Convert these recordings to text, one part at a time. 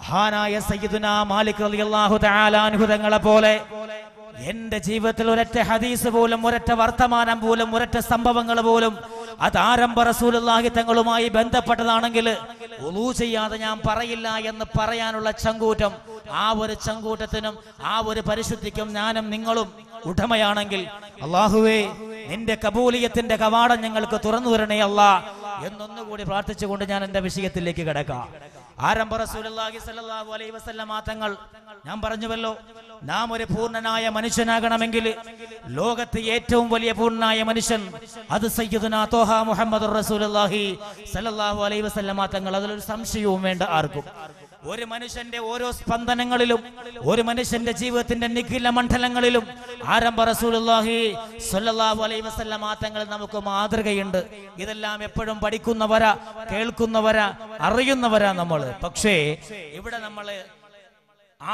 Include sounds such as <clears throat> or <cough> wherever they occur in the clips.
മഹാനായ സയ്യിദുന മാലിക് റളിയല്ലാഹു തആല അനുഹുതങ്ങളെ പോലെ എന്റെ ജീവിതത്തിൽ ഒരൊറ്റ ഹദീസ് പോലും ഒരൊറ്റ വർത്തമാനം പോലും ഒരൊറ്റ സംഭവങ്ങൾ പോലും അത് ആരംഭ റസൂലുള്ളാഹി തങ്ങളുമായി ബന്ധപ്പെട്ടതാണെങ്കിൽ ഒലൂ ചെയ്യാതെ ഞാൻ പറയില്ല എന്ന് പറയാനുള്ള ചങ്കൂറ്റം ആ ഒരു ചങ്കൂറ്റത്തിനും ആ ഒരു പരിശുദ്ധിക്കും ഞാനും നിങ്ങളും ഉടമയാണെങ്കിൽ അള്ളാഹുവേ നിന്റെ കബൂലിയത്തിന്റെ കവാടം ഞങ്ങൾക്ക് തുറന്നു തരണേ അല്ല എന്നൊന്നുകൂടി പ്രാർത്ഥിച്ചുകൊണ്ട് ഞാൻ എന്റെ വിഷയത്തിലേക്ക് കിടക്കാം ആരംഭ റസൂലി സല്ലാഹു അലൈ വസല്ലമാങ്ങൾ ഞാൻ പറഞ്ഞുവല്ലോ നാം ഒരു പൂർണ്ണനായ മനുഷ്യനാകണമെങ്കിൽ ലോകത്തെ ഏറ്റവും വലിയ പൂർണ്ണനായ മനുഷ്യൻ അത് സയ്യിദുന തോഹ മുഹമ്മദ് റസൂലി സല്ലാഹു അലൈ വസല്ലമാങ്ങൾ അതിലൊരു സംശയവും വേണ്ട ആർക്കും ഒരു മനുഷ്യന്റെ ഓരോ സ്പന്ദനങ്ങളിലും ഒരു മനുഷ്യന്റെ ജീവിതത്തിന്റെ നിഖില മണ്ഡലങ്ങളിലും ആരംഭ റസൂലുള്ളാഹി സ്വല്ലല്ലാഹു അലൈഹി വസ്ല്ല ആത്തങ്ങൾ നമുക്ക് മാതൃകയുണ്ട് ഇതെല്ലാം എപ്പോഴും പഠിക്കുന്നവരാ കേൾക്കുന്നവരാ അറിയുന്നവരാ നമ്മൾ പക്ഷേ ഇവിടെ നമ്മൾ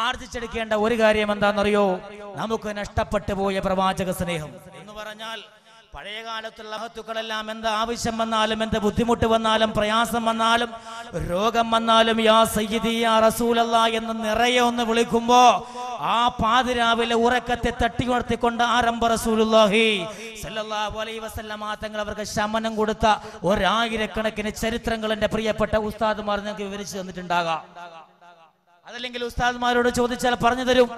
ആർജിച്ചെടുക്കേണ്ട ഒരു കാര്യം എന്താണെന്നറിയോ നമുക്ക് നഷ്ടപ്പെട്ടു പോയ പ്രവാചക സ്നേഹം എന്ന് പറഞ്ഞാൽ പഴയ കാലത്തുള്ള മഹത്തുക്കളെല്ലാം എന്ത് ആവശ്യം വന്നാലും എന്ത് ബുദ്ധിമുട്ട് വന്നാലും പ്രയാസം വന്നാലും രോഗം വന്നാലും യാ സയ്യിദി യാ റസൂലല്ല എന്ന് നിറയെ ഒന്ന് വിളിക്കുമ്പോ ആ പാതിരാവിലെ ഉറക്കത്തെ തട്ടി ഉണർത്തിക്കൊണ്ട് ആരംഭ റസൂലുല്ലാഹി സല്ലല്ലാഹു അലൈഹി വസല്ലമ തങ്ങൾ അവർക്ക് ശമനം കൊടുത്ത ഒരായിരക്കണക്കിന് ചരിത്രങ്ങൾ എൻ്റെ പ്രിയപ്പെട്ട ഉസ്താദ്മാർ നിങ്ങൾക്ക് വിവരിച്ചു തന്നിട്ടുണ്ടാകാം അതല്ലെങ്കിൽ ഉസ്താദ്മാരോട് ചോദിച്ചാൽ പറഞ്ഞു തരും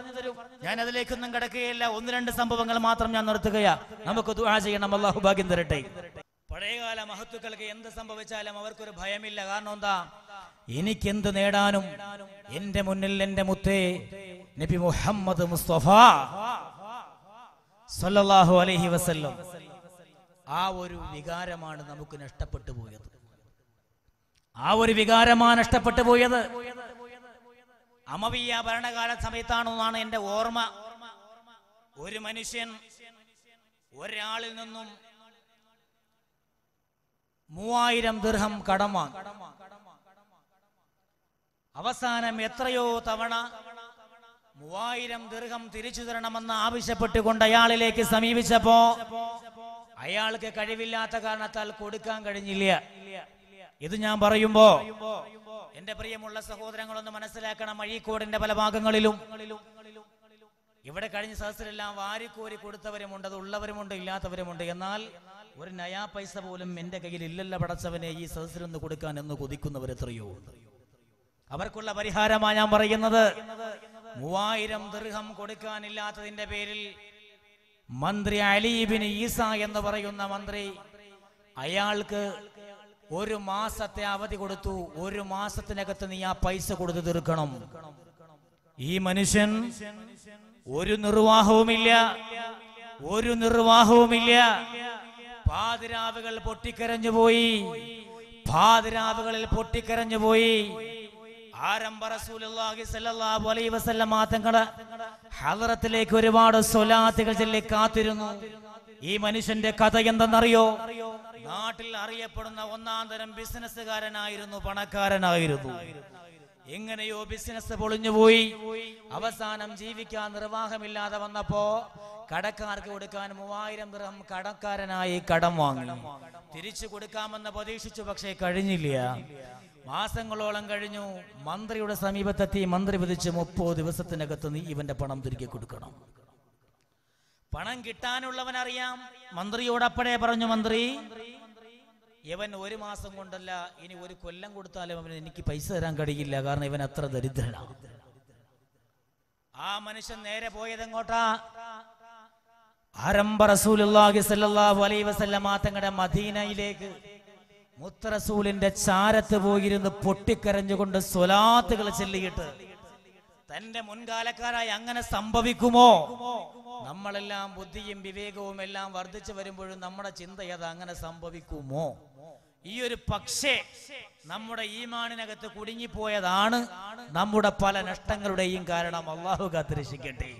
ഞാൻ അതിലേക്കൊന്നും കിടക്കുകയില്ല ഒന്ന് രണ്ട് സംഭവങ്ങൾ മാത്രം ഞാൻ നിർത്തുകയാ നമുക്ക് ദുആ ചെയ്യണം അള്ളാഹു ഭാഗ്യം തരട്ടെ പഴയകാല മഹത്തുക്കൾക്ക് എന്ത് സംഭവിച്ചാലും അവർക്കൊരു ഭയമില്ല കാരണം എന്താ എനിക്കെന്ത് നേടാനും എന്റെ മുന്നിൽ എന്റെ മുത്തേ നബി മുഹമ്മദ് മുസ്തഫ സല്ലല്ലാഹു അലൈഹി വസല്ലം ആ ഒരു വികാരമാണ് നമുക്ക് നഷ്ടപ്പെട്ടു പോയത് ആ ഒരു വികാരമാണ് നഷ്ടപ്പെട്ടു പോയത് അമവിയ ഭരണകാല സമയത്താണെന്നാണ് എൻ്റെ ഓർമ്മ ഒരു മനുഷ്യൻ ഒരാളിൽ നിന്നും മൂവായിരം ദൃഹം കടം വാങ്ങി അവസാനം എത്രയോ തവണ മൂവായിരം ദീർഘം തിരിച്ചു തരണമെന്ന് ആവശ്യപ്പെട്ടുകൊണ്ട് അയാളിലേക്ക് സമീപിച്ചപ്പോ അയാൾക്ക് കഴിവില്ലാത്ത കാരണത്താൽ കൊടുക്കാൻ കഴിഞ്ഞില്ല ഇത് ഞാൻ പറയുമ്പോ എന്റെ പ്രിയമുള്ള സഹോദരങ്ങളൊന്ന് മനസ്സിലാക്കണം അഴീക്കോടിന്റെ പല ഭാഗങ്ങളിലും ഇവിടെ കഴിഞ്ഞ സഹസ്രെല്ലാം വാരിക്കോരി കൊടുത്തവരുമുണ്ട് അത് ഉള്ളവരുമുണ്ട് ഇല്ലാത്തവരുമുണ്ട് എന്നാൽ ഒരു നയാ പൈസ പോലും എന്റെ കയ്യിൽ ഇല്ലല്ല പടച്ചവനെ ഈ സഹസ്രൊന്ന് കൊടുക്കാൻ എന്ന് കൊതിക്കുന്നവർ എത്രയോ അവർക്കുള്ള പരിഹാരമാണ് ഞാൻ പറയുന്നത് മൂവായിരം ദൃഹം കൊടുക്കാനില്ലാത്തതിന്റെ പേരിൽ മന്ത്രി അലീബിൻ ഈസ എന്ന് പറയുന്ന മന്ത്രി അയാൾക്ക് ഒരു മാസത്തെ അവധി കൊടുത്തു ഒരു മാസത്തിനകത്ത് നീ ആ പൈസ കൊടുത്തു തീർക്കണം ഈ മനുഷ്യൻ ഒരു നിർവാഹവുമില്ല ഒരു നിർവാഹവുമില്ല പാതിരാവുകൾ പൊട്ടിക്കരഞ്ഞു പോയി പാതിരാവുകളിൽ പൊട്ടിക്കരഞ്ഞു പോയി ആരംഭ തങ്ങളുടെ ഹലറത്തിലേക്ക് ഒരുപാട് സ്വലാത്തുകൾ ചെല്ലി കാത്തിരുന്നു ഈ മനുഷ്യന്റെ കഥ എന്തെന്നറിയോ നാട്ടിൽ അറിയപ്പെടുന്ന ഒന്നാം തരം ബിസിനസ്സുകാരനായിരുന്നു പണക്കാരനായിരുന്നു എങ്ങനെയോ ബിസിനസ് പൊളിഞ്ഞുപോയി അവസാനം ജീവിക്കാൻ നിർവാഹമില്ലാതെ വന്നപ്പോ കടക്കാർക്ക് കൊടുക്കാൻ മൂവായിരം ദൃഹം കടക്കാരനായി കടം വാങ്ങി തിരിച്ചു കൊടുക്കാമെന്ന് പ്രതീക്ഷിച്ചു പക്ഷേ കഴിഞ്ഞില്ല മാസങ്ങളോളം കഴിഞ്ഞു മന്ത്രിയുടെ സമീപത്തെത്തി മന്ത്രി വിധിച്ച് മുപ്പത് ദിവസത്തിനകത്ത് നീ ഇവന്റെ പണം തിരികെ കൊടുക്കണം പണം കിട്ടാനുള്ളവൻ അറിയാം മന്ത്രിയോട് പറഞ്ഞു മന്ത്രി ഇവൻ ഒരു മാസം കൊണ്ടല്ല ഇനി ഒരു കൊല്ലം കൊടുത്താലും അവന് എനിക്ക് പൈസ തരാൻ കഴിയില്ല കാരണം ഇവൻ അത്ര ദരിദ്രനാണ് ആ മനുഷ്യൻ നേരെ പോയതെങ്ങോട്ടാ ആരംഭ റസൂലുള്ളാഹി സല്ലല്ലാഹു അലൈഹി വസല്ലമ തങ്ങളുടെ മദീനയിലേക്ക് മുത്തറസൂലിന്റെ ചാരത്ത് പോയിരുന്ന് പൊട്ടിക്കരഞ്ഞുകൊണ്ട് സ്വലാത്തുകൾ ചെല്ലിയിട്ട് തന്റെ മുൻകാലക്കാരായി അങ്ങനെ സംഭവിക്കുമോ നമ്മളെല്ലാം ബുദ്ധിയും വിവേകവും എല്ലാം വർദ്ധിച്ചു വരുമ്പോഴും നമ്മുടെ ചിന്ത അങ്ങനെ സംഭവിക്കുമോ ഈ ഒരു പക്ഷേ നമ്മുടെ ഈമാനിനകത്ത് കുടുങ്ങിപ്പോയതാണ് നമ്മുടെ പല നഷ്ടങ്ങളുടെയും കാരണം അള്ളാഹു കാത്തിരക്ഷിക്കട്ടെ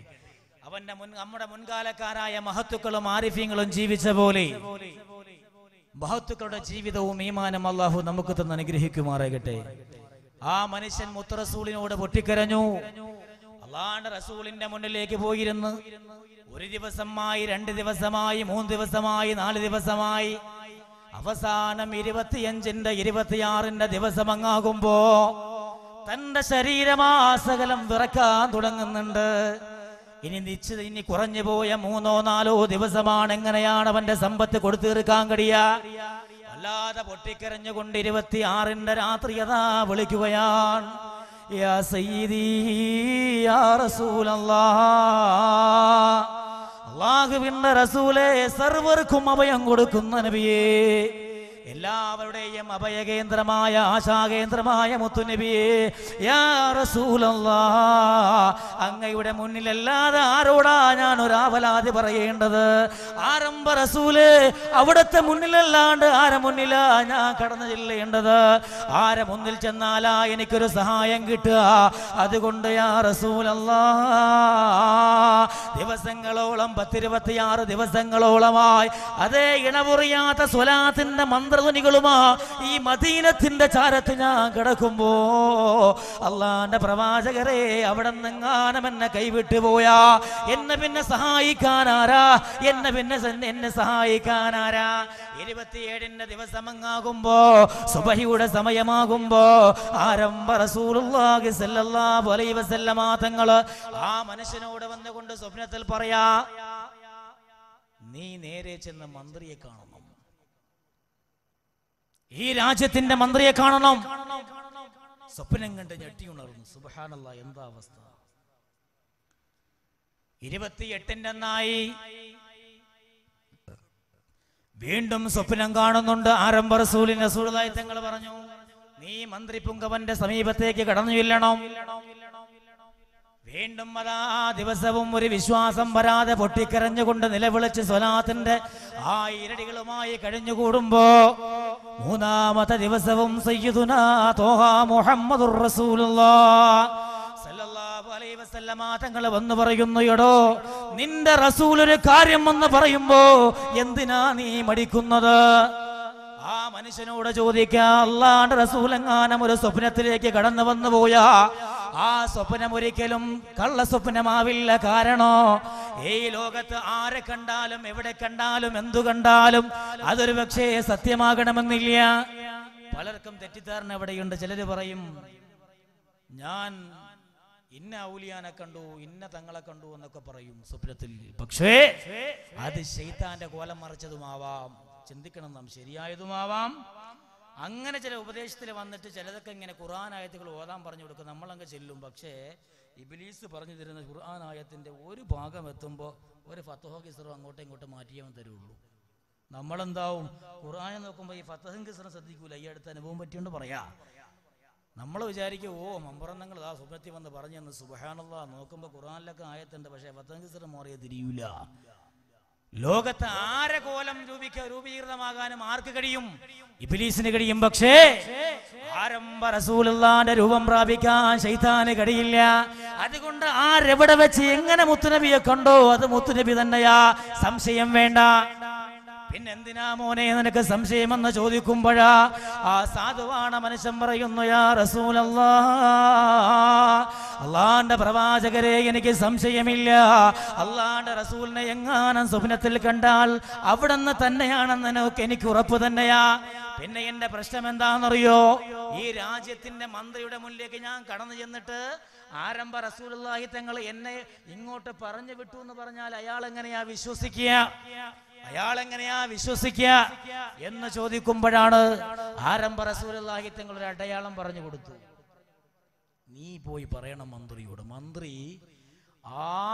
അവന്റെ മുൻ നമ്മുടെ മുൻകാലക്കാരായ മഹത്തുക്കളും ആരിഫ്യങ്ങളും ജീവിച്ച പോലെ മഹത്തുക്കളുടെ ജീവിതവും ഈമാനും അള്ളാഹു നമുക്ക് തന്നെ അനുഗ്രഹിക്കുമാറാകട്ടെ ആ മനുഷ്യൻ മുത്തറസൂളിനോട് പൊട്ടിക്കരഞ്ഞു അള്ളാണ്ട് റസൂലിന്റെ മുന്നിലേക്ക് പോയിരുന്നു ഒരു ദിവസമായി രണ്ട് ദിവസമായി മൂന്ന് ദിവസമായി നാല് ദിവസമായി അവസാനം ഇരുപത്തിയഞ്ചിന്റെ ഇരുപത്തിയാറിന്റെ ദിവസം അങ്ങാകുമ്പോ തന്റെ ശരീരമാസകലം വിറക്കാൻ തുടങ്ങുന്നുണ്ട് ഇനി നിശ്ചിത ഇനി കുറഞ്ഞു പോയ മൂന്നോ നാലോ ദിവസമാണ് എങ്ങനെയാണ് അവന്റെ സമ്പത്ത് കൊടുത്തു തീർക്കാൻ കഴിയാ വല്ലാതെ പൊട്ടിക്കരഞ്ഞുകൊണ്ട് ഇരുപത്തിയാറിന്റെ രാത്രി അതാ വിളിക്കുകയാണ് യാ യാ അള്ളാഹുവിന്റെ റസൂലെ സർവർക്കും അഭയം കൊടുക്കുന്ന നബിയേ എല്ലാവരുടെയും അഭയകേന്ദ്രമായ ആശാകേന്ദ്രമായ മുത്തുനബിയെ യാ റസൂലല്ലാ അങ്ങയുടെ മുന്നിലല്ലാതെ ആരോടാ ഞാൻ ഒരാവലാതി പറയേണ്ടത് ആരംഭ റസൂല് അവിടുത്തെ മുന്നിലല്ലാണ്ട് ആരെ മുന്നിലാ ഞാൻ കടന്നു ചെല്ലേണ്ടത് ആരെ മുന്നിൽ ചെന്നാലാ എനിക്കൊരു സഹായം കിട്ടുക അതുകൊണ്ട് യാ റസൂലല്ലാ ദിവസങ്ങളോളം പത്തിരുപത്തിയാറ് ദിവസങ്ങളോളമായി അതേ ഇണപുറിയാത്ത സ്വലാത്തിന്റെ മന്ത്രം ഖുർആാനികളുമാ ഈ മദീനത്തിന്റെ ചാരത്ത് ഞാൻ കിടക്കുമ്പോ അള്ളാന്റെ പ്രവാചകരെ അവിടെ നിന്നെങ്ങാനം എന്നെ കൈവിട്ടു പോയാ എന്നെ പിന്നെ സഹായിക്കാനാരാ എന്നെ പിന്നെ എന്നെ സഹായിക്കാനാരാ ഇരുപത്തിയേഴിന്റെ ദിവസം സുബഹിയുടെ സമയമാകുമ്പോ ആരംഭ റസൂലുള്ളാഹി അലൈഹി വസല്ലമ ആ മനുഷ്യനോട് വന്നുകൊണ്ട് സ്വപ്നത്തിൽ പറയാ നീ നേരെ ചെന്ന് മന്ത്രിയെ കാണുന്നു ഈ രാജ്യത്തിന്റെ മന്ത്രിയെ കാണണം സ്വപ്നം കണ്ട് ഞെട്ടി ഉണർന്നു എന്താ അവസ്ഥ ഇരുപത്തിയെട്ടിന്റെ നായി വീണ്ടും സ്വപ്നം കാണുന്നുണ്ട് ആരംഭ റസൂലിന്റെ സൂറതായി തങ്ങൾ പറഞ്ഞു നീ മന്ത്രി പുങ്കവന്റെ സമീപത്തേക്ക് കടന്നു ചെല്ലണം വീണ്ടും അതാ ദിവസവും ഒരു വിശ്വാസം വരാതെ പൊട്ടിക്കരഞ്ഞുകൊണ്ട് നിലവിളിച്ച് സ്വലാത്തിന്റെ ആ ഇരടികളുമായി കഴിഞ്ഞുകൂടുമ്പോ മൂന്നാമത്തെ ദിവസവും സയ്യിദുനാ തോഹ മുഹമ്മദുർ റസൂലുള്ള തങ്ങൾ വന്ന് പറയുന്നു എടോ നിന്റെ റസൂൽ ഒരു കാര്യം എന്ന് പറയുമ്പോ എന്തിനാ നീ മടിക്കുന്നത് ആ മനുഷ്യനോട് ചോദിക്കാ അല്ലാണ്ട് റസൂലെങ്ങാനും ഒരു സ്വപ്നത്തിലേക്ക് കടന്നു വന്നു പോയാ ആ സ്വപ്നം ഒരിക്കലും കള്ള സ്വപ്നമാവില്ല കാരണോ ഈ ലോകത്ത് ആരെ കണ്ടാലും എവിടെ കണ്ടാലും എന്തു കണ്ടാലും അതൊരു പക്ഷേ സത്യമാകണമെന്നില്ല പലർക്കും തെറ്റിദ്ധാരണ എവിടെയുണ്ട് ചിലര് പറയും ഞാൻ ഇന്ന ഔലിയാനെ കണ്ടു ഇന്ന തങ്ങളെ കണ്ടു എന്നൊക്കെ പറയും സ്വപ്നത്തിൽ പക്ഷേ അത് ശൈത്താന്റെ കോലം മറിച്ചതുമാവാം ചിന്തിക്കണം നാം ശരിയായതുമാവാം അങ്ങനെ ചില ഉപദേശത്തിൽ വന്നിട്ട് ചിലതൊക്കെ ഇങ്ങനെ ഖുർആൻ ആയത്തുകൾ ഓതാൻ പറഞ്ഞു കൊടുക്കും നമ്മളങ്ങ് ചെല്ലും പക്ഷേ ഇബിലീസ് പറഞ്ഞു തരുന്ന ഖുർആൻ ആയത്തിൻ്റെ ഒരു ഭാഗം എത്തുമ്പോൾ ഒരു ഫത്തഹോ കിസറോ അങ്ങോട്ടും ഇങ്ങോട്ടും മാറ്റിയേ തരുള്ളൂ നമ്മളെന്താവും ഖുർആൻ നോക്കുമ്പോൾ ഈ ഫത്തഹും കിസറും ശ്രദ്ധിക്കൂല ഈ അടുത്ത അനുഭവം പറ്റിയോണ്ട് പറയാ നമ്മൾ വിചാരിക്കും ഓ മമ്പറന്നങ്ങൾ ആ സുഖത്തിൽ വന്ന് പറഞ്ഞു സുബഹാനുള്ള നോക്കുമ്പോൾ ഖുർആനിലൊക്കെ ആയത്തുണ്ട് പക്ഷേ ഫത്തഹും കിസറും മാറിയാൽ തിരിയൂല ലോകത്ത് ആരകോലം രൂപിക്ക രൂപീകൃതമാകാനും ആർക്ക് കഴിയും ഇബിലീസിന് കഴിയും പക്ഷേ ആരംഭ റസൂലുള്ളാന്റെ രൂപം പ്രാപിക്കാൻ ശൈതാന് കഴിയില്ല അതുകൊണ്ട് ആരെവിടെ വെച്ച് എങ്ങനെ മുത്തുനബിയെ കണ്ടോ അത് മുത്തുനബി തന്നെയാ സംശയം വേണ്ട പിന്നെന്തിനാ മോനെ നിനക്ക് സംശയമെന്ന് ചോദിക്കുമ്പോഴാ ആ സാധുവാണ മനുഷ്യൻ പറയുന്നു യാ റസൂലല്ലാ അള്ളാന്റെ പ്രവാചകരെ എനിക്ക് സംശയമില്ല അള്ളാന്റെ റസൂലിനെ എങ്ങാനും സ്വപ്നത്തിൽ കണ്ടാൽ അവിടെ നിന്ന് തന്നെയാണെന്ന് എനിക്ക് ഉറപ്പ് തന്നെയാ പിന്നെ എന്റെ പ്രശ്നം എന്താണെന്നറിയോ ഈ രാജ്യത്തിന്റെ മന്ത്രിയുടെ മുന്നിലേക്ക് ഞാൻ കടന്നു ചെന്നിട്ട് ആരംഭ റസൂലി തങ്ങൾ എന്നെ ഇങ്ങോട്ട് പറഞ്ഞു വിട്ടു എന്ന് പറഞ്ഞാൽ അയാൾ എങ്ങനെയാ വിശ്വസിക്കുക അയാൾ എങ്ങനെയാ വിശ്വസിക്കുക എന്ന് ചോദിക്കുമ്പോഴാണ് ആരംഭ റസൂലി തങ്ങൾ ഒരു അടയാളം പറഞ്ഞു കൊടുത്തു നീ പോയി പറയണം മന്ത്രിയോട് മന്ത്രി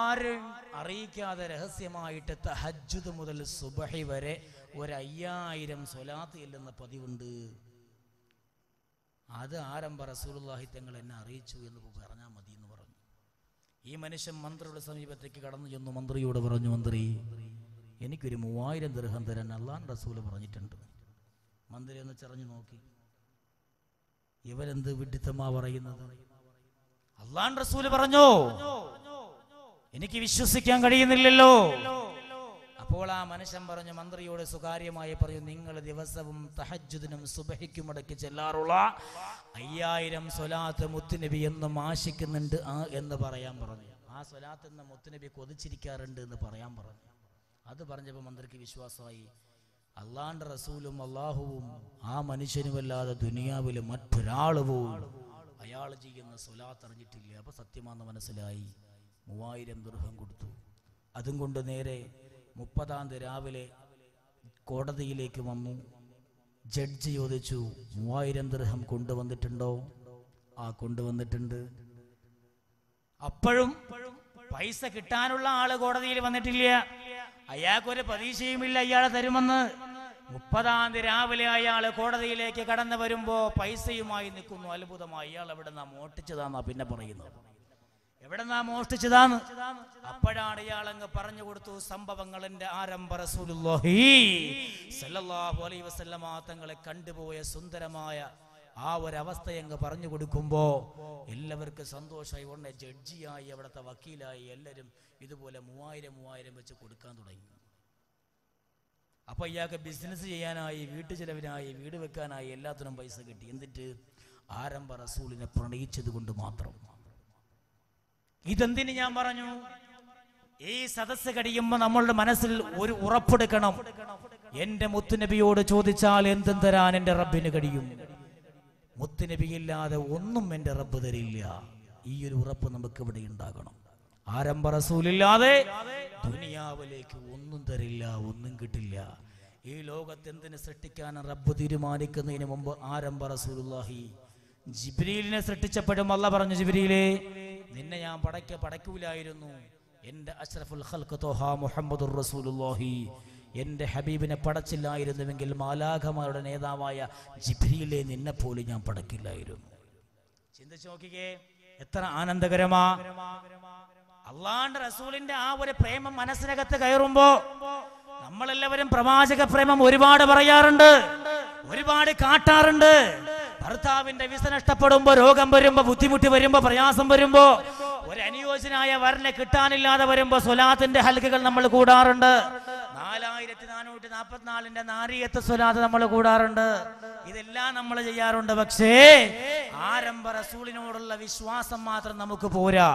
ആരും അറിയിക്കാതെ രഹസ്യമായിട്ട് തഹജ്ജുദ് മുതൽ സുബഹി വരെ ഒരു സ്വലാത്ത് ഇല്ലെന്ന പതിവുണ്ട് അത് ആരംഭ റസൂലുള്ളാഹി തങ്ങൾ എന്നെ അറിയിച്ചു എന്ന് പറഞ്ഞാൽ മതി എന്ന് പറഞ്ഞു ഈ മനുഷ്യൻ മന്ത്രിയുടെ സമീപത്തേക്ക് കടന്നു ചെന്നു മന്ത്രിയോട് പറഞ്ഞു മന്ത്രി എനിക്കൊരു മൂവായിരം ദൃഹം തരാൻ അള്ളാൻ റസൂല് പറഞ്ഞിട്ടുണ്ട് മന്ത്രി ഒന്ന് ചെറഞ്ഞു നോക്കി ഇവരെന്ത് വിഡിത്തമാ പറയുന്നത് അള്ളാൻ റസൂല് പറഞ്ഞോ എനിക്ക് വിശ്വസിക്കാൻ കഴിയുന്നില്ലല്ലോ അപ്പോൾ ആ മനുഷ്യൻ പറഞ്ഞു മന്ത്രിയോട് സുതാര്യമായി പറഞ്ഞു നിങ്ങൾ ദിവസവും തഹജുദിനും സുബഹിക്കും അടക്കി ചെല്ലാറുള്ള അയ്യായിരം സ്വലാത്ത് മുത്തുനബി എന്ന് ആശിക്കുന്നുണ്ട് ആ എന്ന് പറയാൻ പറഞ്ഞു ആ സ്വലാത്ത് എന്ന മുത്തുനബി കൊതിച്ചിരിക്കാറുണ്ട് എന്ന് പറയാൻ പറഞ്ഞു അത് പറഞ്ഞപ്പോൾ മന്ത്രിക്ക് വിശ്വാസമായി അള്ളാന്റെ റസൂലും അള്ളാഹുവും ആ മനുഷ്യനുമല്ലാതെ ദുനിയാവിൽ മറ്റൊരാളും അയാൾ ചെയ്യുന്ന സ്വലാത്ത് അറിഞ്ഞിട്ടില്ല അപ്പോൾ സത്യമാണെന്ന് മനസ്സിലായി മൂവായിരം ദുർഹം കൊടുത്തു അതും കൊണ്ട് നേരെ മുപ്പതാം തീയതി രാവിലെ കോടതിയിലേക്ക് വന്നു ജഡ്ജി ചോദിച്ചു മൂവായിരം ദൃഹം കൊണ്ടുവന്നിട്ടുണ്ടോ ആ കൊണ്ടുവന്നിട്ടുണ്ട് അപ്പോഴും പൈസ കിട്ടാനുള്ള ആള് കോടതിയിൽ വന്നിട്ടില്ല അയാൾക്കൊരു പ്രതീക്ഷയുമില്ല അയാളെ തരുമെന്ന് മുപ്പതാം തീയതി രാവിലെ അയാൾ കോടതിയിലേക്ക് കടന്നു വരുമ്പോൾ പൈസയുമായി നിൽക്കുന്നു അത്ഭുതമായി അയാൾ എവിടെ നാം മോഷ്ടിച്ചതാന്നാ പിന്നെ പറയുന്നത് എവിടെ നാം മോഷ്ടിച്ചതാന്ന് അപ്പോഴാണ് ഇയാൾ അങ്ങ് പറഞ്ഞു കൊടുത്തു സംഭവങ്ങളുടെ ആരംഭ റസൂലുള്ളാഹി സല്ലല്ലാഹു അലൈഹി വസല്ലമ തങ്ങളെ കണ്ടുപോയ സുന്ദരമായ ആ ഒരവസ്ഥ അങ്ങ് പറഞ്ഞു കൊടുക്കുമ്പോൾ എല്ലാവർക്കും സന്തോഷമായി ഉടനെ ജഡ്ജിയായി അവിടുത്തെ വക്കീലായി എല്ലാവരും ഇതുപോലെ മൂവായിരം മൂവായിരം വെച്ച് കൊടുക്കാൻ തുടങ്ങി അപ്പൊ ഇയാൾക്ക് ബിസിനസ് ചെയ്യാനായി വീട്ടു ചെലവിനായി വീട് വെക്കാനായി എല്ലാത്തിനും പൈസ കിട്ടി എന്നിട്ട് ആരംഭ റസൂലിനെ പ്രണയിച്ചത് കൊണ്ട് മാത്രം ഇതെന്തിന് ഞാൻ പറഞ്ഞു ഈ സദസ് കഴിയുമ്പോൾ നമ്മളുടെ മനസ്സിൽ ഒരു ഉറപ്പെടുക്കണം എന്റെ മുത്തുനബിയോട് ചോദിച്ചാൽ എന്തും തരാൻ എന്റെ റബ്ബിന് കഴിയും മുത്തുനബിയില്ലാതെ ഒന്നും എന്റെ റബ്ബ് തരില്ല ഈ ഒരു ഉറപ്പ് നമുക്ക് ഇവിടെ ഉണ്ടാകണം ആരംഭ റസൂലില്ലാതെ ദുനിയാവിലേക്ക് ഒന്നും തരില്ല ഒന്നും കിട്ടില്ല ഈ എന്തിനു സൃഷ്ടിക്കാൻ റബ്ബ് തീരുമാനിക്കുന്നതിന് മുമ്പ് ആരംഭ റസൂലുള്ളാഹി ജിബ്രീലിനെ സൃഷ്ടിച്ചപ്പോഴും അല്ല പറഞ്ഞു ജിബ്രീലെ നിന്നെ ഞാൻ പടയ്ക്ക പടയ്ക്കൂലായിരുന്നു എൻ്റെ അഷ്റഫുൽ ഹൽക്ക് തോഹ മുഹമ്മദുർ റസൂലുള്ളാഹി എൻ്റെ ഹബീബിനെ പടച്ചില്ലായിരുന്നുവെങ്കിൽ മാലാഖമാരുടെ നേതാവായ ജിബ്രിയിലെ പോലും ഞാൻ പടക്കില്ലായിരുന്നു ചിന്തിച്ചു നോക്കിക്കേ എത്ര ആനന്ദകരമാ അള്ളാണ്ട് റസൂലിന്റെ ആ ഒരു പ്രേമം മനസ്സിനകത്ത് കയറുമ്പോ നമ്മളെല്ലാവരും പ്രവാചക പ്രേമം ഒരുപാട് പറയാറുണ്ട് ഒരുപാട് കാട്ടാറുണ്ട് ഭർത്താവിന്റെ വിസ നഷ്ടപ്പെടുമ്പോ രോഗം വരുമ്പോ ബുദ്ധിമുട്ട് വരുമ്പോ പ്രയാസം വരുമ്പോ ഒരു അനുയോജ്യനായ വരനെ കിട്ടാനില്ലാതെ വരുമ്പോ സ്വലാത്തിന്റെ ഹൽക്കുകൾ നമ്മൾ കൂടാറുണ്ട് നാലായിരത്തി നാനൂറ്റി നാപ്പത്തിനാലിന്റെ നാരിയത്ത് സ്വലാത്ത് നമ്മൾ കൂടാറുണ്ട് ഇതെല്ലാം നമ്മൾ ചെയ്യാറുണ്ട് പക്ഷേ ആരംഭ റസൂലിനോടുള്ള വിശ്വാസം മാത്രം നമുക്ക് പോരാ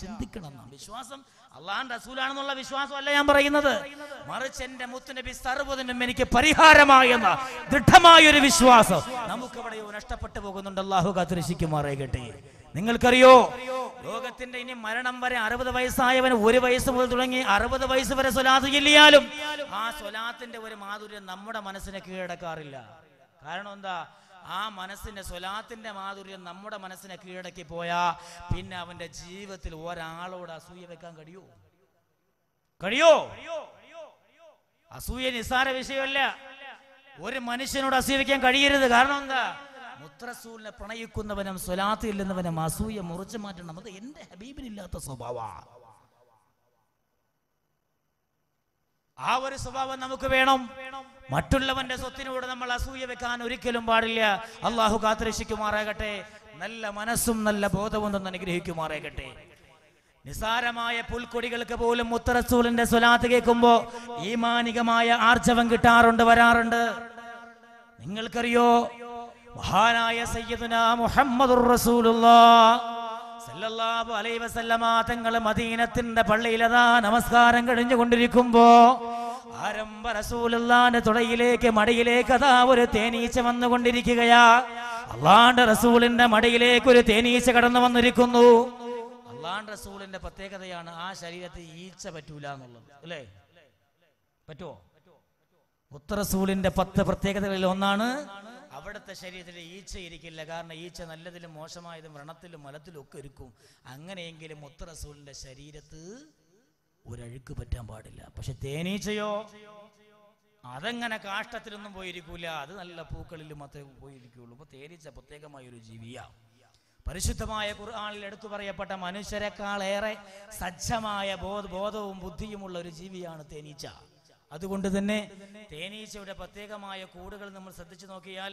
ചിന്തിക്കണം വിശ്വാസം അള്ളാൻ റസൂലാണെന്നുള്ള വിശ്വാസമല്ല ഞാൻ പറയുന്നത് മറിച്ച് എന്റെ മുത്തുനബി സർവ്വതിനും എനിക്ക് പരിഹാരമായെന്ന എന്ന ദൃഢമായ ഒരു വിശ്വാസം നമുക്കവിടെയോ നഷ്ടപ്പെട്ടു പോകുന്നുണ്ട് അള്ളാഹു കാത്തുരശിക്കുമാറേക്കട്ടെ നിങ്ങൾക്കറിയോ ലോകത്തിന്റെ ഇനി മരണം വരെ അറുപത് വയസ്സായവന് ഒരു വയസ്സ് മുതൽ തുടങ്ങി അറുപത് വയസ്സ് വരെ സ്വലാത്ത് ചെല്ലിയാലും ആ സ്വലാത്തിന്റെ ഒരു മാധുര്യം നമ്മുടെ മനസ്സിനെ കീഴടക്കാറില്ല കാരണം എന്താ ആ മനസ്സിന്റെ സ്വലാത്തിന്റെ മാധുര്യം നമ്മുടെ മനസ്സിനെ കീഴടക്കി പോയാ പിന്നെ അവന്റെ ജീവിതത്തിൽ ഒരാളോട് അസൂയ വെക്കാൻ കഴിയോ കഴിയോ അസൂയ നിസ്സാര വിഷയമല്ല ഒരു മനുഷ്യനോട് അസൂയിക്കാൻ കഴിയരുത് കാരണം എന്താ മുത്രസൂലിനെ പ്രണയിക്കുന്നവനും സ്വലാത്തില്ലെന്നവനും അസൂയ മുറിച്ചു മാറ്റണം അത് എന്റെ ഹബീബിനില്ലാത്ത സ്വഭാവമാണ് ആ ഒരു സ്വഭാവം നമുക്ക് വേണം മറ്റുള്ളവന്റെ സ്വത്തിനോട് നമ്മൾ അസൂയ വെക്കാൻ ഒരിക്കലും പാടില്ല അള്ളാഹു കാത്തുരക്ഷിക്കുമാറാകട്ടെ നല്ല മനസ്സും നല്ല ബോധവും തന്നെ അനുഗ്രഹിക്കുമാറാകട്ടെ നിസാരമായ പുൽക്കൊടികൾക്ക് പോലും മുത്തറസൂലിന്റെ സ്വലാത്ത് കേൾക്കുമ്പോ ഈമാനികമായ ആർജവം കിട്ടാറുണ്ട് വരാറുണ്ട് നിങ്ങൾക്കറിയോ മഹാനായ സയ്യദുന മുഹമ്മദ് റസൂലുള്ള സല്ലല്ലാഹു അലൈഹി വസല്ലമ മദീനത്തിന്റെ പള്ളിയിലതാ നമസ്കാരം കഴിഞ്ഞുകൊണ്ടിരിക്കുമ്പോ ആരംഭ റസൂലുള്ളാന്റെ തുടയിലേക്ക് മടയിലേക്ക് അതാ ഒരു തേനീച്ച വന്നുകൊണ്ടിരിക്കുകയാ അള്ളാണ്ട് റസൂലിന്റെ മടയിലേക്ക് ഒരു തേനീച്ച കടന്നു വന്നിരിക്കുന്നു അള്ളാണ്ട് റസൂലിന്റെ പ്രത്യേകതയാണ് ആ ശരീരത്തിൽ ഈച്ച പറ്റൂല എന്നുള്ളത് അല്ലേ പറ്റുമോ മുത്തറസൂലിന്റെ പത്ത് പ്രത്യേകതകളിൽ ഒന്നാണ് അവിടുത്തെ ശരീരത്തിൽ ഈച്ച ഇരിക്കില്ല കാരണം ഈച്ച നല്ലതിലും മോശമായതും വ്രണത്തിലും മലത്തിലും ഒക്കെ ഇരിക്കും അങ്ങനെയെങ്കിലും മുത്തറസൂലിന്റെ ശരീരത്ത് ഒരഴുക്ക് പറ്റാൻ പാടില്ല പക്ഷെ തേനീച്ചയോ അതങ്ങനെ കാഷ്ടത്തിലൊന്നും പോയിരിക്കൂല അത് നല്ല പൂക്കളിൽ മാത്രമേ പോയിരിക്കുള്ളൂ അപ്പൊ തേനീച്ച പ്രത്യേകമായ ഒരു ജീവിയാണ് പരിശുദ്ധമായ കുറാളിൽ എടുത്തു പറയപ്പെട്ട മനുഷ്യരെക്കാളേറെ സജ്ജമായ ബോധ ബോധവും ബുദ്ധിയുമുള്ള ഒരു ജീവിയാണ് തേനീച്ച അതുകൊണ്ട് തന്നെ തേനീച്ചയുടെ പ്രത്യേകമായ കൂടുകൾ നമ്മൾ ശ്രദ്ധിച്ചു നോക്കിയാൽ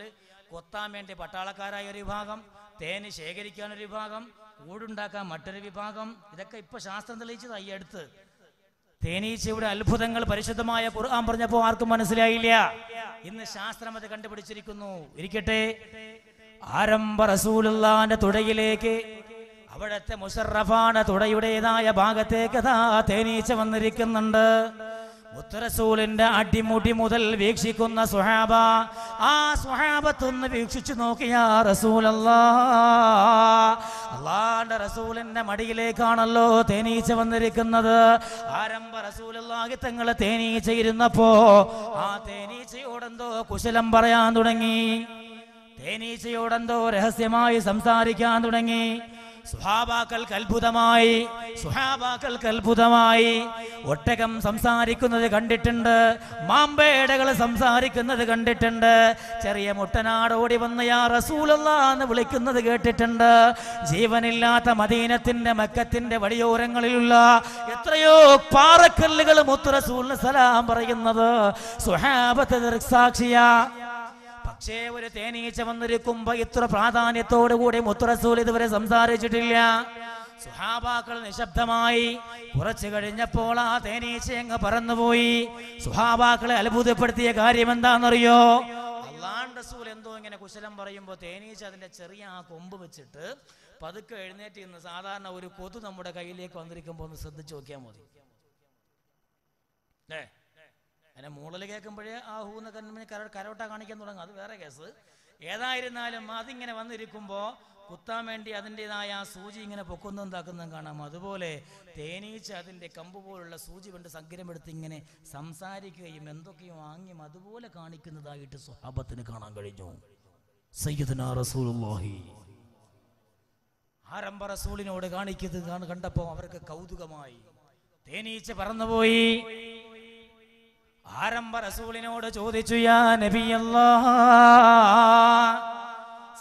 കൊത്താൻ വേണ്ടി പട്ടാളക്കാരായ ഒരു വിഭാഗം തേന് ശേഖരിക്കാൻ ഒരു വിഭാഗം കൂടുണ്ടാക്കാൻ മറ്റൊരു വിഭാഗം ഇതൊക്കെ ഇപ്പൊ ശാസ്ത്രം തെളിയിച്ചത് ഈ അടുത്ത് തേനീച്ചയുടെ അത്ഭുതങ്ങൾ പരിശുദ്ധമായ ഖുർആൻ പറഞ്ഞപ്പോൾ ആർക്കും മനസ്സിലായില്ല ഇന്ന് ശാസ്ത്രം അത് കണ്ടുപിടിച്ചിരിക്കുന്നു ഇരിക്കട്ടെ ആരംഭ റസൂലുള്ളാന്റെ തുടയിലേക്ക് അവിടത്തെ മുഷറഫാണ് തുടയുടേതായ ഭാഗത്തേക്ക് തേനീച്ച വന്നിരിക്കുന്നുണ്ട് മുത്തറസൂലിന്റെ അടിമുടി മുതൽ വീക്ഷിക്കുന്ന സുഹാബ ആ സുഹാബത്തൊന്ന് വീക്ഷിച്ചു നോക്കിയാ റസൂലല്ലാ റസൂലിന്റെ മടിയിലേക്കാണല്ലോ തേനീച്ച വന്നിരിക്കുന്നത് ആരംഭ റസൂലല്ലാഹി തങ്ങൾ തേനീച്ച ഇരുന്നപ്പോ ആ തേനീച്ചയോടെന്തോ കുശലം പറയാൻ തുടങ്ങി തേനീച്ചയോടെന്തോ രഹസ്യമായി സംസാരിക്കാൻ തുടങ്ങി സുഹാബാക്കൾക്ക് അത്ഭുതമായി സുഹാബാക്കൾക്ക് അത്ഭുതമായി ഒട്ടകം സംസാരിക്കുന്നത് കണ്ടിട്ടുണ്ട് മാമ്പേടകൾ സംസാരിക്കുന്നത് കണ്ടിട്ടുണ്ട് ചെറിയ മുട്ടനാട് ഓടി വന്ന യാ റസൂലല്ല എന്ന് വിളിക്കുന്നത് കേട്ടിട്ടുണ്ട് ജീവനില്ലാത്ത മദീനത്തിന്റെ മക്കത്തിന്റെ വഴിയോരങ്ങളിലുള്ള എത്രയോ പാറക്കല്ലുകൾ മുത്തുറസൂലിന് സലാം പറയുന്നത് സുഹാബത്തെ ദൃക്സാക്ഷിയാ പക്ഷേ ഒരു തേനീച്ച വന്നിരിക്കുമ്പോ ഇത്ര കൂടി മുത്തുറസൂൽ ഇതുവരെ സംസാരിച്ചിട്ടില്ല സുഹാബാക്കൾ നിശബ്ദമായി കുറച്ചു കഴിഞ്ഞപ്പോൾ ആ തേനീച്ച അങ്ങ് പറന്നുപോയി സുഹാബാക്കളെ അത്ഭുതപ്പെടുത്തിയ കാര്യം എന്താണെന്നറിയോ റസൂൽ എന്തോ ഇങ്ങനെ കുശലം പറയുമ്പോൾ തേനീച്ച അതിന്റെ ചെറിയ ആ കൊമ്പ് വെച്ചിട്ട് പതുക്കെ എഴുന്നേറ്റ് ഇന്ന് സാധാരണ ഒരു കൊതു നമ്മുടെ കയ്യിലേക്ക് വന്നിരിക്കുമ്പോ ഒന്ന് ശ്രദ്ധിച്ചു നോക്കിയാൽ മതി അങ്ങനെ മൂളൽ കേൾക്കുമ്പോഴേ ആ ഹൂ എന്നൊക്കെ കര കരോട്ട കാണിക്കാൻ തുടങ്ങും അത് വേറെ കേസ് ഏതായിരുന്നാലും അതിങ്ങനെ വന്നിരിക്കുമ്പോൾ കുത്താൻ വേണ്ടി അതിൻ്റെതായ ആ സൂചി ഇങ്ങനെ പൊക്കുന്നതും താക്കുന്നതും കാണാം അതുപോലെ തേനീച്ച അതിൻ്റെ കമ്പ് പോലുള്ള സൂചി കൊണ്ട് സങ്കരമെടുത്ത് ഇങ്ങനെ സംസാരിക്കുകയും എന്തൊക്കെയും വാങ്ങിയും അതുപോലെ കാണിക്കുന്നതായിട്ട് സ്വഭാവത്തിന് കാണാൻ കഴിഞ്ഞു റസൂലുള്ളാഹി ആരംഭ റസൂലിനോട് കാണിക്കുന്നത് കണ്ടപ്പോൾ അവർക്ക് കൗതുകമായി തേനീച്ച പറന്നുപോയി ആരംഭ റസൂലിനോട് ചോദിച്ചു യാ നബിയല്ലാ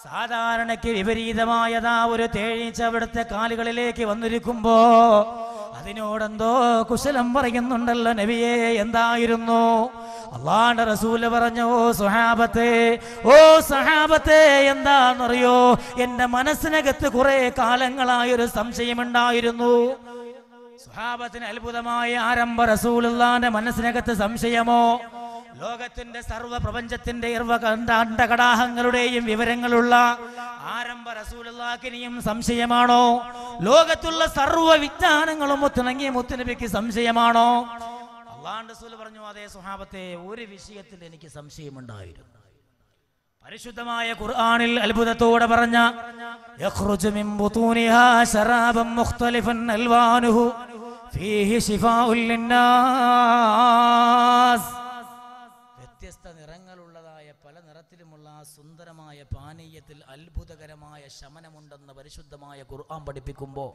സാധാരണയ്ക്ക് വിപരീതമായതാ ഒരു തേഴീച്ച അവിടുത്തെ കാലുകളിലേക്ക് വന്നിരിക്കുമ്പോ അതിനോടെന്തോ കുശലം പറയുന്നുണ്ടല്ലോ നബിയെ എന്തായിരുന്നു അള്ളാന്റെ റസൂല് പറഞ്ഞു ഓ സുഹാബത്തെ ഓ സഹാബത്തെ എന്താണെന്നറിയോ എന്റെ മനസ്സിനകത്ത് കുറെ കാലങ്ങളായൊരു സംശയമുണ്ടായിരുന്നു സ്വഹാബത്തിന് അത്ഭുതമായ ആരംഭ റസൂലുള്ളാന്റെ മനസ്സിനകത്ത് സംശയമോ ലോകത്തിന്റെ സർവ്വ പ്രപഞ്ചത്തിന്റെ അണ്ടകടാഹങ്ങളുടെയും വിവരങ്ങളുള്ള ആരംഭ റസൂലുള്ളാക്കിനിയും സംശയമാണോ ലോകത്തുള്ള സർവ്വ വിജ്ഞാനങ്ങളും ഒത്തിണങ്ങിയ മുത്തുനബിക്ക് സംശയമാണോ അള്ളാഹ് റസൂൽ പറഞ്ഞു അതേ സുഹാബത്തെ ഒരു വിഷയത്തിൽ എനിക്ക് സംശയമുണ്ടായിരുന്നു പരിശുദ്ധമായ ഖുർആനിൽ അത്ഭുതത്തോടെ പറഞ്ഞ യഖ്റുജു മിൻ ബുതൂനിഹാ ശറാബൻ മുഖ്തലിഫൻ അൽവാനുഹു ഫീഹി ഷിഫാഉല്ലിന്നാസ് വ്യത്യസ്ത നിറങ്ങളുള്ളതായ പല നിറത്തിലുമുള്ള സുന്ദരമായ പാനീയത്തിൽ അത്ഭുതകരമായ ശമനമുണ്ടെന്ന് പരിശുദ്ധമായ ഖുർആൻ പഠിപ്പിക്കുമ്പോൾ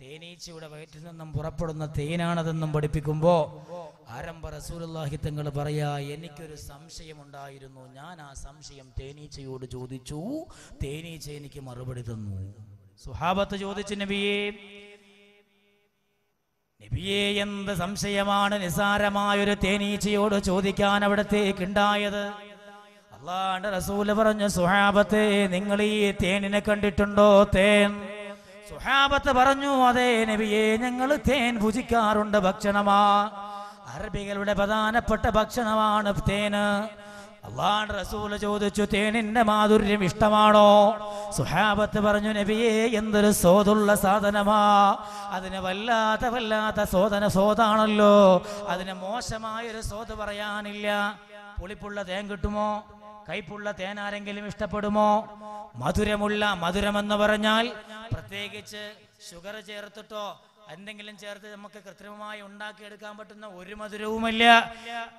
തേനീച്ചയുടെ വയറ്റിൽ നിന്നും പുറപ്പെടുന്ന തേനാണതെന്നും പഠിപ്പിക്കുമ്പോൾ ആരംഭ റസൂലുള്ളാഹി തങ്ങൾ പറയാ എനിക്കൊരു സംശയമുണ്ടായിരുന്നു ഞാൻ ആ സംശയം തേനീച്ചയോട് ചോദിച്ചു തേനീച്ച എനിക്ക് മറുപടി തന്നു സുഹാബത്ത് ചോദിച്ചു നബിയേ നബിയെ എന്ത് സംശയമാണ് നിസാരമായൊരു തേനീച്ചയോട് ചോദിക്കാൻ അവിടത്തേക്ക് ഉണ്ടായത് അള്ളാന്റെ റസൂല് പറഞ്ഞു സുഹാബത്തെ നിങ്ങൾ ഈ തേനിനെ കണ്ടിട്ടുണ്ടോ തേൻ സുഹാബത്ത് പറഞ്ഞു അതെ നബിയെ ഞങ്ങൾ തേൻ ഭുജിക്കാറുണ്ട് ഭക്ഷണമാ അറബികളുടെ പ്രധാനപ്പെട്ട ഭക്ഷണമാണ് തേന് അള്ളാൻ റസൂല് ചോദിച്ചു തേനിന്റെ മാധുര്യം ഇഷ്ടമാണോ സുഹാബത്ത് പറഞ്ഞു നബിയെ എന്തൊരു സോതുള്ള സാധനമാ അതിന് വല്ലാത്ത വല്ലാത്ത സോദന സോതാണല്ലോ അതിന് മോശമായൊരു സോത് പറയാനില്ല പുളിപ്പുള്ള തേൻ കിട്ടുമോ കൈപ്പുള്ള തേൻ ആരെങ്കിലും ഇഷ്ടപ്പെടുമോ മധുരമുള്ള മധുരമെന്ന് പറഞ്ഞാൽ പ്രത്യേകിച്ച് ഷുഗർ ചേർത്തിട്ടോ എന്തെങ്കിലും ചേർത്ത് നമുക്ക് കൃത്രിമമായി ഉണ്ടാക്കിയെടുക്കാൻ പറ്റുന്ന ഒരു മധുരവുമല്ല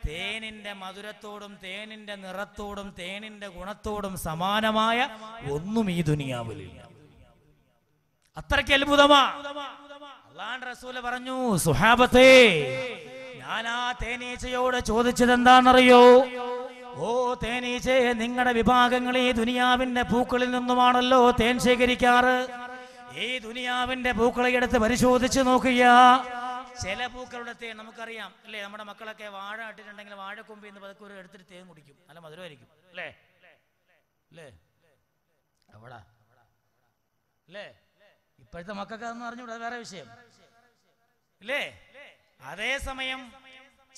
തേനിന്റെ മധുരത്തോടും തേനിന്റെ നിറത്തോടും തേനിന്റെ ഗുണത്തോടും സമാനമായ ഒന്നും ഈ ദുനിയാവിലില്ല അത്രയ്ക്ക് അത്ഭുതമാ അള്ളാൻ പറഞ്ഞു സുഹാബത്തെ ഞാൻ ആ തേനീച്ചയോട് ചോദിച്ചത് എന്താണെന്നറിയോ ഓ തേനീച്ചയെ നിങ്ങളുടെ വിഭാഗങ്ങൾ ഈ ദുനിയാവിന്റെ പൂക്കളിൽ നിന്നുമാണല്ലോ തേൻ ശേഖരിക്കാറ് ഈ ദുനിയാവിന്റെ എടുത്ത് പരിശോധിച്ച് നോക്കുക ചില പൂക്കളുടെ തേൻ നമുക്കറിയാം അല്ലേ നമ്മുടെ മക്കളൊക്കെ വാഴ ഇട്ടിട്ടുണ്ടെങ്കിൽ വാഴക്കൊമ്പി എന്ന് ഒരു എടുത്തിട്ട് തേൻ കുടിക്കും നല്ല മധുരമായിരിക്കും അല്ലേ അല്ലേ എവിടാ അല്ലേ ഇപ്പോഴത്തെ മക്കൾക്ക് അതെന്ന് അറിഞ്ഞൂടാ വേറെ വിഷയം ഇല്ലേ അതേസമയം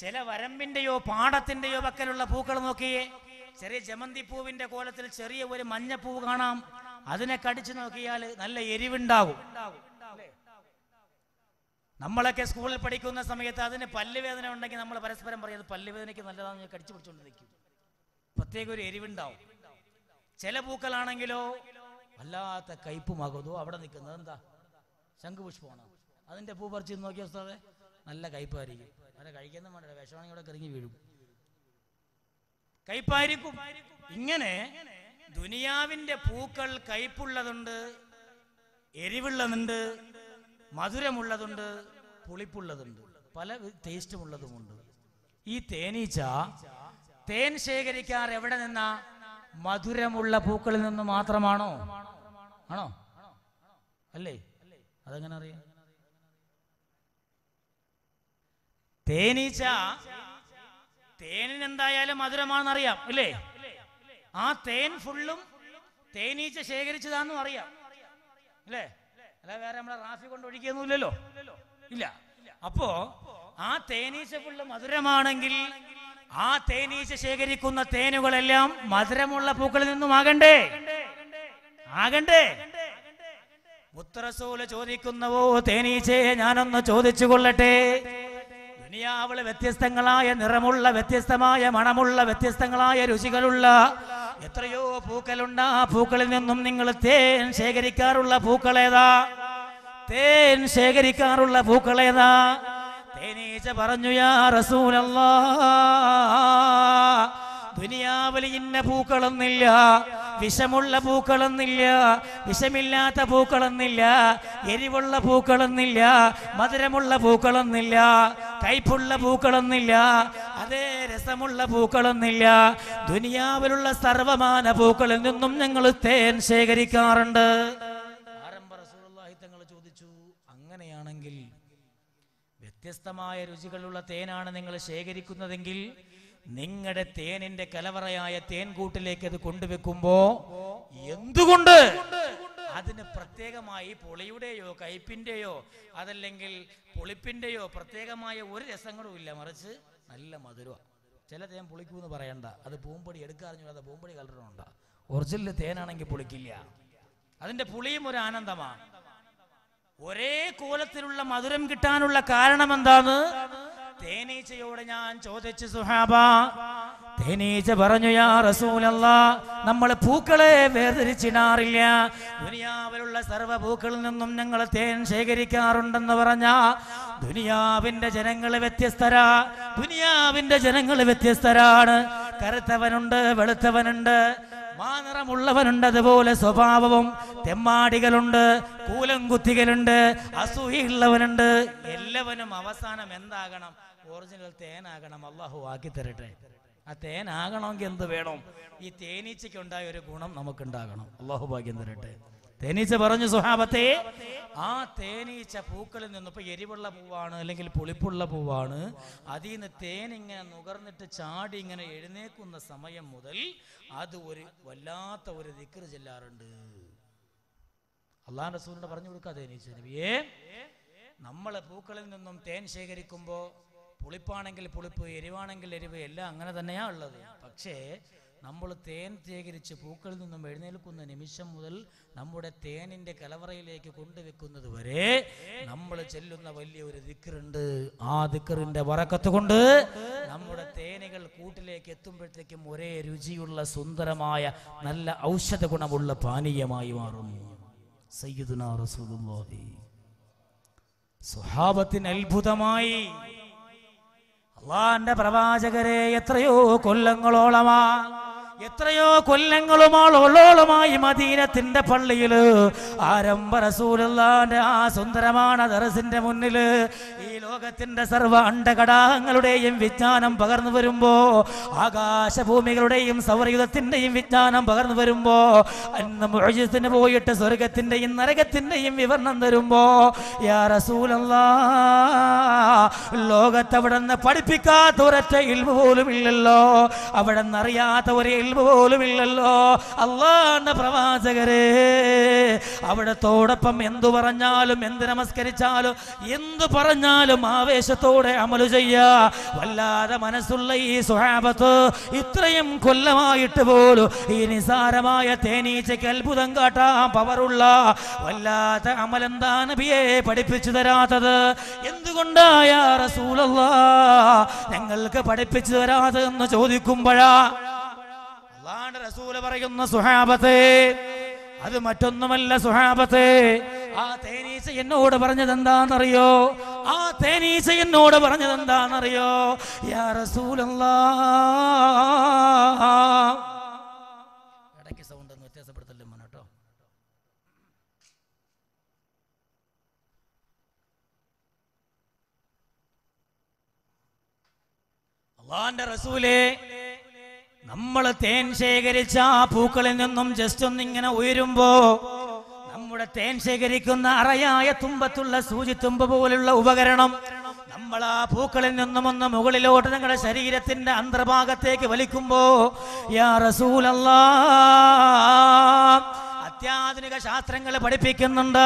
ചില വരമ്പിന്റെയോ പാടത്തിന്റെയോ പക്കലുള്ള പൂക്കൾ നോക്കിയേ ചെറിയ ജമന്തി പൂവിന്റെ കോലത്തിൽ ചെറിയ ഒരു മഞ്ഞപ്പൂവ് കാണാം അതിനെ കടിച്ചു നോക്കിയാൽ നല്ല എരിവുണ്ടാകും നമ്മളൊക്കെ സ്കൂളിൽ പഠിക്കുന്ന സമയത്ത് അതിന് പല്ലുവേദന ഉണ്ടെങ്കിൽ നമ്മൾ പരസ്പരം പറയുന്നത് പല്ലുവേദനയ്ക്ക് നല്ലതാണെന്ന് കടിച്ചു പിടിച്ചുകൊണ്ടിരിക്കും നിൽക്കും പ്രത്യേക ഒരു എരിവുണ്ടാവും ചില പൂക്കളാണെങ്കിലോ വല്ലാത്ത കയ്പുമാകുന്നു അവിടെ നിൽക്കുന്നത് എന്താ ശംഖുപുഷ്പമാണ് അതിന്റെ പൂ പറിച്ച് നോക്കിയ സ്ഥലത്തെ നല്ല കയ്പായിരിക്കും അങ്ങനെ കഴിക്കുന്ന വേണ്ട വിഷമാണെങ്കിൽ ഇവിടെ കറങ്ങി വീഴും കയ്പായിരിക്കും ഇങ്ങനെ ദുനിയാവിന്റെ പൂക്കൾ കയ്പുള്ളതുണ്ട് എരിവുള്ളതുണ്ട് മധുരമുള്ളതുണ്ട് പുളിപ്പുള്ളതുണ്ട് പല ടേസ്റ്റുമുള്ളതുമുണ്ട് ഈ തേനീച്ച തേൻ ശേഖരിക്കാർ എവിടെ നിന്നാ മധുരമുള്ള പൂക്കളിൽ നിന്ന് മാത്രമാണോ ആണോ അല്ലേ അതെങ്ങനെ അറിയാം തേനീച്ച തേനിന് എന്തായാലും അറിയാം അല്ലേ ആ തേൻ ഫുള്ളും തേനീച്ച ശേഖരിച്ചതാന്നും അറിയാം അല്ലേ അല്ല വേറെ നമ്മളെ റാഫി കൊണ്ട് ഒഴിക്കുന്നില്ലല്ലോ ഇല്ല അപ്പോ ആ തേനീച്ച ഫുള്ള് മധുരമാണെങ്കിൽ ആ തേനീച്ച ശേഖരിക്കുന്ന തേനുകളെല്ലാം മധുരമുള്ള പൂക്കളിൽ നിന്നും ആകണ്ടേ ആകണ്ടേ മുത്തറസൂല് ചോദിക്കുന്നവോ തേനീച്ചയെ ഞാനൊന്ന് ചോദിച്ചു കൊള്ളട്ടെ ദുനിയാവിള് വ്യത്യസ്തങ്ങളായ നിറമുള്ള വ്യത്യസ്തമായ മണമുള്ള വ്യത്യസ്തങ്ങളായ രുചികളുള്ള എത്രയോ പൂക്കളുണ്ട് ആ പൂക്കളിൽ നിന്നും നിങ്ങൾ തേൻ ശേഖരിക്കാറുള്ള പൂക്കളേതാ തേൻ ശേഖരിക്കാറുള്ള പൂക്കളേതാ തേനീച്ച പറഞ്ഞു യാ റസൂലല്ലാ ദുനിയാവിൽ ഇന്ന പൂക്കളൊന്നില്ല വിഷമുള്ള പൂക്കളൊന്നില്ല വിഷമില്ലാത്ത പൂക്കളൊന്നില്ല എരിവുള്ള പൂക്കളൊന്നില്ല മധുരമുള്ള പൂക്കളൊന്നില്ല കയ്പുള്ള പൂക്കളൊന്നില്ല അതേ രസമുള്ള പൂക്കളൊന്നില്ല ദുനിയാവിലുള്ള സർവമാന പൂക്കളിൽ നിന്നും ഞങ്ങൾ തേൻ ശേഖരിക്കാറുണ്ട് ചോദിച്ചു അങ്ങനെയാണെങ്കിൽ വ്യത്യസ്തമായ രുചികളുള്ള തേനാണ് നിങ്ങൾ ശേഖരിക്കുന്നതെങ്കിൽ നിങ്ങളുടെ തേനിന്റെ കലവറയായ തേൻകൂട്ടിലേക്ക് അത് കൊണ്ടുവെക്കുമ്പോ എന്തുകൊണ്ട് അതിന് പ്രത്യേകമായി പുളിയുടെയോ കയ്പിന്റെയോ അതല്ലെങ്കിൽ പുളിപ്പിന്റെയോ പ്രത്യേകമായ ഒരു രസങ്ങളും ഇല്ല മറിച്ച് നല്ല മധുരവ ചില തേൻ എന്ന് പറയണ്ട അത് പൂമ്പൊടി എടുക്കാറിഞ്ഞു അത് പൂമ്പൊടി കലരണമുണ്ടാ ഒറിജിനൽ തേനാണെങ്കിൽ പുളിക്കില്ല അതിന്റെ പുളിയും ഒരു ആനന്ദമാണ് ഒരേ കോലത്തിലുള്ള മധുരം കിട്ടാനുള്ള കാരണം എന്താണ് തേനീച്ചയോട് ഞാൻ ചോദിച്ചു സുഹാബ തേനീച്ച പറഞ്ഞു യാ റസൂലല്ല നമ്മൾ പൂക്കളെ വേർതിരിച്ചിടാറില്ല ദുനിയാവിലുള്ള സർവ്വ പൂക്കളിൽ നിന്നും ഞങ്ങൾ തേൻ ശേഖരിക്കാറുണ്ടെന്ന് പറഞ്ഞ ദുനിയാവിന്റെ ജനങ്ങൾ വ്യത്യസ്തരാ ദുനിയാവിന്റെ ജനങ്ങൾ വ്യത്യസ്തരാണ് കറുത്തവനുണ്ട് വെളുത്തവനുണ്ട് മാനിറമുള്ളവനുണ്ട് അതുപോലെ സ്വഭാവവും തെമ്മാടികളുണ്ട് കൂലംകുത്തികളുണ്ട് അസൂയുള്ളവനുണ്ട് എല്ലാവനും അവസാനം എന്താകണം ഒറിജിനൽ തേനാകണം അള്ളാഹു ആക്കി തരട്ടെ ആ തേനാകണമെങ്കിൽ എന്ത് വേണം ഈ തേനീച്ചയ്ക്കുണ്ടായ ഒരു ഗുണം നമുക്കുണ്ടാകണം അള്ളാഹു ഭാഗ്യം തരട്ടെ തേനീച്ച പറഞ്ഞു സുഹാബത്തെ ആ തേനീച്ച പൂക്കളിൽ ഇപ്പൊ എരിവുള്ള പൂവാണ് അല്ലെങ്കിൽ പുളിപ്പുള്ള പൂവാണ് അതിൽ നിന്ന് തേനിങ്ങനെ നുകർന്നിട്ട് ചാടി ഇങ്ങനെ എഴുന്നേക്കുന്ന സമയം മുതൽ അത് ഒരു വല്ലാത്ത ഒരു ദിക്കർ ചെല്ലാറുണ്ട് അള്ളാഹ് റസൂലിനെ പറഞ്ഞു കൊടുക്കുക തേനീച്ച നബിയേ നമ്മളെ പൂക്കളിൽ നിന്നും തേൻ ശേഖരിക്കുമ്പോൾ പുളിപ്പാണെങ്കിൽ പുളിപ്പ് എരിവാണെങ്കിൽ എരിവ് എല്ലാം അങ്ങനെ തന്നെയാ ഉള്ളത് പക്ഷേ നമ്മൾ തേൻ ശേഖരിച്ച് പൂക്കളിൽ നിന്നും എഴുന്നേൽക്കുന്ന നിമിഷം മുതൽ നമ്മുടെ തേനിന്റെ കലവറയിലേക്ക് കൊണ്ടുവെക്കുന്നത് വരെ നമ്മൾ ചെല്ലുന്ന വലിയ ഒരു ദിക്കറുണ്ട് ആ ദിക്കറിന്റെ വറക്കത്ത് കൊണ്ട് നമ്മുടെ തേനുകൾ കൂട്ടിലേക്ക് എത്തുമ്പോഴത്തേക്കും ഒരേ രുചിയുള്ള സുന്ദരമായ നല്ല ഔഷധ ഗുണമുള്ള പാനീയമായി മാറും സ്വഭാവത്തിന് റസൂലുള്ളാഹി അത്ഭുതമായി അള്ളാന്റെ പ്രവാചകരെ എത്രയോ കൊല്ലങ്ങളോളമാ എത്രയോ കൊല്ലങ്ങളുമാളോളോളമായി മദീനത്തിന്റെ പള്ളിയില് ആരംഭ റസൂലുള്ളാന്റെ ആ സുന്ദരമാണ് ദറസിന്റെ മുന്നില് ഈ ലോകത്തിന്റെ സർവ അണ്ടകടാഹങ്ങളുടെയും വിജ്ഞാനം പകർന്നു വരുമ്പോ ആകാശഭൂമികളുടെയും സൗരയുധത്തിന്റെയും വിജ്ഞാനം പകർന്നു വരുമ്പോ അന്ന് പോയിട്ട് സ്വർഗത്തിന്റെയും നരകത്തിന്റെയും വിവരണം തരുമ്പോ ലോകത്തവിടെ നിന്ന് പഠിപ്പിക്കാത്ത ഒരൊറ്റ ഇൽമ പോലും ഇല്ലല്ലോ അവിടെ നിന്നറിയാത്ത അറിയാത്ത ഒരു ഇൽമ പോലും ഇല്ലല്ലോ അള്ളാന്റെ പ്രവാചകരെ അവിടത്തോടൊപ്പം എന്തു പറഞ്ഞാലും എന്ത് നമസ്കരിച്ചാലും എന്തു പറഞ്ഞാലും ആവേശത്തോടെ അമലു ചെയ്യാ വല്ലാതെ മനസ്സുള്ള ഈ സുഹാബത്ത് ഇത്രയും കൊല്ലമായിട്ട് പോലും ഈ നിസാരമായ തേനീച്ചയ്ക്ക് അത്ഭുതം കാട്ടാൻ പവറുള്ള വല്ലാത്ത അമലെന്താ നബിയെ പഠിപ്പിച്ചു തരാത്തത് എന്തുകൊണ്ടായാ റസൂലല്ല ഞങ്ങൾക്ക് പഠിപ്പിച്ചു തരാതെന്ന് ചോദിക്കുമ്പോഴാ അള്ളാണ്ട് റസൂല് പറയുന്ന സുഹാബത്തെ അത് മറ്റൊന്നുമല്ല സുഹാബത്തെ ആ തേനീച്ച എന്നോട് പറഞ്ഞത് എന്താണെന്നറിയോ ആ തേനീച്ച എന്നോട് പറഞ്ഞത് എന്താണെന്നറിയോ യാ റസൂലല്ലാ ഇടയ്ക്ക് സൗണ്ട് ഒന്ന് വ്യത്യാസപ്പെടുത്തല്ലോ മോനോട്ടോ അള്ളാന്റെ റസൂലേ നമ്മൾ തേൻ ശേഖരിച്ച ആ പൂക്കളിൽ നിന്നും ജസ്റ്റ് ഒന്നിങ്ങനെ ഉയരുമ്പോ നമ്മുടെ തേൻ ശേഖരിക്കുന്ന അറയായ തുമ്പത്തുള്ള തുമ്പ പോലുള്ള ഉപകരണം നമ്മൾ ആ പൂക്കളിൽ നിന്നും ഒന്ന് മുകളിലോട്ട് നിങ്ങളുടെ ശരീരത്തിന്റെ അന്തർഭാഗത്തേക്ക് വലിക്കുമ്പോ യാ അത്യാധുനിക ശാസ്ത്രങ്ങൾ പഠിപ്പിക്കുന്നുണ്ട്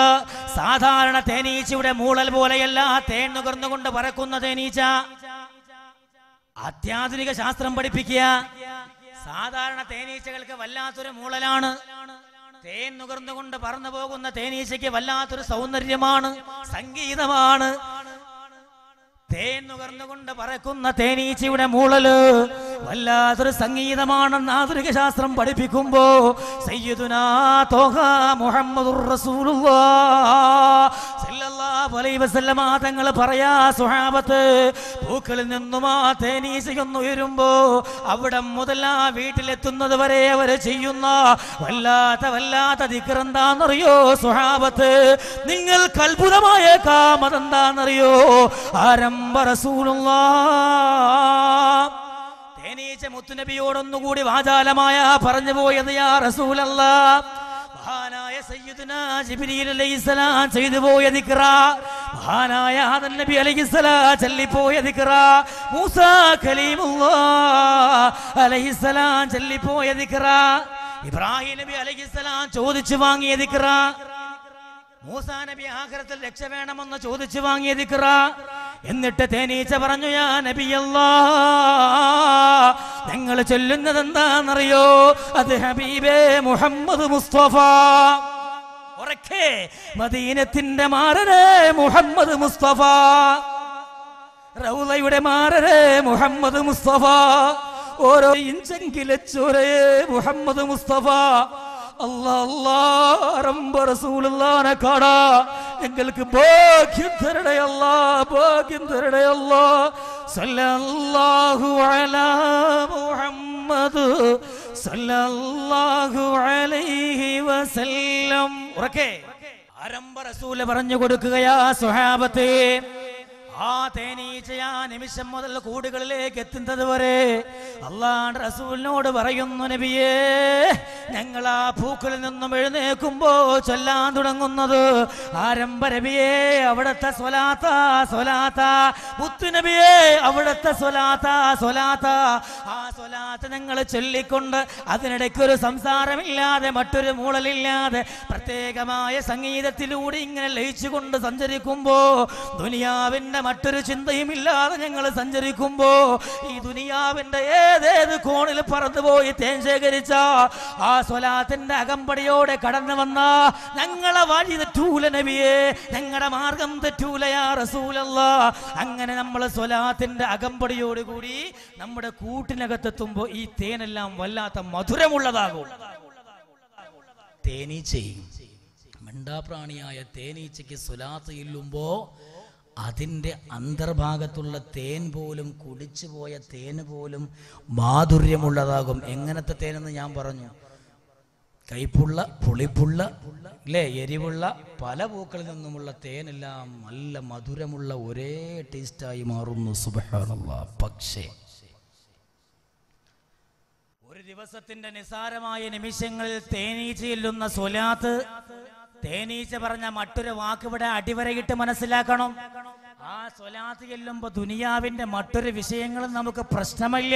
സാധാരണ തേനീച്ചയുടെ മൂളൽ പോലെയല്ല തേൻ നുകർന്നുകൊണ്ട് പറക്കുന്ന തേനീച്ച അത്യാധുനിക ശാസ്ത്രം പഠിപ്പിക്കുക സാധാരണ തേനീച്ചകൾക്ക് വല്ലാത്തൊരു മൂളലാണ് തേൻ നുകർന്നുകൊണ്ട് പറന്നു പോകുന്ന തേനീശയ്ക്ക് വല്ലാത്തൊരു സൗന്ദര്യമാണ് സംഗീതമാണ് തേൻ നുകർന്നുകൊണ്ട് പറക്കുന്ന തേനീച്ചയുടെ മൂളല് വല്ലാത്തൊരു സംഗീതമാണെന്ന് ആധുനിക ശാസ്ത്രം പഠിപ്പിക്കുമ്പോ സയ്യിദുനാ പറയാ സുഹാബത്ത് പൂക്കളിൽ നിന്നും ആ തേനീച്ചയൊന്നുയരുമ്പോ അവിടെ മുതൽ ആ വീട്ടിലെത്തുന്നത് വരെ അവർ ചെയ്യുന്ന വല്ലാത്ത വല്ലാത്ത ദിക്കറെന്താണെന്നറിയോ സുഹാബത്ത് നിങ്ങൾക്ക് അത്ഭുതമായേക്കാം അതെന്താണെന്നറിയോ ആരം തേനീച്ച മുത്തുനബിയോടൊന്നുകൂടി വാചാലമായ പറഞ്ഞു പോയത് യാ റസൂലല്ല മഹാനായ ജിബ്രീൽ അലൈഹിസ്സലാം ചെയ്തു പോയ ദിക്റ മഹാനായ നബി അലൈഹിസ്സലാം ദിക്റ മൂസ അലൈഹിസ്സലാം ദിക്റ ഇബ്രാഹിം നബി അലൈഹിസ്സലാം ചോദിച്ചു വാങ്ങിയ ദിക്റ മൂസാനബി നബി രക്ഷ വേണമെന്ന് ചോദിച്ചു വാങ്ങിയ ദിക്റ എന്നിട്ട് തേനീച്ച പറഞ്ഞു യാ നബിയല്ലാ ഞങ്ങൾ ചൊല്ലുന്നത് എന്താണെന്നറിയോ അത് ഹബീബേ മുഹമ്മദ് മുസ്തഫ ഉറക്കേ മദീനത്തിന്റെ മാറരേ മുഹമ്മദ് മുസ്തഫ റൗലയുടെ മാറരേ മുഹമ്മദ് മുസ്തഫ ഓരോ ഇഞ്ചെങ്കിലെ ചുരേ മുഹമ്മദ് മുസ്തഫ അല്ലാ അള്ളാഹുലാനെ കാണാ ഞങ്ങൾക്ക് ഭാഗ്യം അല്ലാ ഭാഗ്യം അല്ലാ സല്ലല്ലാഹു അലാ മുഹമ്മദ് സല്ലല്ലാഹു അലൈഹി വസല്ലം ഉറക്കേ അരമ്പ റസൂലെ പറഞ്ഞു കൊടുക്കുകയാ സ്വഹാബത്തെ ആ തേനീച്ചയാ നിമിഷം മുതൽ കൂടുകളിലേക്ക് എത്തുന്നത് വരെ അള്ളാഹ് റസൂലിനോട് പറയുന്നു നബിയേ ഞങ്ങൾ ആ പൂക്കളിൽ നിന്നും എഴുന്നേക്കുമ്പോ ചൊല്ലാൻ തുടങ്ങുന്നത് ആരംഭ നബിയേ അവിടത്തെ സ്വലാത്ത സ്വലാത്ത പുത്തു നബിയേ അവിടത്തെ സ്വലാത്ത സ്വലാത്ത ആ സ്വലാത്ത ഞങ്ങൾ ചൊല്ലിക്കൊണ്ട് അതിനിടയ്ക്ക് ഒരു സംസാരമില്ലാതെ മറ്റൊരു മൂളലില്ലാതെ പ്രത്യേകമായ സംഗീതത്തിലൂടെ ഇങ്ങനെ ലയിച്ചുകൊണ്ട് സഞ്ചരിക്കുമ്പോ ദുനിയാവിന്റെ മറ്റൊരു ചിന്തയുമില്ലാതെ ഞങ്ങൾ സഞ്ചരിക്കുമ്പോ ഈ ദുനിയാവിന്റെ ഏതേത് കോണിൽ പറന്നുപോയി തേൻ ശേഖരിച്ച ആ സ്വലാത്തിന്റെ അകമ്പടിയോടെ കടന്നു വന്ന ഞങ്ങളെ വഴി തെറ്റൂല നബിയെ ഞങ്ങളുടെ മാർഗം തെറ്റൂലയാ റസൂലല്ല അങ്ങനെ നമ്മൾ സ്വലാത്തിന്റെ അകമ്പടിയോട് കൂടി നമ്മുടെ കൂട്ടിനകത്തെത്തുമ്പോ ഈ തേനെല്ലാം വല്ലാത്ത മധുരമുള്ളതാകും തേനീച്ചയും മിണ്ടാപ്രാണിയായ തേനീച്ചയ്ക്ക് സ്വലാത്ത് ഇല്ലുമ്പോൾ അതിൻ്റെ അന്തർഭാഗത്തുള്ള തേൻ പോലും കുടിച്ചു പോയ തേൻ പോലും മാധുര്യമുള്ളതാകും എങ്ങനത്തെ തേനെന്ന് ഞാൻ പറഞ്ഞു കയ്പുള്ള പുളിപ്പുള്ള അല്ലേ എരിവുള്ള പല പൂക്കളിൽ നിന്നുമുള്ള തേനെല്ലാം നല്ല മധുരമുള്ള ഒരേ ടേസ്റ്റായി മാറുന്നു സുബഹാനുള്ള പക്ഷേ ഒരു ദിവസത്തിന്റെ നിസാരമായ നിമിഷങ്ങളിൽ തേനീച്ചയില്ലുന്ന സ്വലാത്ത് തേനീച്ച പറഞ്ഞ മറ്റൊരു വാക്കിവിടെ അടിവരയിട്ട് മനസ്സിലാക്കണം ആ സ്വലാത്ത് ചെല്ലുമ്പോ ദുനിയാവിന്റെ മറ്റൊരു വിഷയങ്ങളും നമുക്ക് പ്രശ്നമല്ല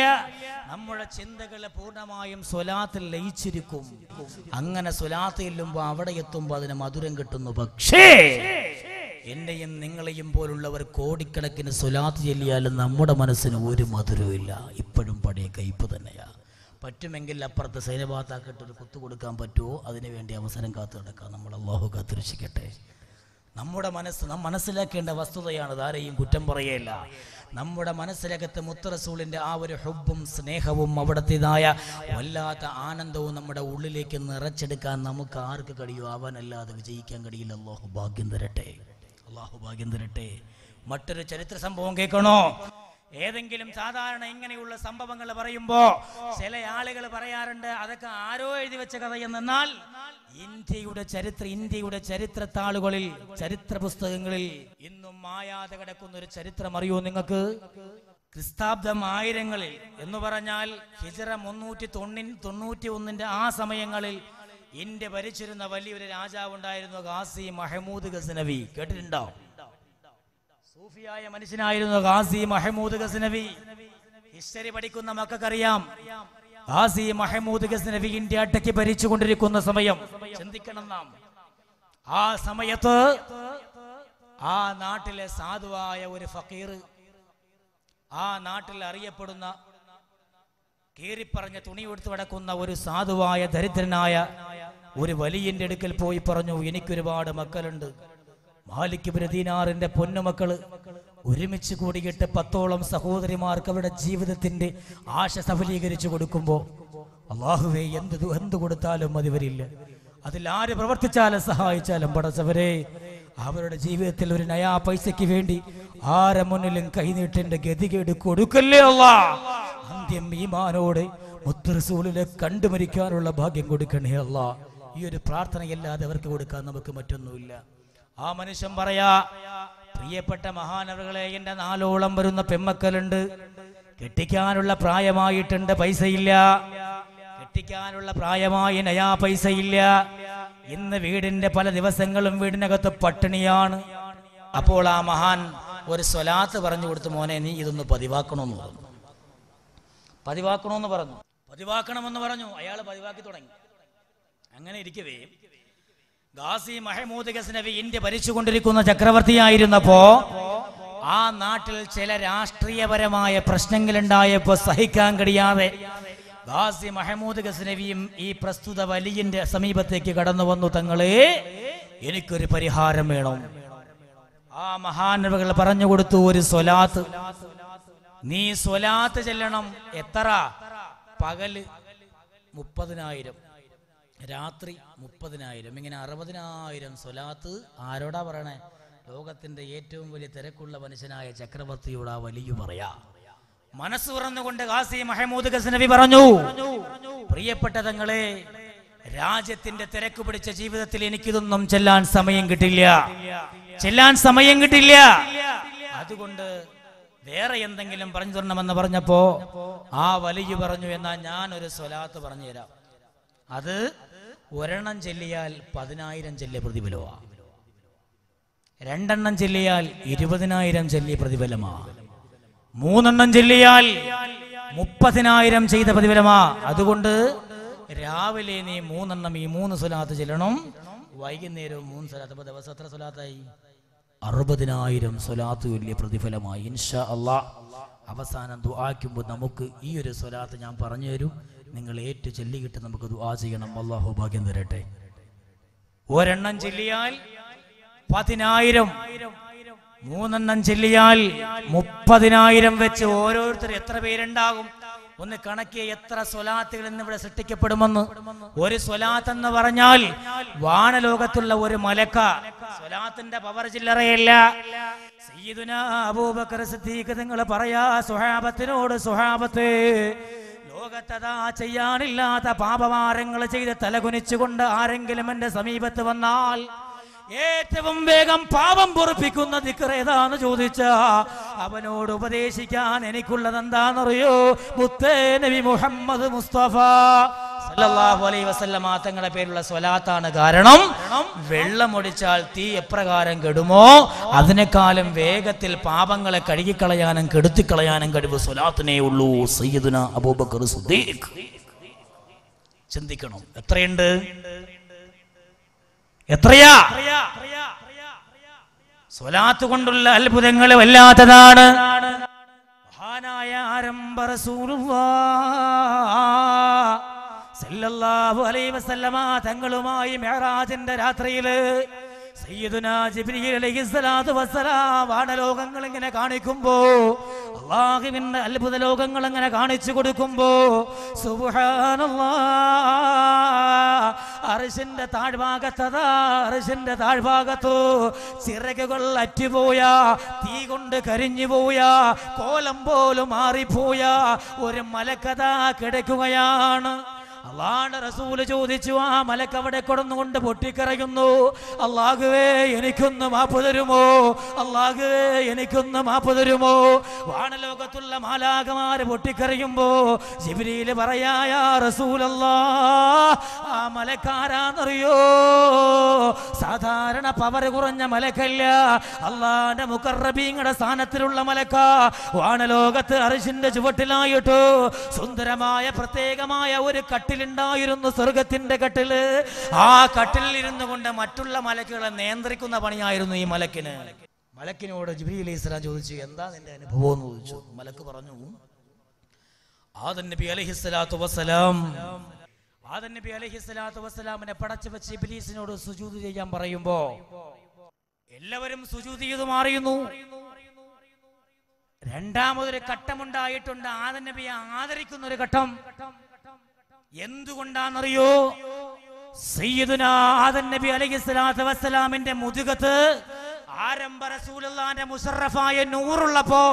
നമ്മുടെ ചിന്തകൾ പൂർണ്ണമായും സ്വലാത്തിൽ ലയിച്ചിരിക്കും അങ്ങനെ സ്വലാത്ത് ചെല്ലുമ്പോ അവിടെ എത്തുമ്പോൾ അതിന് മധുരം കിട്ടുന്നു പക്ഷേ എന്നെയും നിങ്ങളെയും പോലുള്ളവർ കോടിക്കണക്കിന് സ്വലാത്ത് ചെല്ലിയാലും നമ്മുടെ മനസ്സിന് ഒരു മധുരവും ഇപ്പോഴും പഴയ കയ്പ് തന്നെയാണ് പറ്റുമെങ്കിൽ അപ്പുറത്ത് സൈനഭാഗത്താക്കിയിട്ട് ഒരു കുത്തു കൊടുക്കാൻ പറ്റുമോ അതിനുവേണ്ടി അവസരം കാത്തു കിടക്കാം നമ്മൾ അള്ളാഹു കാത്തുരക്ഷിക്കട്ടെ നമ്മുടെ മനസ്സ് നാം മനസ്സിലാക്കേണ്ട വസ്തുതയാണ് ആരെയും കുറ്റം പറയല്ല നമ്മുടെ മനസ്സിലകത്ത് മുത്തറസൂളിൻ്റെ ആ ഒരു ഹുബും സ്നേഹവും അവിടത്തേതായ വല്ലാത്ത ആനന്ദവും നമ്മുടെ ഉള്ളിലേക്ക് നിറച്ചെടുക്കാൻ നമുക്ക് ആർക്ക് കഴിയും അവനല്ലാതെ വിജയിക്കാൻ കഴിയില്ല അള്ളാഹു ഭാഗ്യം തരട്ടെ അള്ളാഹു ഭാഗ്യം തരട്ടെ മറ്റൊരു ചരിത്ര സംഭവം കേൾക്കണോ ഏതെങ്കിലും സാധാരണ ഇങ്ങനെയുള്ള സംഭവങ്ങൾ പറയുമ്പോൾ ചില ആളുകൾ പറയാറുണ്ട് അതൊക്കെ ആരോ എഴുതി വെച്ച കഥയെന്നാൽ ഇന്ത്യയുടെ ചരിത്ര ഇന്ത്യയുടെ ചരിത്രത്താളുകളിൽ ചരിത്ര പുസ്തകങ്ങളിൽ ഇന്നും മായാതെ കിടക്കുന്ന ഒരു ചരിത്രം അറിയോ നിങ്ങൾക്ക് ക്രിസ്താബ്ദം ആയിരങ്ങളിൽ എന്ന് പറഞ്ഞാൽ ഹിജറ മുന്നൂറ്റി തൊണ്ണി തൊണ്ണൂറ്റി ഒന്നിന്റെ ആ സമയങ്ങളിൽ ഇന്ത്യ ഭരിച്ചിരുന്ന വലിയൊരു രാജാവുണ്ടായിരുന്നു ഖാസി മഹമൂദ് ഗസനവി കേട്ടിട്ടുണ്ടോ സൂഫിയായ മനുഷ്യനായിരുന്നു ഖാസി മഹമൂദ് ഗസ്നവി ഹിസ്റ്ററി പഠിക്കുന്ന മക്കറിയാം ഖാസി മഹമൂദ് ഗസ്നവി ഇന്ത്യ അട്ടയ്ക്ക് ഭരിച്ചുകൊണ്ടിരിക്കുന്ന സമയം ചിന്തിക്കണം നാം ആ സമയത്ത് ആ നാട്ടിലെ സാധുവായ ഒരു ഫക്കീർ ആ നാട്ടിൽ അറിയപ്പെടുന്ന കീറിപ്പറഞ്ഞ തുണി എടുത്ത് കിടക്കുന്ന ഒരു സാധുവായ ദരിദ്രനായ ഒരു വലിയന്റെ അടുക്കൽ പോയി പറഞ്ഞു എനിക്കൊരുപാട് മക്കളുണ്ട് മാലിക് ബ്രദീനാറിന്റെ പൊന്നുമക്കള് ഒരുമിച്ച് കൂടിയിട്ട് പത്തോളം സഹോദരിമാർക്ക് അവരുടെ ജീവിതത്തിന്റെ ആശ സഫലീകരിച്ചു കൊടുക്കുമ്പോൾ അള്ളാഹുവേ എന്ത് എന്ത് കൊടുത്താലും മതി വരില്ല അതിൽ ആര് പ്രവർത്തിച്ചാലും സഹായിച്ചാലും പടച്ചവരെ അവരുടെ ജീവിതത്തിൽ ഒരു നയാ പൈസയ്ക്ക് വേണ്ടി ആരെ മുന്നിലും കൈനീട്ടിന്റെ ഗതികേട് കൊടുക്കല്ലേ അല്ല അന്ത്യം ഈമാനോടെ മുത്തറസൂലിലെ കണ്ടുമരിക്കാനുള്ള ഭാഗ്യം കൊടുക്കണേ അല്ല ഈ ഒരു പ്രാർത്ഥനയല്ലാതെ അവർക്ക് കൊടുക്കാൻ നമുക്ക് മറ്റൊന്നുമില്ല ആ മനുഷ്യൻ പറയാ പ്രിയപ്പെട്ട മഹാനവകളെ എന്റെ നാലോളം വരുന്ന പെമ്മക്കലുണ്ട് കെട്ടിക്കാനുള്ള പ്രായമായിട്ടുണ്ട് പൈസയില്ല കെട്ടിക്കാനുള്ള പ്രായമായി നയാ പൈസയില്ല ഇന്ന് വീടിന്റെ പല ദിവസങ്ങളും വീടിനകത്ത് പട്ടിണിയാണ് അപ്പോൾ ആ മഹാൻ ഒരു സ്വലാത്ത് പറഞ്ഞു കൊടുത്തു മോനെ നീ ഇതൊന്ന് പതിവാക്കണമെന്ന് പറഞ്ഞു പതിവാക്കണമെന്ന് പറഞ്ഞു പതിവാക്കണമെന്ന് പറഞ്ഞു അയാൾ പതിവാക്കി തുടങ്ങി അങ്ങനെ ഇരിക്കവേ ഗാസി മഹമൂദ് ഗസ്നവി ഇന്ത്യ ഭരിച്ചുകൊണ്ടിരിക്കുന്ന ചക്രവർത്തിയായിരുന്നപ്പോ ആ നാട്ടിൽ ചില രാഷ്ട്രീയപരമായ പ്രശ്നങ്ങൾ ഉണ്ടായപ്പോൾ സഹിക്കാൻ കഴിയാതെ ഗാസി മഹമൂദ് ഗസ്നവിയും ഈ പ്രസ്തുത വലിയന്റെ സമീപത്തേക്ക് കടന്നു വന്നു തങ്ങള് എനിക്കൊരു പരിഹാരം വേണം ആ മഹാനവകൾ പറഞ്ഞു കൊടുത്തു ഒരു സ്വലാത്ത് നീ സ്വലാത്ത് ചെല്ലണം എത്ര പകല് മുപ്പതിനായിരം രാത്രി മുപ്പതിനായിരം ഇങ്ങനെ അറുപതിനായിരം സ്വലാത്ത് ആരോടാ പറയണേ ലോകത്തിന്റെ ഏറ്റവും വലിയ തിരക്കുള്ള മനുഷ്യനായ ചക്രവർത്തിയോട് ആ വലിയ പറയാ മനസ്സ് തുറന്നുകൊണ്ട് ഖാസി മഹമൂദ് ഗസ്നബി പറഞ്ഞു പ്രിയപ്പെട്ട തങ്ങളെ രാജ്യത്തിന്റെ തിരക്ക് പിടിച്ച ജീവിതത്തിൽ എനിക്കിതൊന്നും ചെല്ലാൻ സമയം കിട്ടില്ല ചെല്ലാൻ സമയം കിട്ടില്ല അതുകൊണ്ട് വേറെ എന്തെങ്കിലും പറഞ്ഞു തരണമെന്ന് പറഞ്ഞപ്പോ ആ വലിയ പറഞ്ഞു എന്നാ ഞാൻ ഒരു സ്വലാത്ത് പറഞ്ഞുതരാം അത് ഒരെണ്ണം ചെല്ലിയാൽ പതിനായിരം ചെല്ലിയ പ്രതിഫലമാ രണ്ടെണ്ണം ചെല്ലിയാൽ ഇരുപതിനായിരം ചെല്ലിയ പ്രതിഫലമാ മൂന്നെണ്ണം ചെല്ലിയാൽ മുപ്പതിനായിരം ചെയ്ത പ്രതിഫലമാ അതുകൊണ്ട് രാവിലെ നീ മൂന്നെണ്ണം ഈ മൂന്ന് സ്വലാത്ത് ചെല്ലണം വൈകുന്നേരവും മൂന്ന് സ്വലാത്ത് അപ്പൊ ദിവസം എത്ര സ്വലാത്തായി അറുപതിനായിരം സ്വലാത്ത് വലിയ പ്രതിഫലമായി ഇൻഷാ അള്ളാ അവസാനം ദുആക്കുമ്പോൾ നമുക്ക് ഈ ഒരു സ്വലാത്ത് ഞാൻ പറഞ്ഞു തരും നിങ്ങൾ ഏറ്റ് ചൊല്ലിയിട്ട് നമുക്ക് ദുആ ചെയ്യണം അള്ളാഹു ഭാഗ്യം തരട്ടെ ഒരെണ്ണം ചൊല്ലിയാൽ പതിനായിരം മൂന്നെണ്ണം ചൊല്ലിയാൽ മുപ്പതിനായിരം വെച്ച് ഓരോരുത്തർ എത്ര പേരുണ്ടാകും ഒന്ന് കണക്കിയ എത്ര സ്വലാത്തുകൾ ഇന്ന് ഇവിടെ സൃഷ്ടിക്കപ്പെടുമെന്ന് ഒരു സ്വലാത്ത് എന്ന് പറഞ്ഞാൽ വാനലോകത്തുള്ള ഒരു മലക്ക സ്വലാത്തിന്റെ പവർ ചില്ലറയല്ല സയ്യിദുനാ അബൂബക്കർ സിദ്ദീഖ് നിങ്ങൾ പറയാ സുഹാബത്തിനോട് സുഹാബത്ത് ലോകത്തതാ ചെയ്യാനില്ലാത്ത പാപമാരങ്ങൾ ചെയ്ത് തലകുനിച്ചുകൊണ്ട് ആരെങ്കിലും എന്റെ സമീപത്ത് വന്നാൽ ഏറ്റവും വേഗം പാപം പൊറപ്പിക്കുന്ന ദിക്കറേതാന്ന് ചോദിച്ച അവനോട് ഉപദേശിക്കാൻ എനിക്കുള്ളത് എന്താണെന്നറിയോ മുത്തേ നബി മുഹമ്മദ് മുസ്തഫ സല്ലല്ലാഹു അലൈഹി വസല്ലമ തങ്ങളുടെ പേരുള്ള സ്വലാത്താണ് കാരണം വെള്ളമൊടിച്ചാൽ തീ എപ്രകാരം കെടുമോ അതിനേക്കാളും വേഗത്തിൽ പാപങ്ങളെ കഴുകിക്കളയാനും കെടുത്തിക്കളയാനും കഴിവ് സ്വലാത്തിനെ ഉള്ളൂ സയ്യിദുന അബൂബക്കർ സിദ്ദീഖ് ചിന്തിക്കണം എത്രയുണ്ട് എത്രയാ സ്വലാത്ത് കൊണ്ടുള്ള അത്ഭുതങ്ങൾ വല്ലാത്തതാണ് മഹാനായ ആരംഭ റസൂലുള്ളാഹു അലൈഹി വസല്ലമ തങ്ങളുമായി മെഹറാജിന്റെ രാത്രിയില് വാനലോകങ്ങൾ ഇങ്ങനെ കാണിക്കുമ്പോ അള്ളാഹുവിന്റെ അത്ഭുത ലോകങ്ങൾ ഇങ്ങനെ കാണിച്ചു കൊടുക്കുമ്പോ അറിശിന്റെ താഴ്ഭാഗത്തതാ അറിശിന്റെ താഴ്ഭാഗത്തു ചിറകുകൾ അറ്റുപോയ തീ കൊണ്ട് കരിഞ്ഞുപോയ കോലം പോലും മാറിപ്പോയ ഒരു മലക്കഥ കിടക്കുകയാണ് അള്ളാന്റെ റസൂല് ചോദിച്ചു ആ മലക്ക് അവിടെ കൊടന്നുകൊണ്ട് പൊട്ടിക്കറയുന്നു അള്ളാഹുവേ എനിക്കൊന്ന് മാപ്പ് തരുമോ അള്ളാഹുവേ എനിക്കൊന്ന് മാപ്പ് തരുമോ വാണലോകത്തുള്ള മാലാകമാര് പൊട്ടിക്കറിയുമ്പോ ജിബിരിയില് പറയായ റസൂലല്ലാ ആ മലക്കാരാന്നറിയോ സാധാരണ പവർ കുറഞ്ഞ മലക്കല്ല അള്ളാന്റെ മുക്കറബീങ്ങളുടെ സ്ഥാനത്തിലുള്ള മലക്ക വാണലോകത്ത് അറിശിന്റെ ചുവട്ടിലായിട്ട് സുന്ദരമായ പ്രത്യേകമായ ഒരു കട്ട് കട്ടിലുണ്ടായിരുന്നു സ്വർഗത്തിന്റെ കട്ടില് ആ കട്ടിലിൽ ഇരുന്നു കൊണ്ട് മറ്റുള്ള മലക്കുകളെ നിയന്ത്രിക്കുന്ന പണിയായിരുന്നു ഈ മലക്കിന് മലക്കിനോട് ജിബിരി അലൈഹി ഇസ്ലാം ചോദിച്ചു എന്താ നിന്റെ അനുഭവം എന്ന് ചോദിച്ചു മലക്ക് പറഞ്ഞു ആദൻ നബി അലഹി സ്വലാത്തു വസ്സലാം ആദൻ നബി അലഹി സ്വലാത്തു വസ്സലാമിനെ പടച്ചു വെച്ച് ഇബ്ലീസിനോട് സുജൂത് ചെയ്യാൻ പറയുമ്പോ എല്ലാവരും സുജൂത് ചെയ്ത് മാറിയുന്നു രണ്ടാമതൊരു ഘട്ടമുണ്ടായിട്ടുണ്ട് ആദൻ നബിയെ ആദരിക്കുന്ന ഒരു ഘട്ടം എന്തുകൊണ്ടാണെന്നറിയോ സയ്യിദുനാഥൻ നബി അലൈഹി സ്വലാത്തു വസ്സലാമിന്റെ മുതുകത്ത് ആരംഭ റസൂലുള്ളാന്റെ മുസറഫായ നൂറുള്ളപ്പോ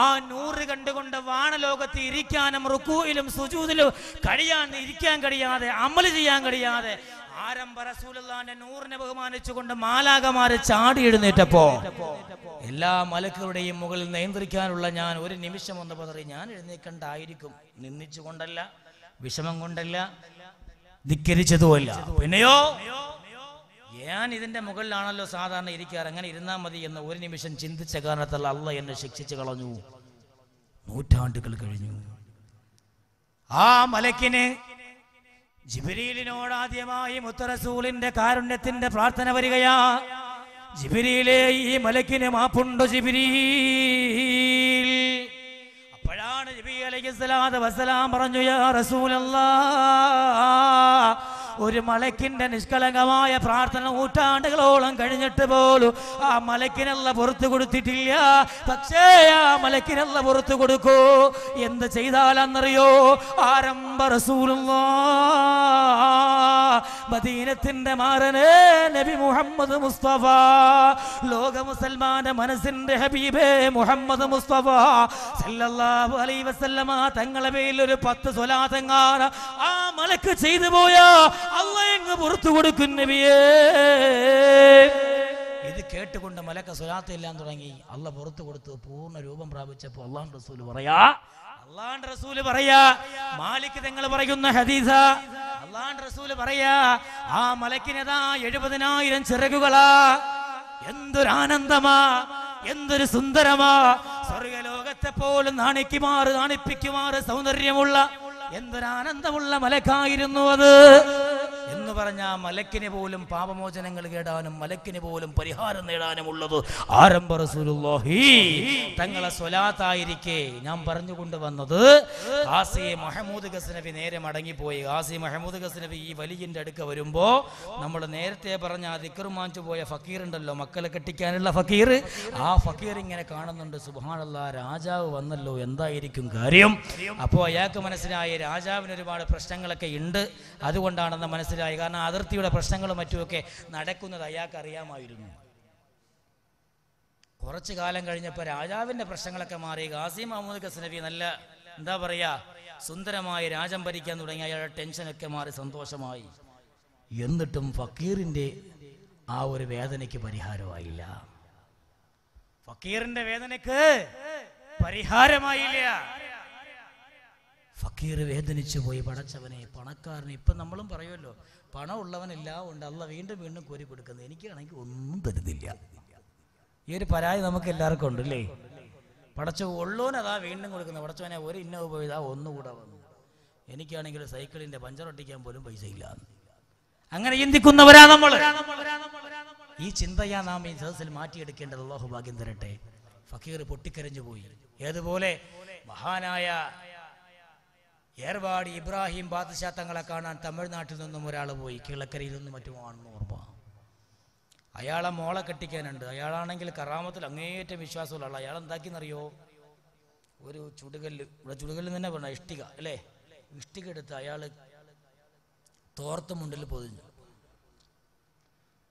ആ നൂറ് കണ്ടുകൊണ്ട് വാണലോകത്ത് ഇരിക്കാനും റുക്കൂയിലും സുജൂതിലും കഴിയാൻ ഇരിക്കാൻ കഴിയാതെ അമല് ചെയ്യാൻ കഴിയാതെ ആരംഭ റസൂലുള്ളാന്റെ നൂറിനെ ബഹുമാനിച്ചുകൊണ്ട് മാലാകമാരെ ചാടി എഴുന്നേറ്റപ്പോ എല്ലാ മലക്കുകളുടെയും മുകളിൽ നിയന്ത്രിക്കാനുള്ള ഞാൻ ഒരു നിമിഷം ഒന്ന് പതറി ഞാൻ എഴുന്നേക്കണ്ടായിരിക്കും നിന്നിച്ചുകൊണ്ടല്ല വിഷമം കൊണ്ടല്ല ധിക്കരിച്ചതുമല്ല പിന്നെയോ ഞാൻ ഇതിന്റെ മുകളിലാണല്ലോ സാധാരണ ഇരിക്കാറ് അങ്ങനെ ഇരുന്നാൽ മതി എന്ന് ഒരു നിമിഷം ചിന്തിച്ച കാരണത്താൽ അല്ല എന്നെ ശിക്ഷിച്ചു കളഞ്ഞു നൂറ്റാണ്ടുകൾ കഴിഞ്ഞു ആ മലക്കിന് ജിബിരിയിലിനോട് ആദ്യമായി മുത്തറസൂലിന്റെ കാരുണ്യത്തിന്റെ പ്രാർത്ഥന വരികയാ ജിബിരിയിലെ ഈ മലക്കിന് മാപ്പുണ്ടോ ജിബിരിയിൽ അലൈഹി സ്വലാത്ത് വസ്സലാം പറഞ്ഞു യാ റസൂലല്ലാഹ് ഒരു മലക്കിന്റെ നിഷ്കളങ്കമായ പ്രാർത്ഥന നൂറ്റാണ്ടുകളോളം കഴിഞ്ഞിട്ട് പോലും ആ മലക്കിനല്ല പുറത്തു കൊടുത്തിട്ടില്ല പക്ഷേ ആ മലക്കിനല്ല പുറത്തു കൊടുക്കൂ എന്ത് ചെയ്താലെന്നറിയോ ആരംഭ റസൂലുള്ള മദീനത്തിന്റെ മാറന് നബി മുഹമ്മദ് മുസ്തഫ ലോക മുസൽമാന്റെ മനസ്സിന്റെ ഹബീബേ മുഹമ്മദ് മുസ്തഫ സല്ലല്ലാഹു അലൈഹി വസല്ലമ തങ്ങളെ പേരിൽ ഒരു പത്ത് സ്വലാതങ്ങാണ് ആ മലക്ക് ചെയ്തു പോയ അല്ല പുറത്തു കൊടുക്കും നബിയേ ഇത് കേട്ടുകൊണ്ട് മലക്ക സ്വലാത്ത് എല്ലാം തുടങ്ങി അല്ല പുറത്തു കൊടുത്ത് പൂർണ്ണ രൂപം പ്രാപിച്ചപ്പോൾ അള്ളാൻ റസൂല് പറയാ അള്ളാൻ റസൂല് പറയാ മാലിക് തങ്ങൾ പറയുന്ന ഹദീസ അള്ളാൻ റസൂല് പറയാ ആ മലക്കിനതാ എഴുപതിനായിരം ചിറകുകളാ എന്തൊരാനന്ദമാ എന്തൊരു സുന്ദരമാ സ്വർഗലോകത്തെ പോലും നാണിക്കുമാറ് നാണിപ്പിക്കുമാറ് സൗന്ദര്യമുള്ള എന്തൊരാനന്ദമുള്ള മലക്കായിരുന്നു അത് എന്ന് പറഞ്ഞ മലക്കിന് പോലും പാപമോചനങ്ങൾ കേടാനും മലക്കിന് പോലും പരിഹാരം നേടാനും ഉള്ളത് ആരംഭ റസൂലുള്ളാഹി തങ്ങളെ സ്വലാത്തായിരിക്കെ ഞാൻ പറഞ്ഞുകൊണ്ട് വന്നത് ആസി മഹമൂദ് ഗസ്നബി നേരെ മടങ്ങിപ്പോയി ആസി മഹമൂദ് ഗസ്നബി ഈ വലിയൻ്റെ അടുക്ക വരുമ്പോൾ നമ്മൾ നേരത്തെ പറഞ്ഞ ആ ദിക്കറുമാഞ്ചു പോയ ഫക്കീറുണ്ടല്ലോ മക്കളെ കെട്ടിക്കാനുള്ള ഫക്കീർ ആ ഫക്കീർ ഇങ്ങനെ കാണുന്നുണ്ട് സുബാനുള്ള രാജാവ് വന്നല്ലോ എന്തായിരിക്കും കാര്യം അപ്പോൾ അയാൾക്ക് മനസ്സിലായി രാജാവിന് ഒരുപാട് പ്രശ്നങ്ങളൊക്കെ ഉണ്ട് അതുകൊണ്ടാണെന്ന് മനസ്സിലായി കാരണം അതിർത്തിയുടെ പ്രശ്നങ്ങളും മറ്റുമൊക്കെ നടക്കുന്നത് അയാൾക്ക് അറിയാമായിരുന്നു കുറച്ചു കാലം കഴിഞ്ഞപ്പോൾ രാജാവിൻ്റെ പ്രശ്നങ്ങളൊക്കെ മാറി ഗാസി മുഹമ്മദ് കസനബി നല്ല എന്താ പറയാ സുന്ദരമായി രാജം ഭരിക്കാൻ തുടങ്ങി അയാളുടെ ടെൻഷനൊക്കെ മാറി സന്തോഷമായി എന്നിട്ടും ഫക്കീറിന്റെ ആ ഒരു വേദനയ്ക്ക് പരിഹാരമായില്ല ഫക്കീറിന്റെ വേദനയ്ക്ക് പരിഹാരമായില്ല ഫക്കീർ വേദനിച്ചു പോയി പടച്ചവനെ പണക്കാരന് ഇപ്പൊ നമ്മളും പറയുമല്ലോ പണമുള്ളവനെല്ലാം ഉണ്ട് അല്ല വീണ്ടും വീണ്ടും കോരി കൊടുക്കുന്നത് എനിക്കാണെങ്കിൽ ഒന്നും തരുന്നില്ല ഈ ഒരു പരാതി നമുക്ക് എല്ലാവർക്കും ഉണ്ട് അല്ലേ പടച്ചു ഉള്ളവനതാ വീണ്ടും കൊടുക്കുന്നത് പടച്ചവനെ ഒരു ഇന്നോ പോയതാ ഒന്നുകൂടെ വന്നു എനിക്കാണെങ്കിൽ സൈക്കിളിന്റെ പഞ്ചർ ഒട്ടിക്കാൻ പോലും പൈസ ഇല്ല അങ്ങനെ ചിന്തിക്കുന്നവരാ നമ്മൾ ഈ ചിന്തയാ നാം ഈ സദസ്സിൽ മാറ്റിയെടുക്കേണ്ടത് അള്ളാഹു ഭാഗ്യം തരട്ടെ ഫക്കീർ പൊട്ടിക്കരഞ്ഞു പോയി ഏതുപോലെ മഹാനായ ഏർവാട് ഇബ്രാഹിം ബാദശാ തങ്ങളെ കാണാൻ തമിഴ്നാട്ടിൽ നിന്നും ഒരാൾ പോയി കിളക്കരയിൽ നിന്നും മറ്റുമാണെന്ന് ഓർമ്മ അയാളെ മോളെ കെട്ടിക്കാനുണ്ട് അയാളാണെങ്കിൽ കറാമത്തിൽ അങ്ങേയറ്റം വിശ്വാസമുള്ള അയാൾ എന്താക്കിന്നറിയോ ഒരു ചുടുകല്ല് ഇവിടെ ചുടുകല്ല് തന്നെ പറഞ്ഞ ഇഷ്ടിക അല്ലേ ഇഷ്ടിക എടുത്ത് അയാൾ തോർത്ത് മുണ്ടിൽ പൊതിഞ്ഞു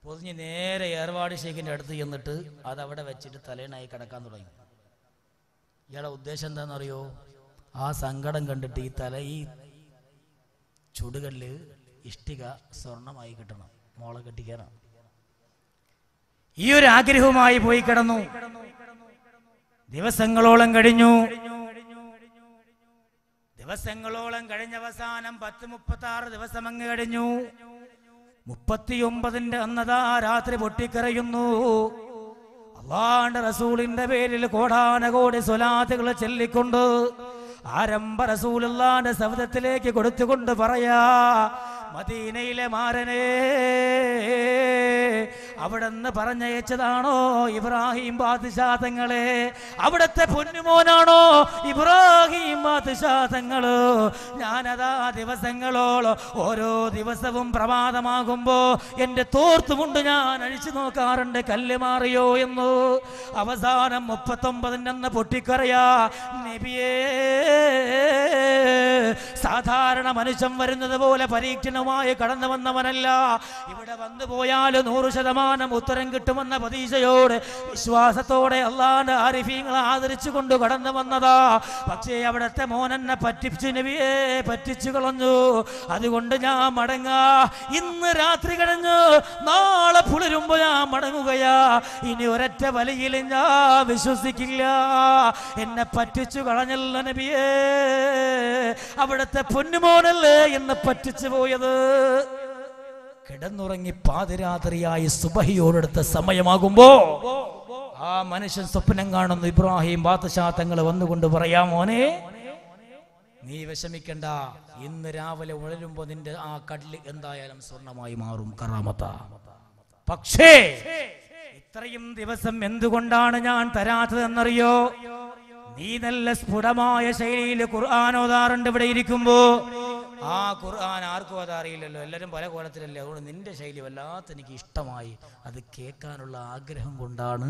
പൊതിഞ്ഞ് നേരെ ഏർവാട് ഷേഖിൻ്റെ അടുത്ത് ചെന്നിട്ട് അതവിടെ വെച്ചിട്ട് തലേനായി കിടക്കാൻ തുടങ്ങി ഇയാളെ ഉദ്ദേശം എന്താണെന്നറിയോ ആ സങ്കടം കണ്ടിട്ട് ഈ തല ഈ ചുടുകളിൽ ഇഷ്ടിക സ്വർണമായി കിട്ടണം മോളെ കെട്ടിക്കാനാണ് ഈ ഒരു ആഗ്രഹവുമായി പോയി കിടന്നു ദിവസങ്ങളോളം കഴിഞ്ഞു ദിവസങ്ങളോളം കഴിഞ്ഞ അവസാനം പത്ത് മുപ്പത്തി ആറ് ദിവസം അങ്ങ് കഴിഞ്ഞു മുപ്പത്തിയൊമ്പതിന്റെ അന്നതാ രാത്രി പൊട്ടിക്കറയുന്നു അള്ളാണ്ട് റസൂളിന്റെ പേരിൽ കോടാനകോടി സ്വലാത്തുകൾ ചൊല്ലിക്കൊണ്ട് ആരംഭ റസൂലുള്ളാന്റെ ശബ്ദത്തിലേക്ക് കൊടുത്തുകൊണ്ട് പറയാ മദീനയിലെ മാരനെ അവിടെ നിന്ന് പറഞ്ഞയച്ചതാണോ ഇബ്രാഹിം ബാധിശാതങ്ങളെ അവിടത്തെ പൊന്നുമോനാണോ ഇബ്രാഹിം ബാധിശാതങ്ങള് ഞാനതാ ദിവസങ്ങളോളോ ഓരോ ദിവസവും പ്രഭാതമാകുമ്പോ എൻ്റെ തോർത്തുമുണ്ട് ഞാൻ അഴിച്ചു നോക്കാറുണ്ട് കല്ല് മാറിയോ എന്ന് അവസാനം മുപ്പത്തൊമ്പതിനെന്ന് പൊട്ടിക്കറിയാ നബിയേ സാധാരണ മനുഷ്യൻ വരുന്നത് പോലെ പരീക്ഷണം ഖുർആാനുമായി കടന്നു വന്നവനല്ല ഇവിടെ വന്നു പോയാൽ നൂറ് ശതമാനം ഉത്തരം കിട്ടുമെന്ന പ്രതീക്ഷയോട് വിശ്വാസത്തോടെ അള്ളാന്റെ ആരിഫീങ്ങളെ ആദരിച്ചു കൊണ്ട് കടന്നു വന്നതാ പക്ഷേ അവിടത്തെ മോനെന്നെ പറ്റിച്ചു നബിയെ പറ്റിച്ചു കളഞ്ഞു അതുകൊണ്ട് ഞാൻ മടങ്ങാ ഇന്ന് രാത്രി കഴിഞ്ഞു നാളെ പുലരുമ്പോ ഞാൻ മടങ്ങുകയാ ഇനി ഒരൊറ്റ വലിയ ഞാൻ വിശ്വസിക്കില്ല എന്നെ പറ്റിച്ചു കളഞ്ഞല്ല നബിയേ അവിടുത്തെ പൊന്നുമോനല്ലേ എന്ന് പറ്റിച്ചു പോയത് കിടന്നുറങ്ങി പാതിരാത്രിയായി സുബഹിയോടെടുത്ത സമയമാകുമ്പോ ആ മനുഷ്യൻ സ്വപ്നം കാണുന്നു ഇബ്രാഹിം ബാത്തശാത്തങ്ങൾ വന്നുകൊണ്ട് പറയാ മോനെ നീ വിഷമിക്കണ്ട ഇന്ന് രാവിലെ ഉണരുമ്പോ നിന്റെ ആ കടല് എന്തായാലും സ്വർണമായി മാറും കറാമത്ത പക്ഷേ ഇത്രയും ദിവസം എന്തുകൊണ്ടാണ് ഞാൻ തരാത്തതെന്നറിയോ നീ നല്ല സ്ഫുടമായ ശൈലിയിൽ ഖുർആാനോദാറുണ്ട് ഇവിടെ ഇരിക്കുമ്പോ ആ ഖുർആൻ ആർക്കും അത് അറിയില്ലല്ലോ എല്ലാവരും പല കോലത്തിലല്ലേ അതുകൊണ്ട് നിന്റെ ശൈലി വല്ലാത്ത എനിക്ക് ഇഷ്ടമായി അത് കേൾക്കാനുള്ള ആഗ്രഹം കൊണ്ടാണ്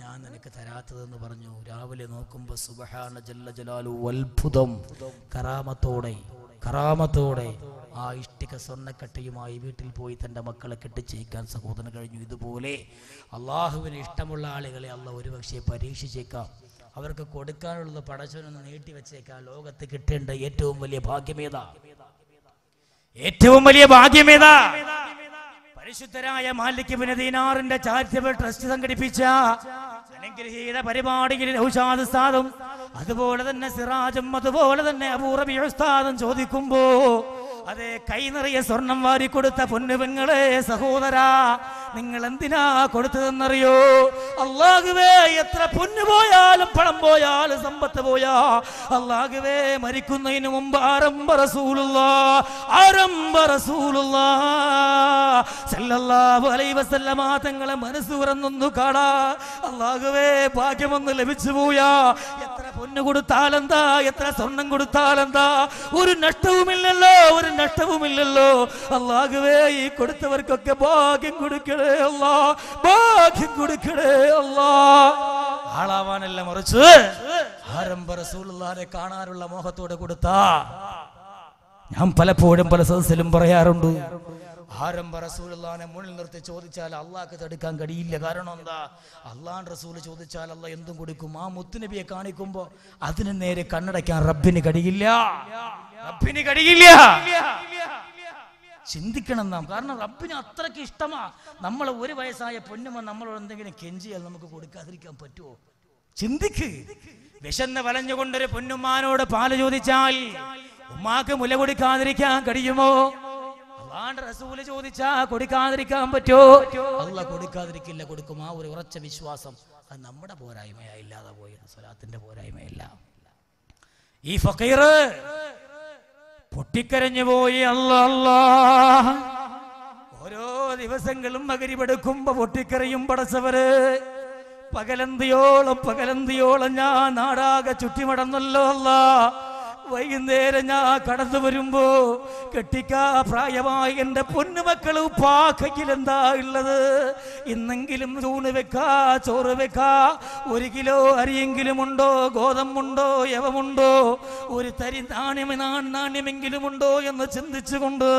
ഞാൻ നിനക്ക് തരാത്തതെന്ന് പറഞ്ഞു രാവിലെ നോക്കുമ്പോൾ സുബഹാന ജല്ല ജലാലു അത്ഭുതം കറാമത്തോടെ കറാമത്തോടെ ആ ഇഷ്ടിക സ്വർണ്ണക്കട്ടയുമായി വീട്ടിൽ പോയി തൻ്റെ മക്കളെ കെട്ടിച്ചയക്കാൻ സഹോദരൻ കഴിഞ്ഞു ഇതുപോലെ അള്ളാഹുവിന് ഇഷ്ടമുള്ള ആളുകളെ അള്ള ഒരുപക്ഷെ പരീക്ഷിച്ചേക്കാം അവർക്ക് കൊടുക്കാനുള്ളത് പടച്ചവനൊന്ന് നീട്ടിവെച്ചേക്കാം ലോകത്ത് കിട്ടേണ്ട ഏറ്റവും വലിയ ഭാഗ്യമേതാ ഏറ്റവും വലിയ ഭാഗ്യമേതാ പരിശുദ്ധരായ മാലിക് ദീനാറിന്റെ ചാരിറ്റബിൾ ട്രസ്റ്റ് സംഘടിപ്പിച്ച അനുഗ്രഹീത പരിപാടിയിൽ ഔഷാദ് സാദും അതുപോലെ തന്നെ സിറാജും അതുപോലെ തന്നെ അപൂർവ ഉസ്താദും ചോദിക്കുമ്പോ അതെ കൈ നിറയെ സ്വർണം വാരിക്കൊടുത്ത പൊന്നുപെങ്ങളെ സഹോദരാ നിങ്ങൾ എന്തിനാ കൊടുത്തതെന്നറിയോ അള്ളാഹുവേ എത്ര പൊന്നു പോയാലും പണം പോയാലും സമ്പത്ത് പോയാ അള്ളാഹുവേ മരിക്കുന്നതിന് മുമ്പ് ആരംഭ റസൂലുള്ള ആരംഭ റസൂലുള്ള സല്ലല്ലാഹു അലൈഹി വസല്ലമ തങ്ങളെ മനസ്സ് തുറന്നൊന്നു കാടാ അള്ളാഹുവേ ഭാഗ്യമൊന്ന് ലഭിച്ചു പോയാ എത്ര പൊന്നു കൊടുത്താലെന്താ എത്ര സ്വർണം കൊടുത്താലെന്താ ഒരു നഷ്ടവുമില്ലല്ലോ ഒരു നഷ്ടവുമില്ലല്ലോ അള്ളാഹുവേ ഈ കൊടുത്തവർക്കൊക്കെ ഭാഗ്യം കൊടുക്കണേ കൊടുക്കണേ അല്ല ഭാഗ്യം കൊടുക്കണേ അല്ല ആളാവാനല്ല മറിച്ച് ആരംഭ കാണാനുള്ള മോഹത്തോടെ കൊടുത്ത ഞാൻ പലപ്പോഴും പല സദസ്സിലും പറയാറുണ്ട് ആരംഭ റസൂലുള്ളാനെ മുന്നിൽ നിർത്തി ചോദിച്ചാൽ അള്ളാഹ്ക്ക് തടുക്കാൻ കഴിയില്ല കാരണം എന്താ അള്ളാൻ റസൂൽ ചോദിച്ചാൽ അള്ളാഹ് എന്തും കൊടുക്കും ആ മുത്തുനബിയെ കാണിക്കുമ്പോ അതിന് നേരെ കണ്ണടയ്ക്കാൻ റബ്ബിന് കഴിയില്ല റബ്ബിന് കഴിയില്ല ചിന്തിക്കണം നാം കാരണം റബ്ബിന് അത്രയ്ക്ക് ഇഷ്ടമാ നമ്മൾ ഒരു വയസ്സായ പൊന്നുമ നമ്മളോട് എന്തെങ്കിലും കെഞ്ചിയാൽ നമുക്ക് കൊടുക്കാതിരിക്കാൻ പറ്റുമോ ചിന്തിക്ക് വിശന്ന് വലഞ്ഞുകൊണ്ടൊരു പൊന്നുമാനോട് പാല് ചോദിച്ചാൽ ഉമ്മാക്ക് മുല കൊടുക്കാതിരിക്കാൻ കഴിയുമോ അള്ളാണ്ട് റസൂല് ചോദിച്ചാ കൊടുക്കാതിരിക്കാൻ പറ്റുമോ അല്ല കൊടുക്കാതിരിക്കില്ല കൊടുക്കും ആ ഒരു ഉറച്ച വിശ്വാസം അത് നമ്മുടെ പോരായ്മയാ ഇല്ലാതെ പോയി സ്വലാത്തിന്റെ പോരായ്മയല്ല ഈ ഫക്കീർ പൊട്ടിക്കരഞ്ഞു പോയി അല്ല ഓരോ ദിവസങ്ങളും മകരിപെടുക്കുമ്പോ പൊട്ടിക്കറിയും പടച്ചവര് പകലന്തിയോളം പകലന്തിയോളം ഞാൻ നാടാകെ ചുറ്റിമടന്നല്ലോ അല്ലാ വൈകുന്നേരം ഞാൻ കടന്നു വരുമ്പോ കെട്ടിക്കാ പ്രായമായി എൻ്റെ പൊന്നുമക്കൾ ഉപ്പാക്കയിൽ എന്താ ഉള്ളത് ഇന്നെങ്കിലും തൂണ് വെക്കാ ചോറ് വെക്കാ ഒരു കിലോ അരിയെങ്കിലും ഉണ്ടോ ഗോതമ്പുണ്ടോ യവമുണ്ടോ ഒരു തരി നാണ്യം നാണ്യമെങ്കിലും ഉണ്ടോ എന്ന് ചിന്തിച്ചുകൊണ്ട്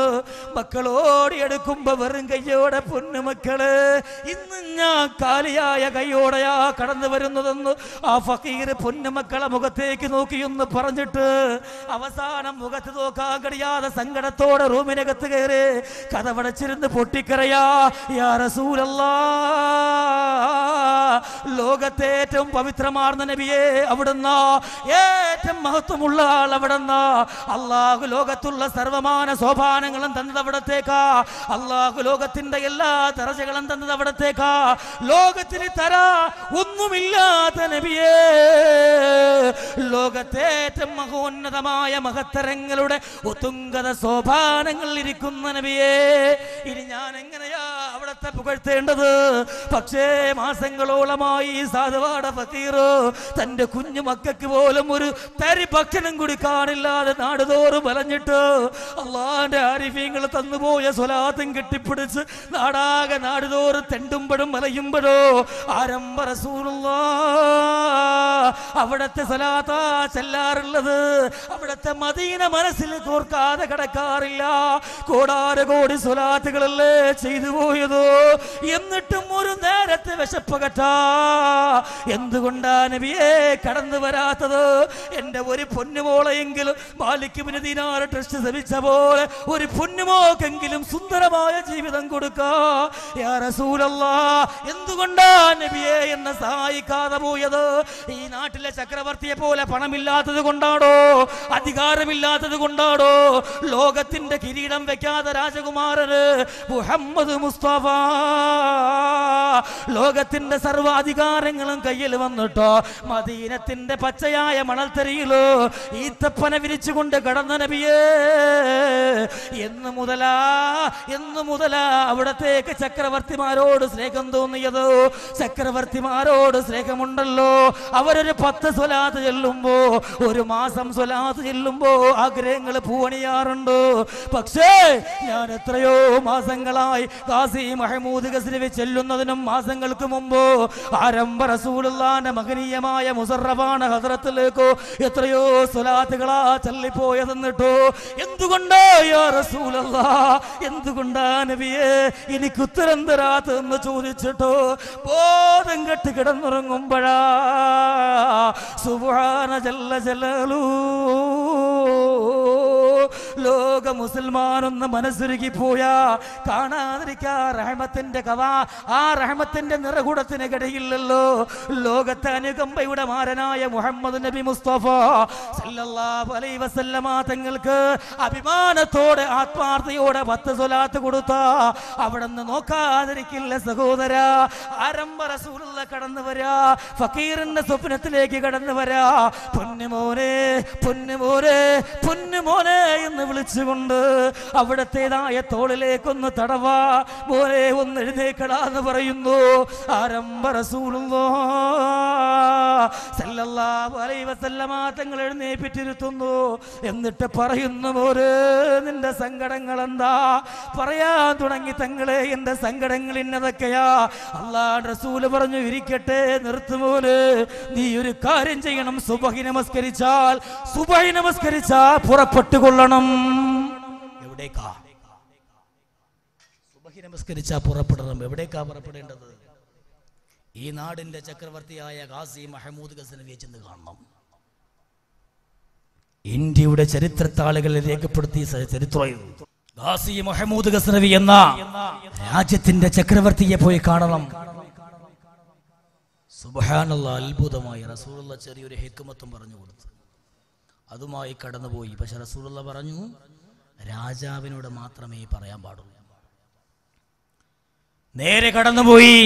മക്കളോടി എടുക്കുമ്പോ വെറും കയ്യോടെ പൊന്നുമക്കള് ഇന്ന് ഞാൻ കാലിയായ കൈയോടെയാ കടന്നു വരുന്നതെന്ന് ആ ഫക്കീർ പൊന്നുമക്കളെ മുഖത്തേക്ക് നോക്കിയൊന്ന് പറഞ്ഞിട്ട് അവസാനം മുഖത്ത് നോക്കാൻ കഴിയാതെ സങ്കടത്തോടെ റൂമിനകത്ത് കയറി കഥവടച്ചിരുന്ന് പൊട്ടിക്കറയാ ലോകത്തെ ഏറ്റവും പവിത്രമാർന്ന നബിയെ അവിടുന്ന ഏറ്റവും മഹത്വമുള്ള ആൾ അവിടുന്ന അള്ളാഹു ലോകത്തുള്ള സർവമാന സോപാനങ്ങളും തന്നത് അവിടത്തേക്കാ അള്ളാഹു ലോകത്തിന്റെ എല്ലാ തറച്ചകളും തന്നത് അവിടത്തേക്കാ ലോകത്തിന് തറ ഒന്നുമില്ലാത്ത നബിയേ ലോകത്തെ ഏറ്റവും മഹോന്ന ഉന്നതമായ മഹത്തരങ്ങളുടെ ഒത്തുങ്കത സോപാനങ്ങൾ ഇരിക്കുന്ന നബിയെ ഇനി ഞാൻ എങ്ങനെയാ അവിടത്തെ പുകഴ്ത്തേണ്ടത് പക്ഷേ മാസങ്ങളോളമായി സാധുവാട ഫീറോ തന്റെ കുഞ്ഞു മക്കൾക്ക് പോലും ഒരു തരി ഭക്ഷണം കാണില്ലാതെ നാടുതോറും വലഞ്ഞിട്ട് അള്ളാന്റെ ആരിഫീങ്ങൾ തന്നുപോയ സ്വലാത്തും കെട്ടിപ്പിടിച്ച് നാടാകെ നാടുതോറും തെണ്ടുമ്പഴും വലയുമ്പഴോ ആരംഭ റസൂലുള്ള അവിടത്തെ സ്വലാത്താ ചെല്ലാറുള്ളത് അവിടുത്തെ മദീന മനസ്സിൽ തോർക്കാതെ കിടക്കാറില്ല കോടാര കോടി സ്വലാത്തുകളല്ലേ ചെയ്തു പോയതോ എന്നിട്ടും ഒരു നേരത്തെ വിശപ്പകറ്റാ എന്തുകൊണ്ടാണ് നബിയെ കടന്നു വരാത്തത് എൻ്റെ ഒരു പൊന്നുമോളെങ്കിലും മാലിക്കുവിന് ദീനാറ് ട്രസ്റ്റ് ശ്രമിച്ച പോലെ ഒരു പൊന്നുമോക്കെങ്കിലും സുന്ദരമായ ജീവിതം കൊടുക്കാ എന്തുകൊണ്ടാണ് നബിയെ എന്നെ സഹായിക്കാതെ പോയത് ഈ നാട്ടിലെ ചക്രവർത്തിയെ പോലെ പണമില്ലാത്തത് കൊണ്ടാണോ അധികാരമില്ലാത്തത് കൊണ്ടാണോ ലോകത്തിന്റെ കിരീടം വെക്കാതെ രാജകുമാരൻ മുഹമ്മദ് മുസ്തഫ ലോകത്തിന്റെ സർവാധികാരങ്ങളും കയ്യിൽ വന്നിട്ടോ മദീനത്തിന്റെ പച്ചയായ മണൽത്തരിയിലോ ഈത്തപ്പന വിരിച്ചുകൊണ്ട് കടന്ന നബിയേ എന്ന് മുതലാ എന്ന് മുതലാ അവിടത്തേക്ക് ചക്രവർത്തിമാരോട് സ്നേഹം തോന്നിയതോ ചക്രവർത്തിമാരോട് സ്നേഹമുണ്ടല്ലോ അവരൊരു പത്ത് സ്വലാത്ത് ചെല്ലുമ്പോ ഒരു മാസം സ്വലാ ഇല്ലാതെ ചെല്ലുമ്പോ ആഗ്രഹങ്ങൾ പൂവണിയാറുണ്ട് പക്ഷേ ഞാൻ എത്രയോ മാസങ്ങളായി കാസി മഹമൂദ് ഗസ്രവി ചെല്ലുന്നതിനും മാസങ്ങൾക്ക് മുമ്പോ ആരംഭ റസൂലുള്ളാന്റെ മഹനീയമായ മുസറഫാണ് ഹസ്രത്തിലേക്കോ എത്രയോ സ്വലാത്തുകളാ ചല്ലിപ്പോയതെന്നിട്ടോ എന്തുകൊണ്ടോ യാ എന്തുകൊണ്ടാ നബിയെ എനിക്ക് ഉത്തരം തരാത്തെന്ന് ചോദിച്ചിട്ടോ ബോധം കെട്ട് കിടന്നുറങ്ങുമ്പോഴാ സുബ്ഹാന ജല്ല ജലൂ ലോക മുസൽമാനൊന്ന് മനസ്സൊരുക്കി പോയാ കാണാതിരിക്കാ റഹമത്തിന്റെ കഥ ആ റഹമത്തിന്റെ നിറകൂടത്തിന് കിടയില്ലല്ലോ ലോകത്തെ അനുകമ്പയുടെ മാരനായ മുഹമ്മദ് നബി മുസ്തഫ സല്ലല്ലാഹു അലൈഹി വസല്ലമ തങ്ങൾക്ക് അഭിമാനത്തോടെ ആത്മാർത്ഥയോടെ പത്ത് സ്വലാത്ത് കൊടുത്ത നിന്ന് നോക്കാതിരിക്കില്ല സഹോദര ആരംഭ റസൂലുള്ള കടന്നു വരാ ഫക്കീറിന്റെ സ്വപ്നത്തിലേക്ക് കടന്നു വരാ പൊന്നുമോനെ പൊന്നു പൊന്നുമോനെ പൊന്നുമോനെ എന്ന് വിളിച്ചുകൊണ്ട് അവിടത്തേതായ തോളിലേക്കൊന്ന് തടവാ മോനെ ഒന്ന് എഴുന്നേക്കടാ എന്ന് പറയുന്നു സല്ലല്ലാഹു അലൈഹി വസല്ലമ തങ്ങൾ എഴുന്നേപ്പിച്ചിരുത്തുന്നു എന്നിട്ട് പറയുന്നു മോര് നിന്റെ സങ്കടങ്ങൾ എന്താ പറയാൻ തുടങ്ങി തങ്ങളെ എന്റെ സങ്കടങ്ങൾ ഇന്നതൊക്കെയാ അല്ലാ റസൂല് പറഞ്ഞു ഇരിക്കട്ടെ നിർത്തുമോര് നീ ഒരു കാര്യം ചെയ്യണം സുബഹി നമസ്കരിച്ചാൽ ദുബായി നമസ്കരിച്ച പുറപ്പെട്ടുകൊള്ളണം എവിടേക്കാ സുബഹി നമസ്കരിച്ച പുറപ്പെടണം എവിടേക്കാ പുറപ്പെടേണ്ടത് ഈ നാടിന്റെ ചക്രവർത്തിയായ ഖാസി മഹമൂദ് ഗസനവിയെ ചെന്ന് കാണണം ഇന്ത്യയുടെ ചരിത്രത്താളുകളിൽ രേഖപ്പെടുത്തി ചരിത്രം ഖാസി മഹമൂദ് ഗസനവി എന്ന രാജ്യത്തിന്റെ ചക്രവർത്തിയെ പോയി കാണണം സുബഹാനുള്ള അത്ഭുതമായി റസൂലുള്ള ചെറിയൊരു ഹിക്മത്തും പറഞ്ഞു കൊടുത്തു അതുമായി കടന്നുപോയി പക്ഷെ റസൂലുള്ള പറഞ്ഞു രാജാവിനോട് മാത്രമേ പറയാൻ പാടുള്ളൂ നേരെ കടന്നുപോയി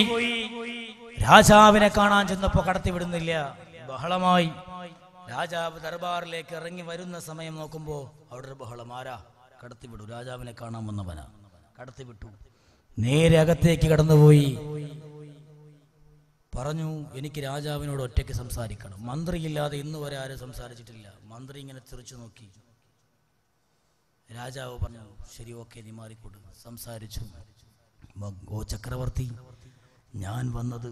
രാജാവിനെ കാണാൻ ചെന്നപ്പോ കടത്തിവിടുന്നില്ല ബഹളമായി രാജാവ് ദർബാറിലേക്ക് ഇറങ്ങി വരുന്ന സമയം നോക്കുമ്പോ അവിടെ ഒരു ബഹളം ആരാ കടത്തിവിടു രാജാവിനെ കാണാൻ വന്നവനാ കടത്തിവിട്ടു നേരെ അകത്തേക്ക് കടന്നുപോയി പറഞ്ഞു എനിക്ക് രാജാവിനോട് ഒറ്റയ്ക്ക് സംസാരിക്കണം മന്ത്രിയില്ലാതെ ഇന്ന് വരെ ആരും സംസാരിച്ചിട്ടില്ല മന്ത്രി ഇങ്ങനെ തിരിച്ചു നോക്കി രാജാവ് പറഞ്ഞു ശരി ഓക്കെ നീ മാറിക്കൂട്ട് സംസാരിച്ചു ഓ ചക്രവർത്തി ഞാൻ വന്നത്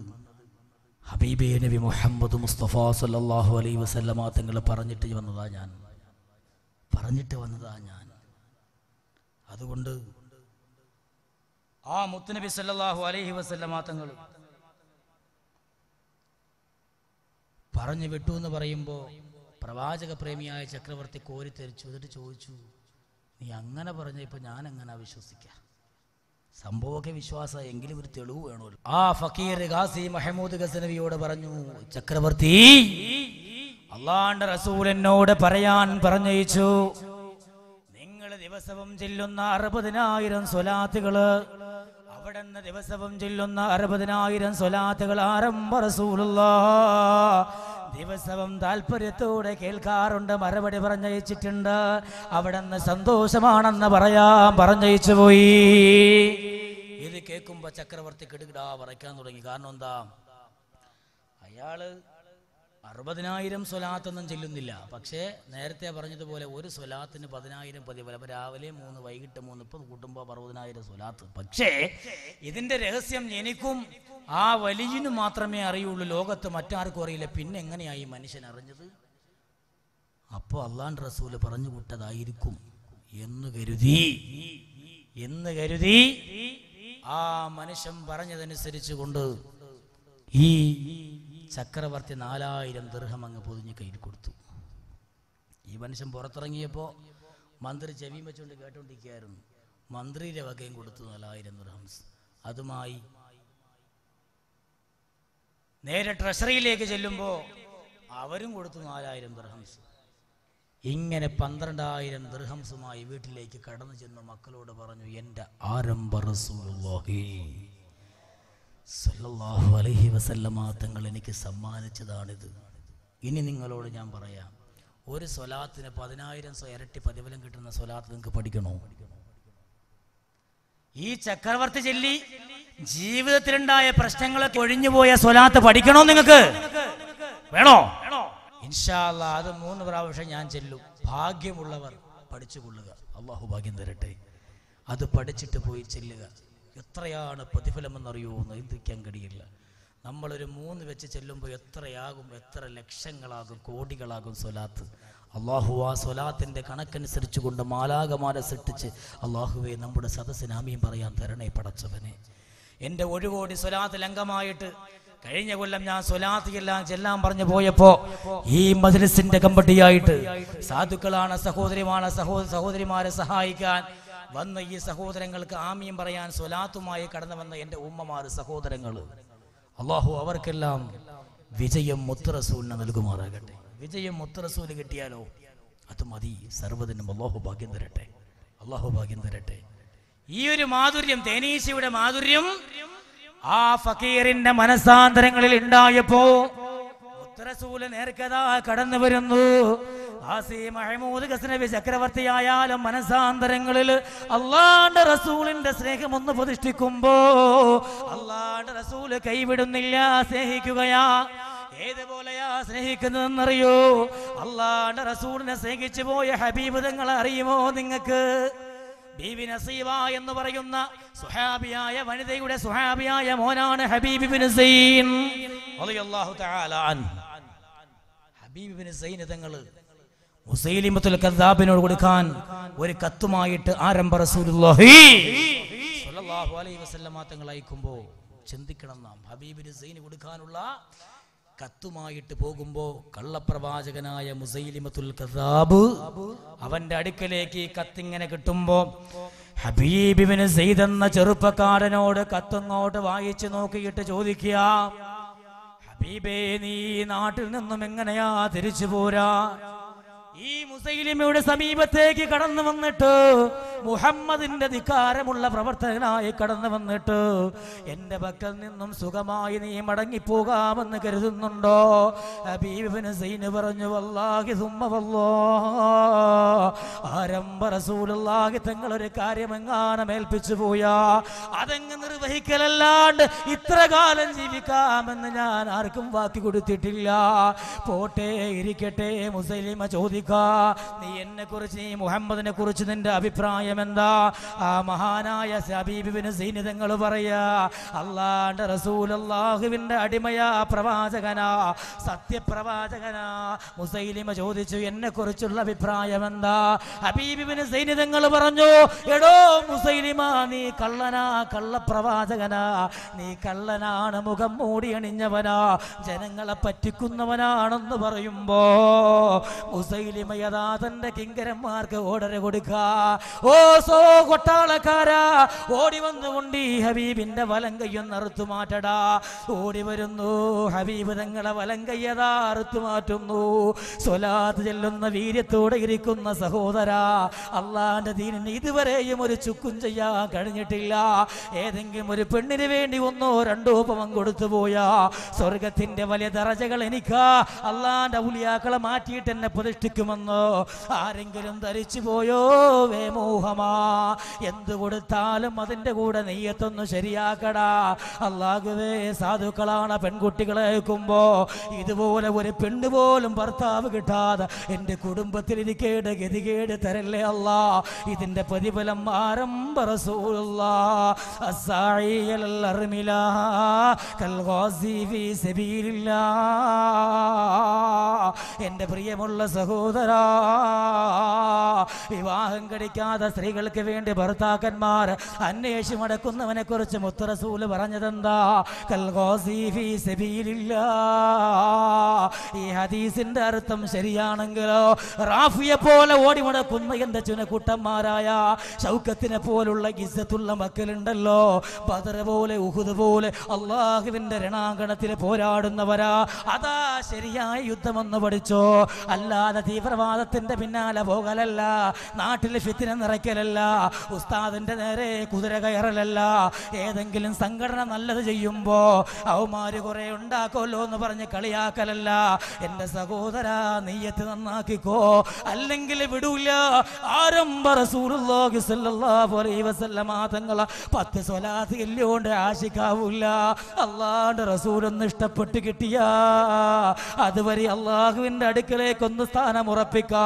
ഹബീബെ നബി മുഹമ്മദ് മുസ്തഫ സല്ലാഹു അലൈ വസല്ലമാ തങ്ങൾ പറഞ്ഞിട്ട് വന്നതാ ഞാൻ പറഞ്ഞിട്ട് വന്നതാ ഞാൻ അതുകൊണ്ട് ആ മുത്തുനബി സല്ലാഹു അലൈഹി വസല്ലമാ തങ്ങൾ പറഞ്ഞു വിട്ടു എന്ന് പറയുമ്പോൾ പ്രവാചക പ്രേമിയായ ചക്രവർത്തി കോരി തെരിച്ചു എന്നിട്ട് ചോദിച്ചു നീ അങ്ങനെ പറഞ്ഞ ഇപ്പം ഞാൻ എങ്ങനെ വിശ്വസിക്കാം സംഭവമൊക്കെ വിശ്വാസ എങ്കിലും ഒരു തെളിവ് വേണമല്ലോ ആ ഫക്കീർ ഗാസി മഹമൂദ് ഗസനവിയോട് പറഞ്ഞു ചക്രവർത്തി അള്ളാണ്ട് റസൂൽ എന്നോട് പറയാൻ പറഞ്ഞയച്ചു നിങ്ങൾ ദിവസവും ചെല്ലുന്ന അറുപതിനായിരം സ്വലാത്തുകള് കിടന്ന് ദിവസവും ചൊല്ലുന്ന അറുപതിനായിരം സ്വലാത്തുകൾ ആരംഭ റസൂലുള്ള ദിവസവും താല്പര്യത്തോടെ കേൾക്കാറുണ്ട് മറുപടി പറഞ്ഞയച്ചിട്ടുണ്ട് അവിടെന്ന് സന്തോഷമാണെന്ന് പറയാൻ പറഞ്ഞയച്ചു പോയി ഇത് കേൾക്കുമ്പോ ചക്രവർത്തി കിടുകിടാ പറയ്ക്കാൻ തുടങ്ങി കാരണം എന്താ അയാള് അറുപതിനായിരം സ്വലാത്തൊന്നും ചെല്ലുന്നില്ല പക്ഷേ നേരത്തെ പറഞ്ഞതുപോലെ ഒരു സ്വലാത്തിന് പതിനായിരം പതിവ് അപ്പോൾ രാവിലെ മൂന്ന് വൈകിട്ട് മൂന്ന് ഇപ്പം കൂട്ടുമ്പോൾ അറുപതിനായിരം സ്വലാത്ത് പക്ഷേ ഇതിൻ്റെ രഹസ്യം എനിക്കും ആ വലിയനു മാത്രമേ അറിയുള്ളൂ ലോകത്ത് മറ്റാർക്കും അറിയില്ല പിന്നെ എങ്ങനെയായി മനുഷ്യൻ അറിഞ്ഞത് അപ്പോൾ അള്ളാൻ റസൂല് പറഞ്ഞു വിട്ടതായിരിക്കും എന്ന് കരുതി എന്ന് കരുതി ആ മനുഷ്യൻ പറഞ്ഞതനുസരിച്ച് കൊണ്ട് ഈ ചക്രവർത്തി നാലായിരം ദീർഘം അങ്ങ് പൊതിഞ്ഞ് കയ്യിൽ കൊടുത്തു ഈ മനുഷ്യൻ പുറത്തിറങ്ങിയപ്പോൾ മന്ത്രി ചെവിയും വെച്ചുകൊണ്ട് കേട്ടോണ്ടിരിക്കുകയായിരുന്നു മന്ത്രിയുടെ വകയും കൊടുത്തു നാലായിരം ദൃഹം അതുമായി നേരെ ട്രഷറിയിലേക്ക് ചെല്ലുമ്പോൾ അവരും കൊടുത്തു നാലായിരം ദർഹംസ് ഇങ്ങനെ പന്ത്രണ്ടായിരം ദൃഹംസുമായി വീട്ടിലേക്ക് കടന്നു ചെന്ന് മക്കളോട് പറഞ്ഞു എൻ്റെ ആരംഭ റസൂലുള്ളാഹി സല്ലാഹു അലഹി വസല്ലമ തങ്ങൾ എനിക്ക് സമ്മാനിച്ചതാണിത് ഇനി നിങ്ങളോട് ഞാൻ പറയാം ഒരു സ്വലാത്തിന് പതിനായിരം സ്വ ഇരട്ടി പ്രതിഫലം കിട്ടുന്ന സ്വലാത്ത് നിങ്ങൾക്ക് പഠിക്കണോ ഈ ചക്രവർത്തി ചെല്ലി ജീവിതത്തിലുണ്ടായ പ്രശ്നങ്ങളൊക്കെ ഒഴിഞ്ഞുപോയ സ്വലാത്ത് പഠിക്കണോ നിങ്ങൾക്ക് വേണോ ഇൻഷാല്ല അത് മൂന്ന് പ്രാവശ്യം ഞാൻ ചെല്ലും ഭാഗ്യമുള്ളവർ പഠിച്ചു കൊള്ളുക അള്ളാഹു ഭാഗ്യം തരട്ടെ അത് പഠിച്ചിട്ട് പോയി ചെല്ലുക എത്രയാണ് പ്രതിഫലമെന്നറിയോ എന്ന് ചിന്തിക്കാൻ കഴിയില്ല നമ്മളൊരു മൂന്ന് വെച്ച് ചെല്ലുമ്പോൾ എത്രയാകും എത്ര ലക്ഷങ്ങളാകും കോടികളാകും സ്വലാത്ത് അള്ളാഹു ആ സ്വലാത്തിൻ്റെ കണക്കനുസരിച്ച് കൊണ്ട് മാലാകമാല സൃഷ്ടിച്ച് അള്ളാഹുവെ നമ്മുടെ സദസ്സിനാമിയും പറയാൻ തരണേ പടച്ചവനെ എൻ്റെ ഒരു കോടി സ്വലാത്തിൽ കഴിഞ്ഞ കൊല്ലം ഞാൻ സ്വലാത്തിയെല്ലാം ചെല്ലാൻ പറഞ്ഞു പോയപ്പോ ഈ മജലിസിന്റെ കമ്പട്ടിയായിട്ട് സാധുക്കളാണ് സഹോദരിമാണ് സഹോദര സഹോദരിമാരെ സഹായിക്കാൻ വന്ന് ഈ സഹോദരങ്ങൾക്ക് ആമിയും പറയാൻ സ്വലാത്തുമായി കടന്നു വന്ന എൻ്റെ ഉമ്മമാർ സഹോദരങ്ങൾ അള്ളാഹു അവർക്കെല്ലാം വിജയം മുത്തറസൂലിന് നൽകുമാറാകട്ടെ വിജയം മുത്തറസൂല് കിട്ടിയാലോ അത് മതി സർവ്വതിനും അള്ളാഹു ഭാഗ്യം തരട്ടെ അള്ളാഹു ഭാഗ്യം തരട്ടെ ഈ ഒരു മാധുര്യം തേനീശയുടെ മാധുര്യം ആ ഫക്കീറിന്റെ മനസ്സാന്തരങ്ങളിൽ ഉണ്ടായപ്പോ മുത്തറസൂല് നേർക്കഥ കടന്നു വരുന്നു മഹമൂദ് ചക്രവർത്തിയായാലും മനസാന്തരങ്ങളിൽ അള്ളാണ്ട് റസൂലിന്റെ സ്നേഹം ഒന്ന് പ്രതിഷ്ഠിക്കുമ്പോ അള്ളാണ്ട് റസൂല് കൈവിടുന്നില്ല സ്നേഹിക്കുകയാ ഏതുപോലെയാ സ്നേഹിക്കുന്നതെന്നറിയോ അള്ളാണ്ട് റസൂലിനെ സ്നേഹിച്ചു പോയ ഹബീബ് അറിയുമോ നിങ്ങൾക്ക് ബീബി നസീവ എന്ന് പറയുന്ന സുഹാബിയായ വനിതയുടെ സുഹാബിയായ മോനാണ് Habib bin Zain Habib Zain തങ്ങള് മുസൈലിമത്തുൽ കദ്ദാബിനോട് കൊടുക്കാൻ ഒരു കത്തുമായിട്ട് ആരംഭ റസൂലുള്ളാഹി സല്ലല്ലാഹു അലൈഹി വസല്ലമ തങ്ങൾ അയക്കുമ്പോൾ ചിന്തിക്കണം നാം ഹബീബിന് സൈന് കൊടുക്കാനുള്ള കത്തുമായിട്ട് പോകുമ്പോ കള്ളപ്രവാചകനായ മുസൈലിമത്തുൽ കസാബ് അവന്റെ അടുക്കലേക്ക് ഈ കത്തിങ്ങനെ കിട്ടുമ്പോ ഹബീബിബിന് സെയ്ദ് എന്ന ചെറുപ്പക്കാരനോട് കത്തങ്ങോട്ട് വായിച്ചു നോക്കിയിട്ട് ചോദിക്കുക ഹബീബേ നീ നാട്ടിൽ നിന്നും എങ്ങനെയാ തിരിച്ചു പോരാ ഈ മുസൈലിമയുടെ സമീപത്തേക്ക് കടന്നു വന്നിട്ട് മുഹമ്മദിന്റെ ധിക്കാരമുള്ള പ്രവർത്തകനായി കടന്നു വന്നിട്ട് എന്റെ പക്കൽ നിന്നും സുഖമായി നീ മടങ്ങിപ്പോകാമെന്ന് കരുതുന്നുണ്ടോ ഹബീബിന് സൈന് പറഞ്ഞു വല്ലാഹി സുമ്മവല്ലോ ആരംഭ റസൂലുള്ളാഹി തങ്ങളൊരു എങ്ങാനും ഏൽപ്പിച്ചു പോയാ അതെങ്ങ് നിർവഹിക്കലല്ലാണ്ട് ഇത്ര കാലം ജീവിക്കാമെന്ന് ഞാൻ ആർക്കും വാക്കി കൊടുത്തിട്ടില്ല പോട്ടെ ഇരിക്കട്ടെ മുസൈലിമ ചോദിക്ക നീ എന്നെ കുറിച്ച് നീ മുഹമ്മദിനെ കുറിച്ച് നിന്റെ അഭിപ്രായം എന്താ ആ മഹാനായ സബീബിന് സൈനിതങ്ങൾ പറയാ അള്ളാന്റെ റസൂൽ അള്ളാഹുവിന്റെ അടിമയാ പ്രവാചകനാ സത്യപ്രവാചകനാ മുസൈലിമ ചോദിച്ചു എന്നെ കുറിച്ചുള്ള അഭിപ്രായം എന്താ അബീബിന് സൈനിതങ്ങൾ പറഞ്ഞു എടോ മുസൈലിമ നീ കള്ളനാ കള്ളപ്രവാചകനാ നീ കള്ളനാണ് മുഖം മൂടിയണിഞ്ഞവനാ ജനങ്ങളെ പറ്റിക്കുന്നവനാണെന്ന് പറയുമ്പോ മുസൈലി വാലിമയതാ തന്റെ കിങ്കരന്മാർക്ക് ഓർഡർ കൊടുക്ക ഓ സോ കൊട്ടാളക്കാരാ ഓടി വന്നുകൊണ്ട് ഈ ഹബീബിന്റെ വലങ്കയ്യൊന്ന് അറുത്തു മാറ്റടാ ഓടി വരുന്നു ഹബീബ് തങ്ങളെ വലം വലങ്കയ്യതാ അറുത്തു മാറ്റുന്നു സ്വലാത്ത് ചെല്ലുന്ന വീര്യത്തോടെ ഇരിക്കുന്ന സഹോദരാ അള്ളാന്റെ ദീനിന് ഇതുവരെയും ഒരു ചുക്കും ചെയ്യാൻ കഴിഞ്ഞിട്ടില്ല ഏതെങ്കിലും ഒരു പെണ്ണിന് വേണ്ടി ഒന്നോ രണ്ടോ ഉപമം കൊടുത്തു പോയാ സ്വർഗത്തിന്റെ വലിയ ദറജകൾ എനിക്കാ അള്ളാന്റെ ഉലിയാക്കളെ മാറ്റിയിട്ട് എന്നെ പ്രതിഷ്ഠിക്കും ലഭിക്കുമെന്ന് ആരെങ്കിലും ധരിച്ചു പോയോ വേമോഹമാ എന്ത് കൊടുത്താലും അതിൻ്റെ കൂടെ നെയ്യത്തൊന്ന് ശരിയാക്കടാ അല്ലാഹുവേ സാധുക്കളാണ് പെൺകുട്ടികളെ കേൾക്കുമ്പോൾ ഇതുപോലെ ഒരു പെണ്ണ് പോലും ഭർത്താവ് കിട്ടാതെ എൻ്റെ കുടുംബത്തിൽ ഇരിക്കേട് ഗതികേട് തരല്ലേ അല്ല ഇതിൻ്റെ പ്രതിഫലം ആരംഭ എന്റെ പ്രിയമുള്ള സഹോദര സഹോദരാ വിവാഹം കഴിക്കാതെ സ്ത്രീകൾക്ക് വേണ്ടി ഭർത്താക്കന്മാർ അന്വേഷിച്ചു മടക്കുന്നവനെ കുറിച്ച് മുത്തറസൂല് പറഞ്ഞതെന്താ ഈ ഹദീസിന്റെ അർത്ഥം ശരിയാണെങ്കിലോ റാഫിയെ പോലെ ഓടി മടക്കുന്ന എന്റെ ചുനക്കൂട്ടന്മാരായ ഷൗക്കത്തിനെ പോലുള്ള ഗിസത്തുള്ള മക്കളുണ്ടല്ലോ ബദർ പോലെ ഉഹുദ് പോലെ അള്ളാഹുവിന്റെ രണാങ്കണത്തിൽ പോരാടുന്നവരാ അതാ ശരിയായ യുദ്ധമെന്ന് പഠിച്ചോ അല്ലാതെ തീ തീവ്രവാദത്തിന്റെ പിന്നാലെ പോകലല്ല നാട്ടിൽ ഫിത്തിനെ നിറയ്ക്കലല്ല ഉസ്താദിന്റെ നേരെ കുതിര കയറലല്ല ഏതെങ്കിലും സംഘടന നല്ലത് ചെയ്യുമ്പോ അവമാര് കുറെ ഉണ്ടാക്കുമല്ലോ എന്ന് പറഞ്ഞ് കളിയാക്കലല്ല എന്റെ സഹോദര നീയത്ത് നന്നാക്കിക്കോ അല്ലെങ്കിൽ വിടൂല ആരംഭറസൂലുള്ളാഹിസല്ലാസ്വല്ലാതങ്ങള പത്ത് സ്വലാത്ത് അടുക്കലേക്കൊന്ന് സ്ഥാനം ഉറപ്പിക്കാ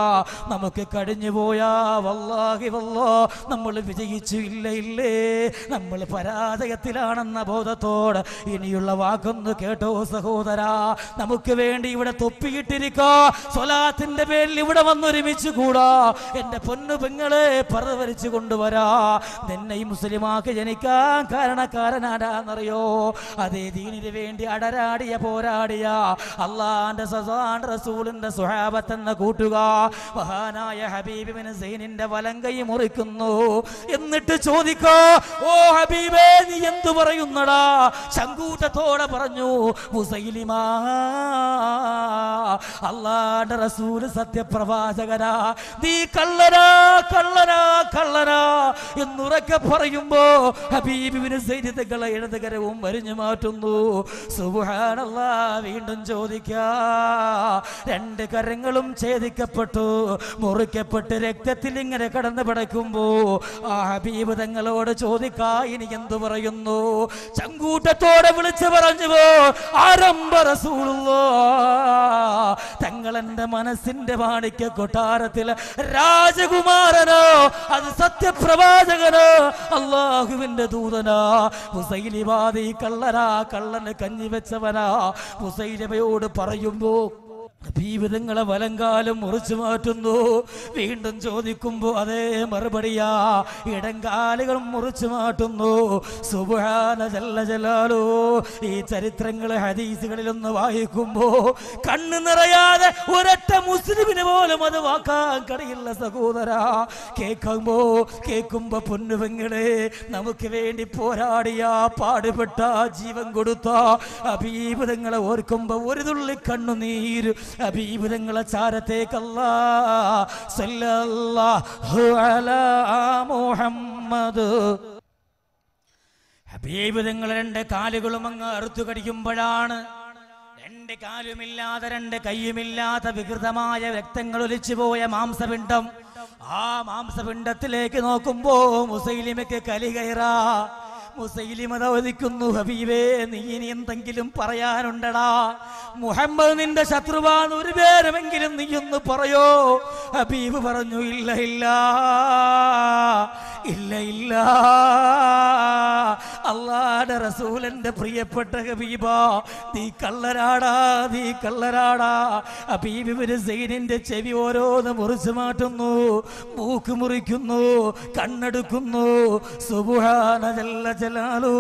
നമുക്ക് കഴിഞ്ഞു പോയാ വല്ലാഹി വല്ലോ നമ്മൾ വിജയിച്ചു ഇല്ല ഇല്ലേ നമ്മൾ പരാജയത്തിലാണെന്ന ബോധത്തോട് ഇനിയുള്ള വാക്കൊന്ന് കേട്ടോ സഹോദരാ നമുക്ക് വേണ്ടി ഇവിടെ തൊപ്പിയിട്ടിരിക്കാ സ്വലാത്തിന്റെ പേരിൽ ഇവിടെ വന്നൊരുമിച്ച് കൂടാ എന്റെ പൊന്നു പെങ്ങളെ പറവരിച്ചു കൊണ്ടുവരാ നിന്നെ ഈ മുസ്ലിമാക്കി ജനിക്കാൻ കാരണക്കാരനാരാന്നറിയോ അതേ ദീനിന് വേണ്ടി അടരാടിയ പോരാടിയ അള്ളാന്റെ സസാൻ റസൂലിന്റെ സ്വഭാവത്തെന്ന കൂട്ടി കൂട്ടുക മഹാനായ ഹബീബിന് സൈനിന്റെ വലങ്കൈ മുറിക്കുന്നു എന്നിട്ട് ചോദിക്കോ ഓ ഹബീബേ നീ എന്തു പറയുന്നടാ ശങ്കൂട്ടത്തോടെ പറഞ്ഞു മുസൈലിമാ അള്ളാടെ റസൂല് സത്യപ്രവാചകനാ നീ കള്ളനാ കള്ളനാ കള്ളനാ എന്നുറക്കെ പറയുമ്പോ ഹബീബിന് സൈനിതകളെ ഇടതുകരവും വരിഞ്ഞു മാറ്റുന്നു സുബാനല്ല വീണ്ടും ചോദിക്ക രണ്ട് കരങ്ങളും ചെയ്ത് ഛേദിക്കപ്പെട്ടു മുറിക്കപ്പെട്ട് രക്തത്തിൽ ഇങ്ങനെ കടന്നു പടയ്ക്കുമ്പോ ആ ഹബീബ് തങ്ങളോട് ചോദിക്കാ ഇനി എന്തു പറയുന്നു ചങ്കൂട്ടത്തോടെ വിളിച്ച് പറഞ്ഞു ആരംഭ തങ്ങളെന്റെ മനസ്സിന്റെ വാണിക്യ കൊട്ടാരത്തിൽ രാജകുമാരനോ അത് സത്യപ്രവാചകനോ അള്ളാഹുവിന്റെ ദൂതനാ ഹുസൈലിവാദി കള്ളനാ കള്ളന് കഞ്ഞിവെച്ചവനാ ഹുസൈലിവയോട് പറയുമ്പോ ജീവിതങ്ങളെ വലങ്കാലം മുറിച്ചു മാറ്റുന്നു വീണ്ടും ചോദിക്കുമ്പോൾ അതേ മറുപടിയാ ഇടങ്കാലുകൾ മുറിച്ചു മാറ്റുന്നു സുബാന ജല്ല ജലാലോ ഈ ചരിത്രങ്ങൾ ഹദീസുകളിലൊന്ന് വായിക്കുമ്പോ കണ്ണു നിറയാതെ ഒരൊറ്റ മുസ്ലിമിന് പോലും അത് വാക്കാൻ കഴിയില്ല സഹോദര കേൾക്കുമ്പോ കേൾക്കുമ്പോ പൊന്നുവെങ്ങളെ നമുക്ക് വേണ്ടി പോരാടിയ പാടുപെട്ട ജീവൻ കൊടുത്ത ജീവിതങ്ങളെ ഓർക്കുമ്പോ ഒരു തുള്ളി കണ്ണുനീര് ഹബീബുരങ്ങളെ ചാരത്തേക്കല്ലാ സല്ലല്ലാഹു അലാ മുഹമ്മദ് ഹബീബ് രണ്ട് കാലുകളും അങ്ങ് അറുത്തു കടിക്കുമ്പോഴാണ് രണ്ട് കാലുമില്ലാതെ രണ്ട് കൈയുമില്ലാത്ത വികൃതമായ വ്യക്തങ്ങൾ ഒലിച്ചുപോയ മാംസപിണ്ഡം ആ മാംസപിണ്ഡത്തിലേക്ക് നോക്കുമ്പോ മുസൈലിമയ്ക്ക് കലി കയറാ മുസൈലിമത ഒലിക്കുന്നു ഹബീബേ നീ ഇനി എന്തെങ്കിലും പറയാനുണ്ടടാ മുഹമ്മദ് നിന്റെ ശത്രുവാണ് ഒരു പേരുമെങ്കിലും നീ ഒന്ന് പറയോ ഹബീബ് പറഞ്ഞു ഇല്ല ഇല്ല ഇല്ല ഇല്ല അള്ളാടെ റസൂലന്റെ പ്രിയപ്പെട്ട ഹബീബ നീ കള്ളരാടാ നീ കള്ളരാടാ ഹബീബിന് സൈനിന്റെ ചെവി ഓരോന്ന് മുറിച്ചു മാറ്റുന്നു മൂക്ക് മുറിക്കുന്നു കണ്ണെടുക്കുന്നു സുബുഹാനല്ല ജലാലോ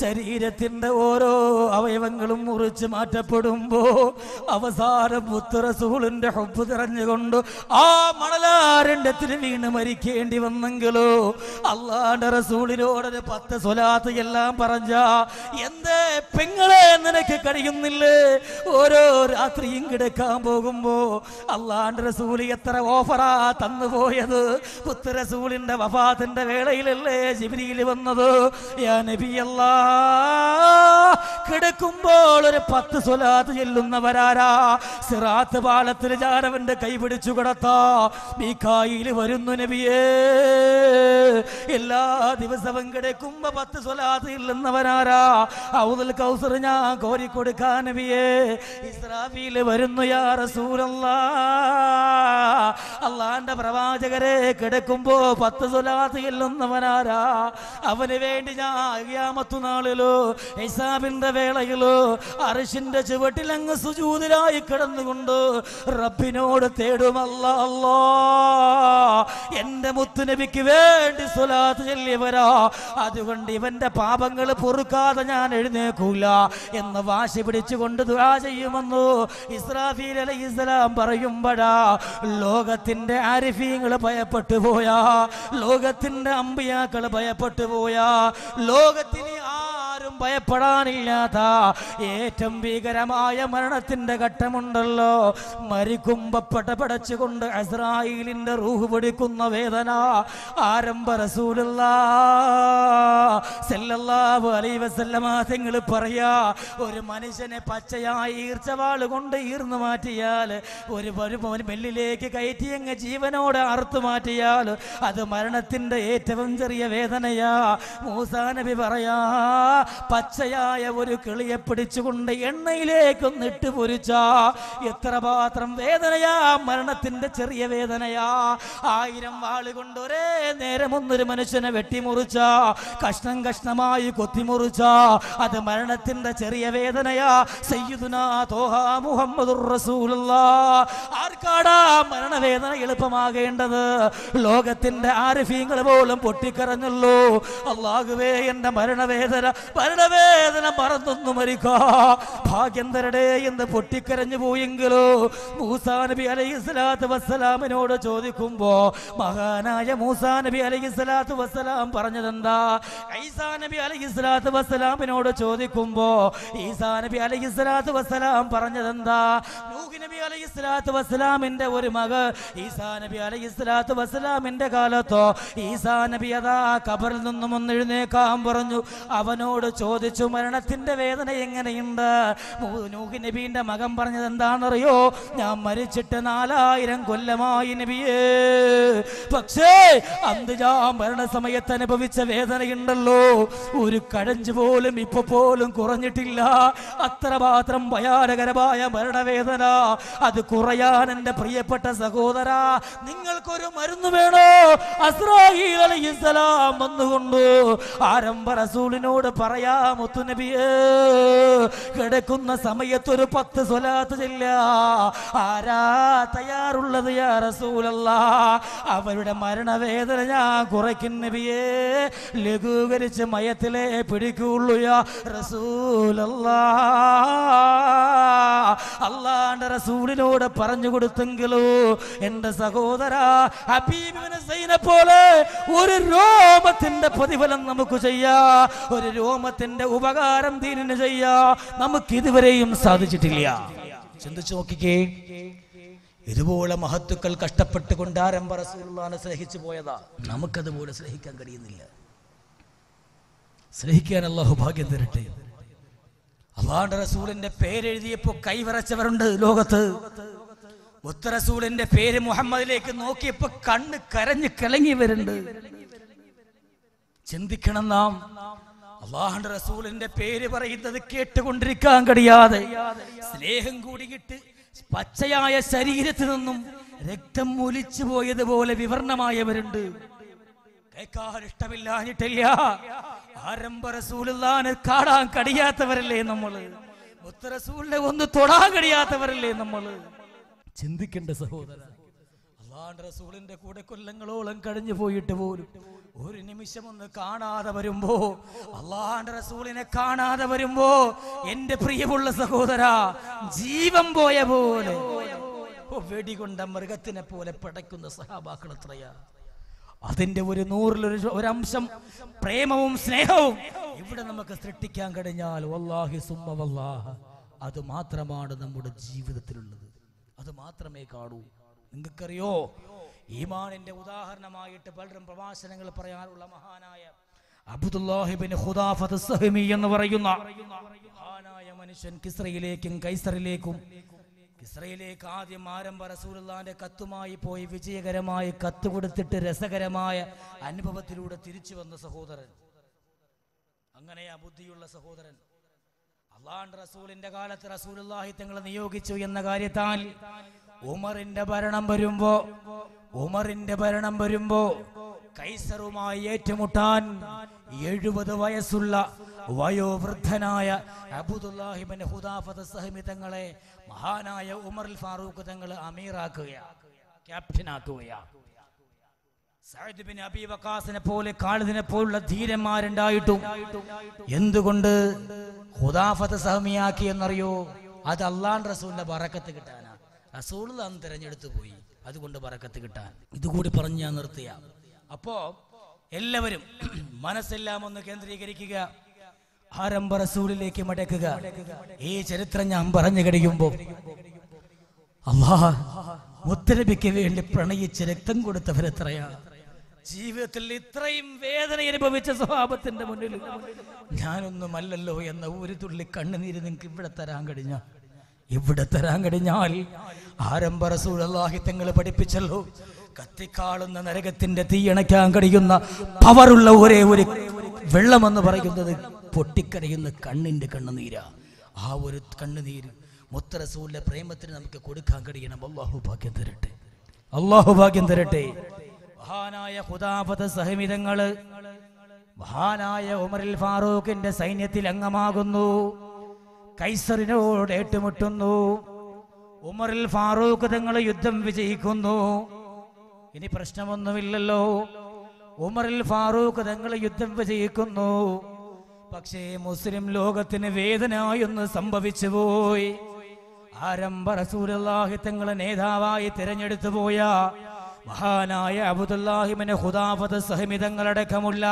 ശരീരത്തിൻ്റെ ഓരോ അവയവങ്ങളും മുറിച്ച് മാറ്റപ്പെടുമ്പോൾ അവസാനം മുത്തറസൂളിൻ്റെ ഹൊപ്പ് തിറഞ്ഞുകൊണ്ട് ആ മണലാരണ്യത്തിന് വീണ് മരിക്കേണ്ടി വന്നെങ്കിലോ അള്ളാന്റെ റസൂളിനോടൊരു പത്ത് സ്വലാത്ത് എല്ലാം പറഞ്ഞ എന്തേ പെങ്ങളെ നിനക്ക് കഴിയുന്നില്ലേ ഓരോ രാത്രിയും കിടക്കാൻ പോകുമ്പോ അള്ളാന്റെ റസൂല് എത്ര ഓഫറാ തന്നു പോയത് പുത്തരസൂളിന്റെ വഫാത്തിന്റെ വേളയിലല്ലേ ജിബ്രീല് വന്നത് കിടക്കുമ്പോൾ ഒരു പത്ത് സ്വലാത്ത് ചെല്ലുന്നവരാരാ സിറാത്ത് പാലത്തിൽ ജാരവന്റെ പിടിച്ചു കിടത്താ മീക്കായിൽ വരുന്നു നബിയേ എല്ലാ ദിവസവും കിടക്കുമ്പോ പത്ത് സ്വലാത്ത് ചെല്ലുന്നവരാരാ ഔദൽ കൗസർ ഞാൻ കോരിക്കൊടുക്കാ നബിയേ ഇസ്രാഫിയിൽ വരുന്നു യാ റസൂലല്ലാ അള്ളാന്റെ പ്രവാചകരെ കിടക്കുമ്പോ പത്ത് സ്വലാത്ത് ചെല്ലുന്നവനാരാ അവന് വേണ്ടി ഞാൻ നാളിലോ ഹിസാബിന്റെ വേളയിലോ ചുവട്ടിൽ അങ്ങ് സുജൂതിലായി കിടന്നുകൊണ്ട് റബ്ബിനോട് തേടുമല്ല അല്ലോ എന്റെ മുത്തുനബിക്ക് വേണ്ടി സുലാത്ത് ചെല്ലിയവരാ അതുകൊണ്ട് ഇവന്റെ പാപങ്ങൾ പൊറുക്കാതെ ഞാൻ എഴുന്നേക്കൂല എന്ന് വാശി പിടിച്ചുകൊണ്ട് ദുരാ ചെയ്യുമെന്നു ഇസ്രാഫീൽ അലൈഹി ഇസ്ലാം പറയുമ്പോഴാ ലോകത്തിന്റെ ആരിഫീങ്ങൾ ഭയപ്പെട്ടു പോയാ ലോകത്തിന്റെ അമ്പിയാക്കൾ ഭയ पटवोया लोग आ ഒന്നിനും ഭയപ്പെടാനില്ലാത്ത ഏറ്റവും ഭീകരമായ മരണത്തിന്റെ ഘട്ടമുണ്ടല്ലോ മരിക്കുമ്പപ്പെട്ട പടച്ചുകൊണ്ട് അസ്രായിലിന്റെ റൂഹ് പിടിക്കുന്ന വേദന ആരംഭ റസൂലുള്ളാഹു പറയാ ഒരു മനുഷ്യനെ പച്ചയായി ഈർച്ചവാള് കൊണ്ട് ഈർന്നു മാറ്റിയാൽ ഒരു മെല്ലിലേക്ക് കയറ്റിയങ്ങ് ജീവനോട് അറുത്തു മാറ്റിയാൽ അത് മരണത്തിന്റെ ഏറ്റവും ചെറിയ വേദനയാ മൂസാനബി നബി പറയാ പച്ചയായ ഒരു കിളിയെ പിടിച്ചുകൊണ്ട് എണ്ണയിലേക്ക് നിട്ട് പൊരിച്ച എത്ര മാത്രം വേദനയാ മരണത്തിന്റെ ചെറിയ വേദനയാ ആയിരം വാളുകൊണ്ട് ഒരേ ഒന്നൊരു മനുഷ്യനെ വെട്ടിമുറിച്ച കഷ്ണം കഷ്ണമായി കൊത്തിമുറിച്ച അത് മരണത്തിന്റെ ചെറിയ വേദനയാ സയ്യിദുന തോഹാ മുഹമ്മദുർ റസൂലുള്ള ആർക്കാടാ മരണവേദന എളുപ്പമാകേണ്ടത് ലോകത്തിന്റെ ആരഫീങ്ങൾ പോലും പൊട്ടിക്കറഞ്ഞല്ലോ അള്ളാഹുവേ എന്റെ മരണവേദന മരണവേദന മറന്നൊന്നു മരിക്കോ ഭാഗ്യന്തരുടെ എന്ന് പൊട്ടിക്കരഞ്ഞു പോയെങ്കിലോ മൂസാ നബി അലൈഹി സ്വലാത്തു വസ്സലാമിനോട് ചോദിക്കുമ്പോ മഹാനായ മൂസാ നബി അലൈഹി സ്വലാത്തു വസ്സലാം പറഞ്ഞതെന്താ ഐസാ നബി അലൈഹി സ്വലാത്തു വസ്സലാമിനോട് ചോദിക്കുമ്പോ ഈസാ നബി അലൈഹി സ്വലാത്തു വസ്സലാം പറഞ്ഞതെന്താ നൂഹി നബി അലൈഹി സ്വലാത്തു വസ്സലാമിന്റെ ഒരു മകൾ ഈസാ നബി അലൈഹി സ്വലാത്തു വസ്സലാമിന്റെ കാലത്തോ ഈസാ നബി അതാ കബറിൽ നിന്നും ഒന്ന് എഴുന്നേക്കാൻ പറഞ്ഞു അവനോട് ചോദിച്ചു മരണത്തിന്റെ വേദന എങ്ങനെയുണ്ട് നൂഹി നബീന്റെ മകൻ പറഞ്ഞത് എന്താണെന്നറിയോ ഞാൻ മരിച്ചിട്ട് നാലായിരം കൊല്ലമായി നബിയേ പക്ഷേ അന്ത് ഞാൻ മരണസമയത്ത് അനുഭവിച്ച വേദനയുണ്ടല്ലോ ഒരു കഴഞ്ചു പോലും ഇപ്പൊ പോലും കുറഞ്ഞിട്ടില്ല അത്രമാത്രം ഭയാനകരമായ മരണവേദന അത് കുറയാൻ എന്റെ പ്രിയപ്പെട്ട സഹോദര നിങ്ങൾക്കൊരു മരുന്ന് വേണോ അസ്രാഹി അലൈഹിസ്സലാം വന്നുകൊണ്ട് ആരംഭ റസൂലിനോട് പറയാം പറയാ മുത്തുനബിയേ കിടക്കുന്ന സമയത്തൊരു പത്ത് സ്വലാത്ത് ചെല്ല ആരാ തയ്യാറുള്ളത് യാ റസൂലല്ല അവരുടെ മരണവേദന ഞാൻ കുറയ്ക്കും നബിയേ ലഘൂകരിച്ച് മയത്തിലെ പിടിക്കുള്ളൂ യാ റസൂലല്ല അള്ളാന്റെ റസൂലിനോട് പറഞ്ഞു കൊടുത്തെങ്കിലോ എന്റെ സഹോദര ഹബീബിനെ പോലെ ഒരു രോമത്തിന്റെ പ്രതിഫലം നമുക്ക് ചെയ്യാ ഒരു രോമ ലോകത്തിന്റെ ഉപകാരം തീരിന് ചെയ്യാ നമുക്ക് ഇതുവരെയും സാധിച്ചിട്ടില്ല ചിന്തിച്ചു നോക്കിക്കേ ഇതുപോലെ മഹത്തുക്കൾ കഷ്ടപ്പെട്ട് കൊണ്ടാരം പറസുള്ളാനെ സ്നേഹിച്ചു പോയതാ നമുക്കതുപോലെ സ്നേഹിക്കാൻ കഴിയുന്നില്ല സ്നേഹിക്കാൻ അള്ളാഹു ഭാഗ്യം തരട്ടെ അള്ളാഹുന്റെ റസൂലിന്റെ പേരെഴുതിയപ്പോ കൈവിറച്ചവരുണ്ട് ലോകത്ത് മുത്തറസൂലിന്റെ പേര് മുഹമ്മദിലേക്ക് നോക്കിയപ്പോ കണ്ണ് കരഞ്ഞ് കലങ്ങി വരുന്നുണ്ട് ചിന്തിക്കണം നാം അള്ളാഹുന്റെ റസൂലിന്റെ പേര് പറയുന്നത് കേട്ടുകൊണ്ടിരിക്കാൻ കഴിയാതെ സ്നേഹം കൂടിയിട്ട് പച്ചയായ ശരീരത്തിൽ നിന്നും രക്തം ഒലിച്ചു പോയതുപോലെ വിവരണമായവരുണ്ട് കേൾക്കാൻ ആരംഭ റസൂലില്ലാന്ന് കഴിയാത്തവരല്ലേ നമ്മള് റസൂലിനെ ഒന്ന് തൊടാൻ കഴിയാത്തവരല്ലേ നമ്മള് ചിന്തിക്കേണ്ട സഹോദര അള്ളാഹ് റസൂലിന്റെ കൂടെ കൊല്ലങ്ങളോളം കഴിഞ്ഞു പോയിട്ട് പോലും ഒരു നിമിഷം ഒന്ന് കാണാതെ വരുമ്പോ അള്ളാഹാന്റെ റസൂളിനെ കാണാതെ വരുമ്പോ എന്റെ പ്രിയമുള്ള സഹോദര ജീവൻ പോയ പോലെ വെടികൊണ്ട മൃഗത്തിനെ പോലെ പടയ്ക്കുന്ന സഹാബാക്കൾ എത്രയാ അതിന്റെ ഒരു നൂറിലൊരു ഒരു അംശം പ്രേമവും സ്നേഹവും ഇവിടെ നമുക്ക് സൃഷ്ടിക്കാൻ കഴിഞ്ഞാൽ വല്ലാഹി സുമ വല്ലാഹ അത് മാത്രമാണ് നമ്മുടെ ജീവിതത്തിലുള്ളത് അത് മാത്രമേ കാണൂ നിങ്ങൾക്കറിയോ ഈമാനിന്റെ ഉദാഹരണമായിട്ട് പലരും പ്രവാസനങ്ങൾ പറയാനുള്ള മഹാനായ അബ്ദുല്ലാഹിബിന് ഹുദാഫത്ത് സഹമി എന്ന് പറയുന്ന മഹാനായ മനുഷ്യൻ കിസ്രയിലേക്കും കൈസറിലേക്കും ഇസ്രയേലേക്ക് ആദ്യം ആരംഭ റസൂലുള്ളാന്റെ കത്തുമായി പോയി വിജയകരമായി കത്ത് കൊടുത്തിട്ട് രസകരമായ അനുഭവത്തിലൂടെ തിരിച്ചു വന്ന സഹോദരൻ അങ്ങനെ ആ ബുദ്ധിയുള്ള സഹോദരൻ അള്ളാണ്ട് റസൂലിന്റെ കാലത്ത് റസൂലുള്ളാഹി തങ്ങളെ നിയോഗിച്ചു എന്ന കാര്യത്താൽ ഉമറിന്റെ ഭരണം വരുമ്പോ ഉമറിന്റെ ഭരണം വരുമ്പോ കൈസറുമായി ഏറ്റുമുട്ടാൻ എഴുപത് വയസ്സുള്ള വയോവൃദ്ധനായ അബുദുല്ലാഹിബിൻ ഹുദാഫത്ത് സഹമി തങ്ങളെ മഹാനായ ഉമർ ഫാറൂഖ് തങ്ങൾ അമീറാക്കുകയാണ് ബിൻ വക്കാസിനെ പോലെ കാളിദിനെ പോലുള്ള ധീരന്മാരുണ്ടായിട്ടും എന്തുകൊണ്ട് ഹുദാഫത് സഹമിയാക്കി എന്നറിയോ അത് അള്ളാൻ റസൂലിന്റെ ബറക്കത്ത് കിട്ടാൻ റസൂള്ളാന്ന് തിരഞ്ഞെടുത്തു പോയി അതുകൊണ്ട് പറക്കത്ത് കിട്ടാൻ ഇതുകൂടി പറഞ്ഞ് ഞാൻ നിർത്തിയ അപ്പോ എല്ലാവരും <clears throat> മനസ്സെല്ലാം ഒന്ന് കേന്ദ്രീകരിക്കുക ആരംഭ റസൂളിലേക്ക് മടക്കുക ഈ ചരിത്രം ഞാൻ പറഞ്ഞു കഴിയുമ്പോ അള്ളാഹ് മുത്തലബിക്ക് വേണ്ടി പ്രണയിച്ച് രക്തം കൊടുത്തവരെത്രയാ ജീവിതത്തിൽ ഇത്രയും വേദന അനുഭവിച്ച സ്വഭാവത്തിന്റെ മുന്നിൽ ഞാനൊന്നുമല്ലല്ലോ എന്ന ഒരു തുള്ളി കണ്ണുനീര് നിങ്ങൾക്ക് ഇവിടെ തരാൻ കഴിഞ്ഞ ഇവിടെ തരാൻ കഴിഞ്ഞാൽ ആരംഭ തങ്ങൾ പഠിപ്പിച്ചല്ലോ കത്തിക്കാളുന്ന നരകത്തിന്റെ തീയണയ്ക്കാൻ കഴിയുന്ന പവറുള്ള ഒരേ ഒരു വെള്ളമെന്ന് പറയുന്നത് പൊട്ടിക്കരയുന്ന കണ്ണിന്റെ കണ്ണുനീര ആ ഒരു കണ്ണുനീര് മുത്തറസൂലിന്റെ പ്രേമത്തിന് നമുക്ക് കൊടുക്കാൻ കഴിയണം അള്ളാഹു ഭാഗ്യം തരട്ടെ അള്ളാഹു ഭാഗ്യം തരട്ടെ മഹാനായ ഹുദാപത സഹമിതങ്ങള് മഹാനായ ഉമറിൽ ഫാറൂഖിന്റെ സൈന്യത്തിൽ അംഗമാകുന്നു കൈസറിനോട് ഏറ്റുമുട്ടുന്നു ഉമറിൽ ഫാറൂഖ് തങ്ങൾ യുദ്ധം വിജയിക്കുന്നു ഇനി പ്രശ്നമൊന്നുമില്ലല്ലോ ഉമറിൽ ഫാറൂഖ് തങ്ങൾ യുദ്ധം വിജയിക്കുന്നു പക്ഷേ മുസ്ലിം ലോകത്തിന് വേദനയൊന്ന് സംഭവിച്ചു പോയി ആരംഭ റസൂലല്ലാഹി തങ്ങളെ നേതാവായി തിരഞ്ഞെടുത്തു പോയ മഹാനായ അബുദുല്ലാഹിമിന് ഹുദാഫത് സഹമിതങ്ങളടക്കമുള്ള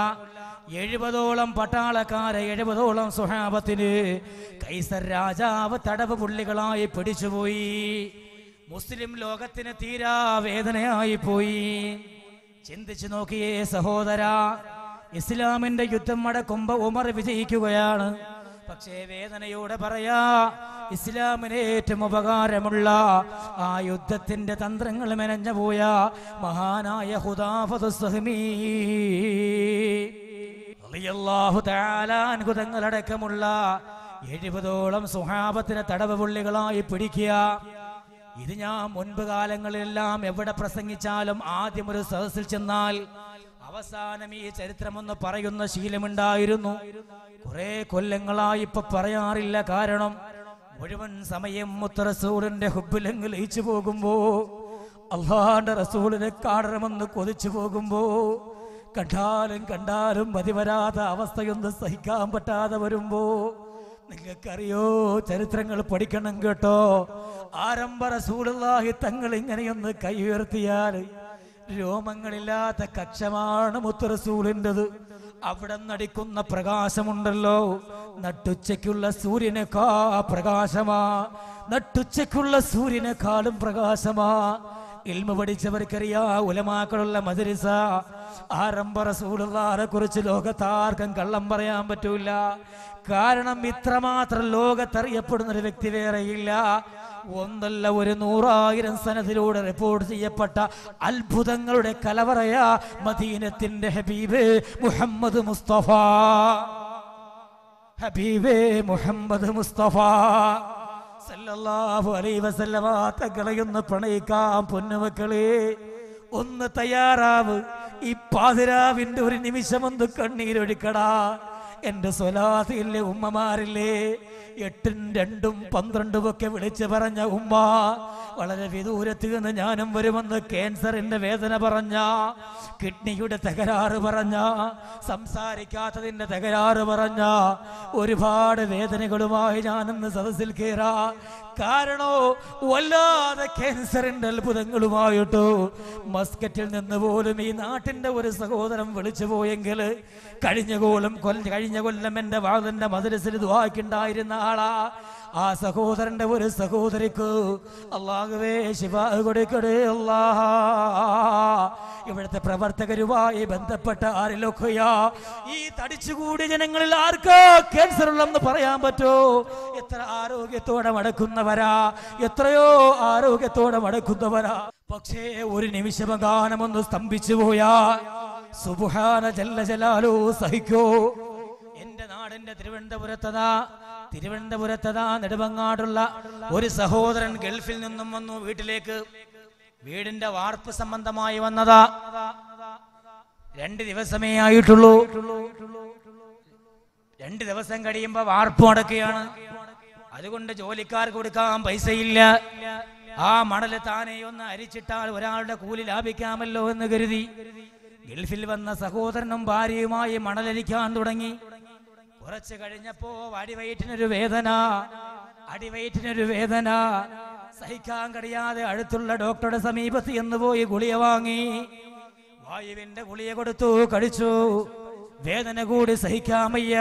എഴുപതോളം പട്ടാളക്കാരെ എഴുപതോളം സുഹാബത്തിന് കൈസർ രാജാവ് തടവ് പുള്ളികളായി പിടിച്ചുപോയി മുസ്ലിം ലോകത്തിന് തീരാ വേദനയായി പോയി ചിന്തിച്ചു നോക്കിയേ സഹോദര ഇസ്ലാമിന്റെ യുദ്ധം അടക്കുമ്പോ ഉമർ വിജയിക്കുകയാണ് പക്ഷേ വേദനയോടെ പറയാ ഇസ്ലാമിന് ഏറ്റവും ഉപകാരമുള്ള ആ യുദ്ധത്തിന്റെ തന്ത്രങ്ങൾ മെനഞ്ഞു പോയ മഹാനായ ഹുദാഫത് സഹമീ റളിയല്ലാഹു എഴുപതോളം സുഹാബത്തിന് തടവ് പുള്ളികളായി പിടിക്കുക ഇത് ഞാൻ മുൻപ് കാലങ്ങളിലെല്ലാം എവിടെ പ്രസംഗിച്ചാലും ആദ്യം ഒരു സദസ്സിൽ ചെന്നാൽ അവസാനം ഈ ചരിത്രമെന്ന് പറയുന്ന ശീലമുണ്ടായിരുന്നു കുറെ കൊല്ലങ്ങളായി ഇപ്പൊ പറയാറില്ല കാരണം മുഴുവൻ സമയം മുത്തറസൂലിന്റെ ഹുബിലങ്ങ് ലയിച്ചു പോകുമ്പോ അള്ളാന്റെ റസൂലിനെ കാണണമെന്ന് കൊതിച്ചു പോകുമ്പോ കണ്ടാലും കണ്ടാലും മതി വരാത്ത അവസ്ഥയൊന്നും സഹിക്കാൻ പറ്റാതെ വരുമ്പോ നിങ്ങൾക്കറിയോ ചരിത്രങ്ങൾ പഠിക്കണം കേട്ടോ ആരംഭര റസൂലുള്ളാഹി തങ്ങൾ ഇങ്ങനെയൊന്ന് കൈ ഉയർത്തിയാൽ രോമങ്ങളില്ലാത്ത കക്ഷമാണ് മുത്തറസൂളിൻ്റെത് അവിടെ നടിക്കുന്ന പ്രകാശമുണ്ടല്ലോ നട്ടുച്ചയ്ക്കുള്ള സൂര്യനെക്കാ പ്രകാശമാ നട്ടുച്ചയ്ക്കുള്ള സൂര്യനെക്കാളും പ്രകാശമാ ഇൽമ പഠിച്ചവർക്കറിയാ ഉലമാക്കളുള്ള മദരിസ ആരംഭ റസൂലുള്ളാരെ കുറിച്ച് ലോകത്താർക്കും കള്ളം പറയാൻ പറ്റൂല കാരണം ഇത്രമാത്രം ലോകത്തറിയപ്പെടുന്ന ഒരു വ്യക്തി വേറെയില്ല ഒന്നല്ല ഒരു നൂറായിരം സനത്തിലൂടെ റിപ്പോർട്ട് ചെയ്യപ്പെട്ട അത്ഭുതങ്ങളുടെ കലവറയ മദീനത്തിന്റെ ഹബീബ് മുഹമ്മദ് മുസ്തഫ ഹബീബേ മുഹമ്മദ് മുസ്തഫ സല്ലാഹു അലൈഹി വസല്ലമ കളയുന്ന പ്രണയിക്കാം പൊന്നുമക്കളെ ഒന്ന് തയ്യാറാവ് ഈ പാതിരാവിന്റെ ഒരു നിമിഷം നിമിഷമൊന്ന് കണ്ണീരൊഴുക്കടാ എൻ്റെ സ്വലാതിയില്ലേ ഉമ്മമാരില്ലേ എട്ടും രണ്ടും പന്ത്രണ്ടും ഒക്കെ വിളിച്ചു പറഞ്ഞ ഉമ്മ വളരെ വിദൂരത്ത് നിന്ന് ഞാനും വരുമെന്ന് ക്യാൻസറിന്റെ വേദന പറഞ്ഞ കിഡ്നിയുടെ തകരാറ് പറഞ്ഞ സംസാരിക്കാത്തതിന്റെ തകരാറ് പറഞ്ഞ ഒരുപാട് വേദനകളുമായി ഞാനിന്ന് സദസ്സിൽ കയറാ കാരണോ വല്ലാതെ ക്യാൻസറിന്റെ അത്ഭുതങ്ങളുമായിട്ടോ മസ്കറ്റിൽ നിന്ന് പോലും ഈ നാട്ടിന്റെ ഒരു സഹോദരം വിളിച്ചു പോയെങ്കിൽ കഴിഞ്ഞ കോലം കൊല്ല കഴിഞ്ഞ കൊല്ലം എന്റെ വാതന്റെ മധുരസിൽ ദ്വാക്കുണ്ടായിരുന്ന ആളാ ആ സഹോദരന്റെ ഒരു സഹോദരിക്ക് അള്ളാഹുവേ ശിവ കൊടുക്കടേ അല്ലാ ഇവിടുത്തെ പ്രവർത്തകരുമായി ബന്ധപ്പെട്ട ആരിലൊക്കെയാ ഈ തടിച്ചുകൂടിയ ജനങ്ങളിൽ ആർക്ക് ക്യാൻസർ ഉള്ളെന്ന് പറയാൻ പറ്റോ എത്ര ആരോഗ്യത്തോടെ മടക്കുന്നവരാ എത്രയോ ആരോഗ്യത്തോടെ മടക്കുന്നവരാ പക്ഷേ ഒരു ഒന്ന് സ്തംഭിച്ചു പോയാ സുബുഹാന ജല്ല ജലാലോ സഹിക്കോ എന്റെ നാടിന്റെ തിരുവനന്തപുരത്തതാ തിരുവനന്തപുരത്തതാ നെടുവങ്ങാടുള്ള ഒരു സഹോദരൻ ഗൾഫിൽ നിന്നും വന്നു വീട്ടിലേക്ക് വീടിന്റെ വാർപ്പ് സംബന്ധമായി വന്നതാ രണ്ട് ദിവസമേ ആയിട്ടുള്ളൂ രണ്ട് ദിവസം കഴിയുമ്പോ വാർപ്പ് അടക്കുകയാണ് അതുകൊണ്ട് ജോലിക്കാർക്ക് കൊടുക്കാൻ പൈസയില്ല ആ മണല് താനേ ഒന്ന് അരിച്ചിട്ടാൽ ഒരാളുടെ കൂലി ലാഭിക്കാമല്ലോ എന്ന് കരുതി ഗൾഫിൽ വന്ന സഹോദരനും ഭാര്യയുമായി മണലരിക്കാൻ തുടങ്ങി കുറച്ച് കഴിഞ്ഞപ്പോ അടിവയറ്റിനൊരു വേദന അടിവയറ്റിനൊരു വേദന സഹിക്കാൻ കഴിയാതെ അടുത്തുള്ള ഡോക്ടറുടെ സമീപത്ത് എന്ന് പോയി ഗുളിയ വാങ്ങി വായുവിന്റെ ഗുളിയ കൊടുത്തു കഴിച്ചു വേദന കൂടി സഹിക്കാമയ്യ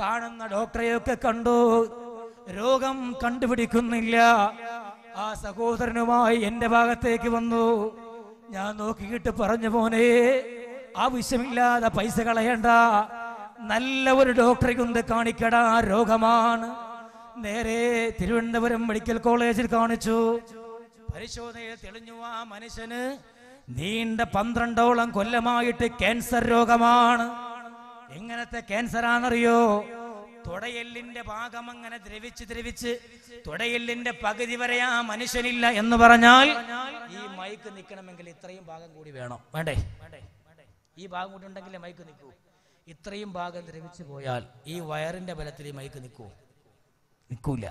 കാണുന്ന ഡോക്ടറെയൊക്കെ കണ്ടു രോഗം കണ്ടുപിടിക്കുന്നില്ല ആ സഹോദരനുമായി എന്റെ ഭാഗത്തേക്ക് വന്നു ഞാൻ നോക്കിയിട്ട് പറഞ്ഞു പോനെ ആവശ്യമില്ലാതെ പൈസ കളയണ്ട നല്ല ഒരു ഡോക്ടറെ കൊണ്ട് കാണിക്കട ആ രോഗമാണ് നേരെ തിരുവനന്തപുരം മെഡിക്കൽ കോളേജിൽ കാണിച്ചു പരിശോധനയിൽ തെളിഞ്ഞു ആ മനുഷ്യന് നീണ്ട പന്ത്രണ്ടോളം കൊല്ലമായിട്ട് ക്യാൻസർ രോഗമാണ് എങ്ങനത്തെ ക്യാൻസർ ആണെന്നറിയോ തുടയെല്ലിന്റെ ഭാഗം അങ്ങനെ ദ്രവിച്ച് ദ്രവിച്ച് തുടയെല്ലിന്റെ പകുതി വരെ ആ മനുഷ്യനില്ല എന്ന് പറഞ്ഞാൽ ഈ മൈക്ക് നിൽക്കണമെങ്കിൽ ഇത്രയും ഭാഗം കൂടി വേണം വേണ്ടേ ഈ ഭാഗം കൂടി ഉണ്ടെങ്കിൽ മൈക്ക് നിൽക്കൂ ഇത്രയും ഭാഗം ദ്രവിച്ചു പോയാൽ ഈ വയറിന്റെ ബലത്തിൽ ഈ മൈക്ക് നിൽക്കുമോ നിൽക്കൂല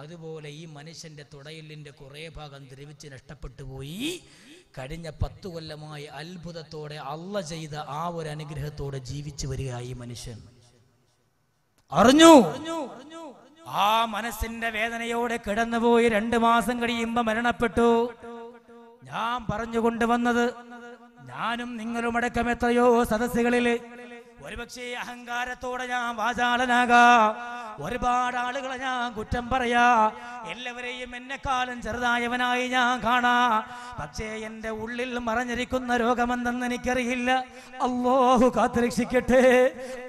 അതുപോലെ ഈ മനുഷ്യന്റെ തുടയില്ലിന്റെ കുറേ ഭാഗം ദ്രവിച്ച് നഷ്ടപ്പെട്ടു പോയി കഴിഞ്ഞ പത്തു കൊല്ലമായി അത്ഭുതത്തോടെ അള്ള ചെയ്ത ആ ഒരു അനുഗ്രഹത്തോടെ ജീവിച്ചു വരിക ഈ മനുഷ്യൻ അറിഞ്ഞു ആ മനസ്സിന്റെ വേദനയോടെ കിടന്നുപോയി രണ്ടു മാസം കഴിയുമ്പോ മരണപ്പെട്ടു ഞാൻ പറഞ്ഞു കൊണ്ടുവന്നത് ഞാനും നിങ്ങളുമടക്കം എത്രയോ സദസ്സുകളിൽ ഒരുപക്ഷേ അഹങ്കാരത്തോടെ ഞാൻ വാചാളനാകാ ഒരുപാട് ആളുകളെ ഞാൻ കുറ്റം പറയാ എല്ലാവരെയും എന്നെക്കാലം ചെറുതായവനായി ഞാൻ കാണാ പക്ഷേ എൻ്റെ ഉള്ളിൽ മറഞ്ഞിരിക്കുന്ന രോഗമെന്തെന്ന് എനിക്കറിയില്ല അള്ളാഹു കാത്തുരക്ഷിക്കട്ടെ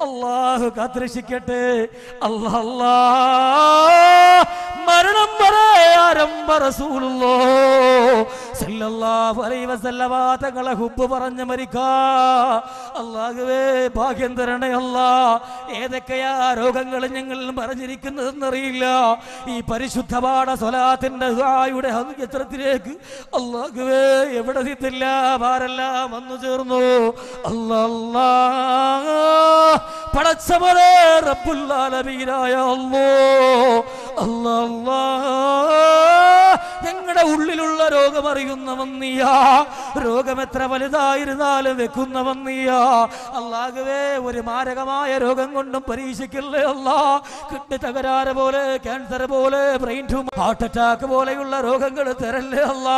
അള്ളാഹു കാത്തുരക്ഷിക്കട്ടെ അല്ലാ മരണം തങ്ങളെ ഹുബ് പറഞ്ഞ് മരിക്കാ അള്ളാഹുവേ ഭാഗ്യ ഭാഗ്യം തരണയല്ല ഏതൊക്കെയാ രോഗങ്ങൾ ഞങ്ങൾ പറഞ്ഞിരിക്കുന്നതെന്നറിയില്ല ഈ പരിശുദ്ധപാട സ്വലാത്തിന്റെ ഹായുടെ ചിത്രത്തിലേക്ക് അള്ളാഹുവേ എവിടെ തില്ല ഭാരെല്ലാം വന്നു ചേർന്നു അല്ലല്ലാ പടച്ചമരേ ഞങ്ങളുടെ ഉള്ളിലുള്ള രോഗമറിയുന്നവൻ നീയാ രോഗം എത്ര വലുതായിരുന്നാലും വെക്കുന്നവൻ നീയാ അല്ലാകവേ ഒരു മാരകമായ രോഗം കൊണ്ടും പരീക്ഷിക്കില്ലേ അല്ല കിട്ടി തകരാറ് പോലെ ക്യാൻസർ പോലെ ബ്രെയിൻ ട്യൂമർ ഹാർട്ട് അറ്റാക്ക് പോലെയുള്ള രോഗങ്ങൾ തരല്ലേ അല്ല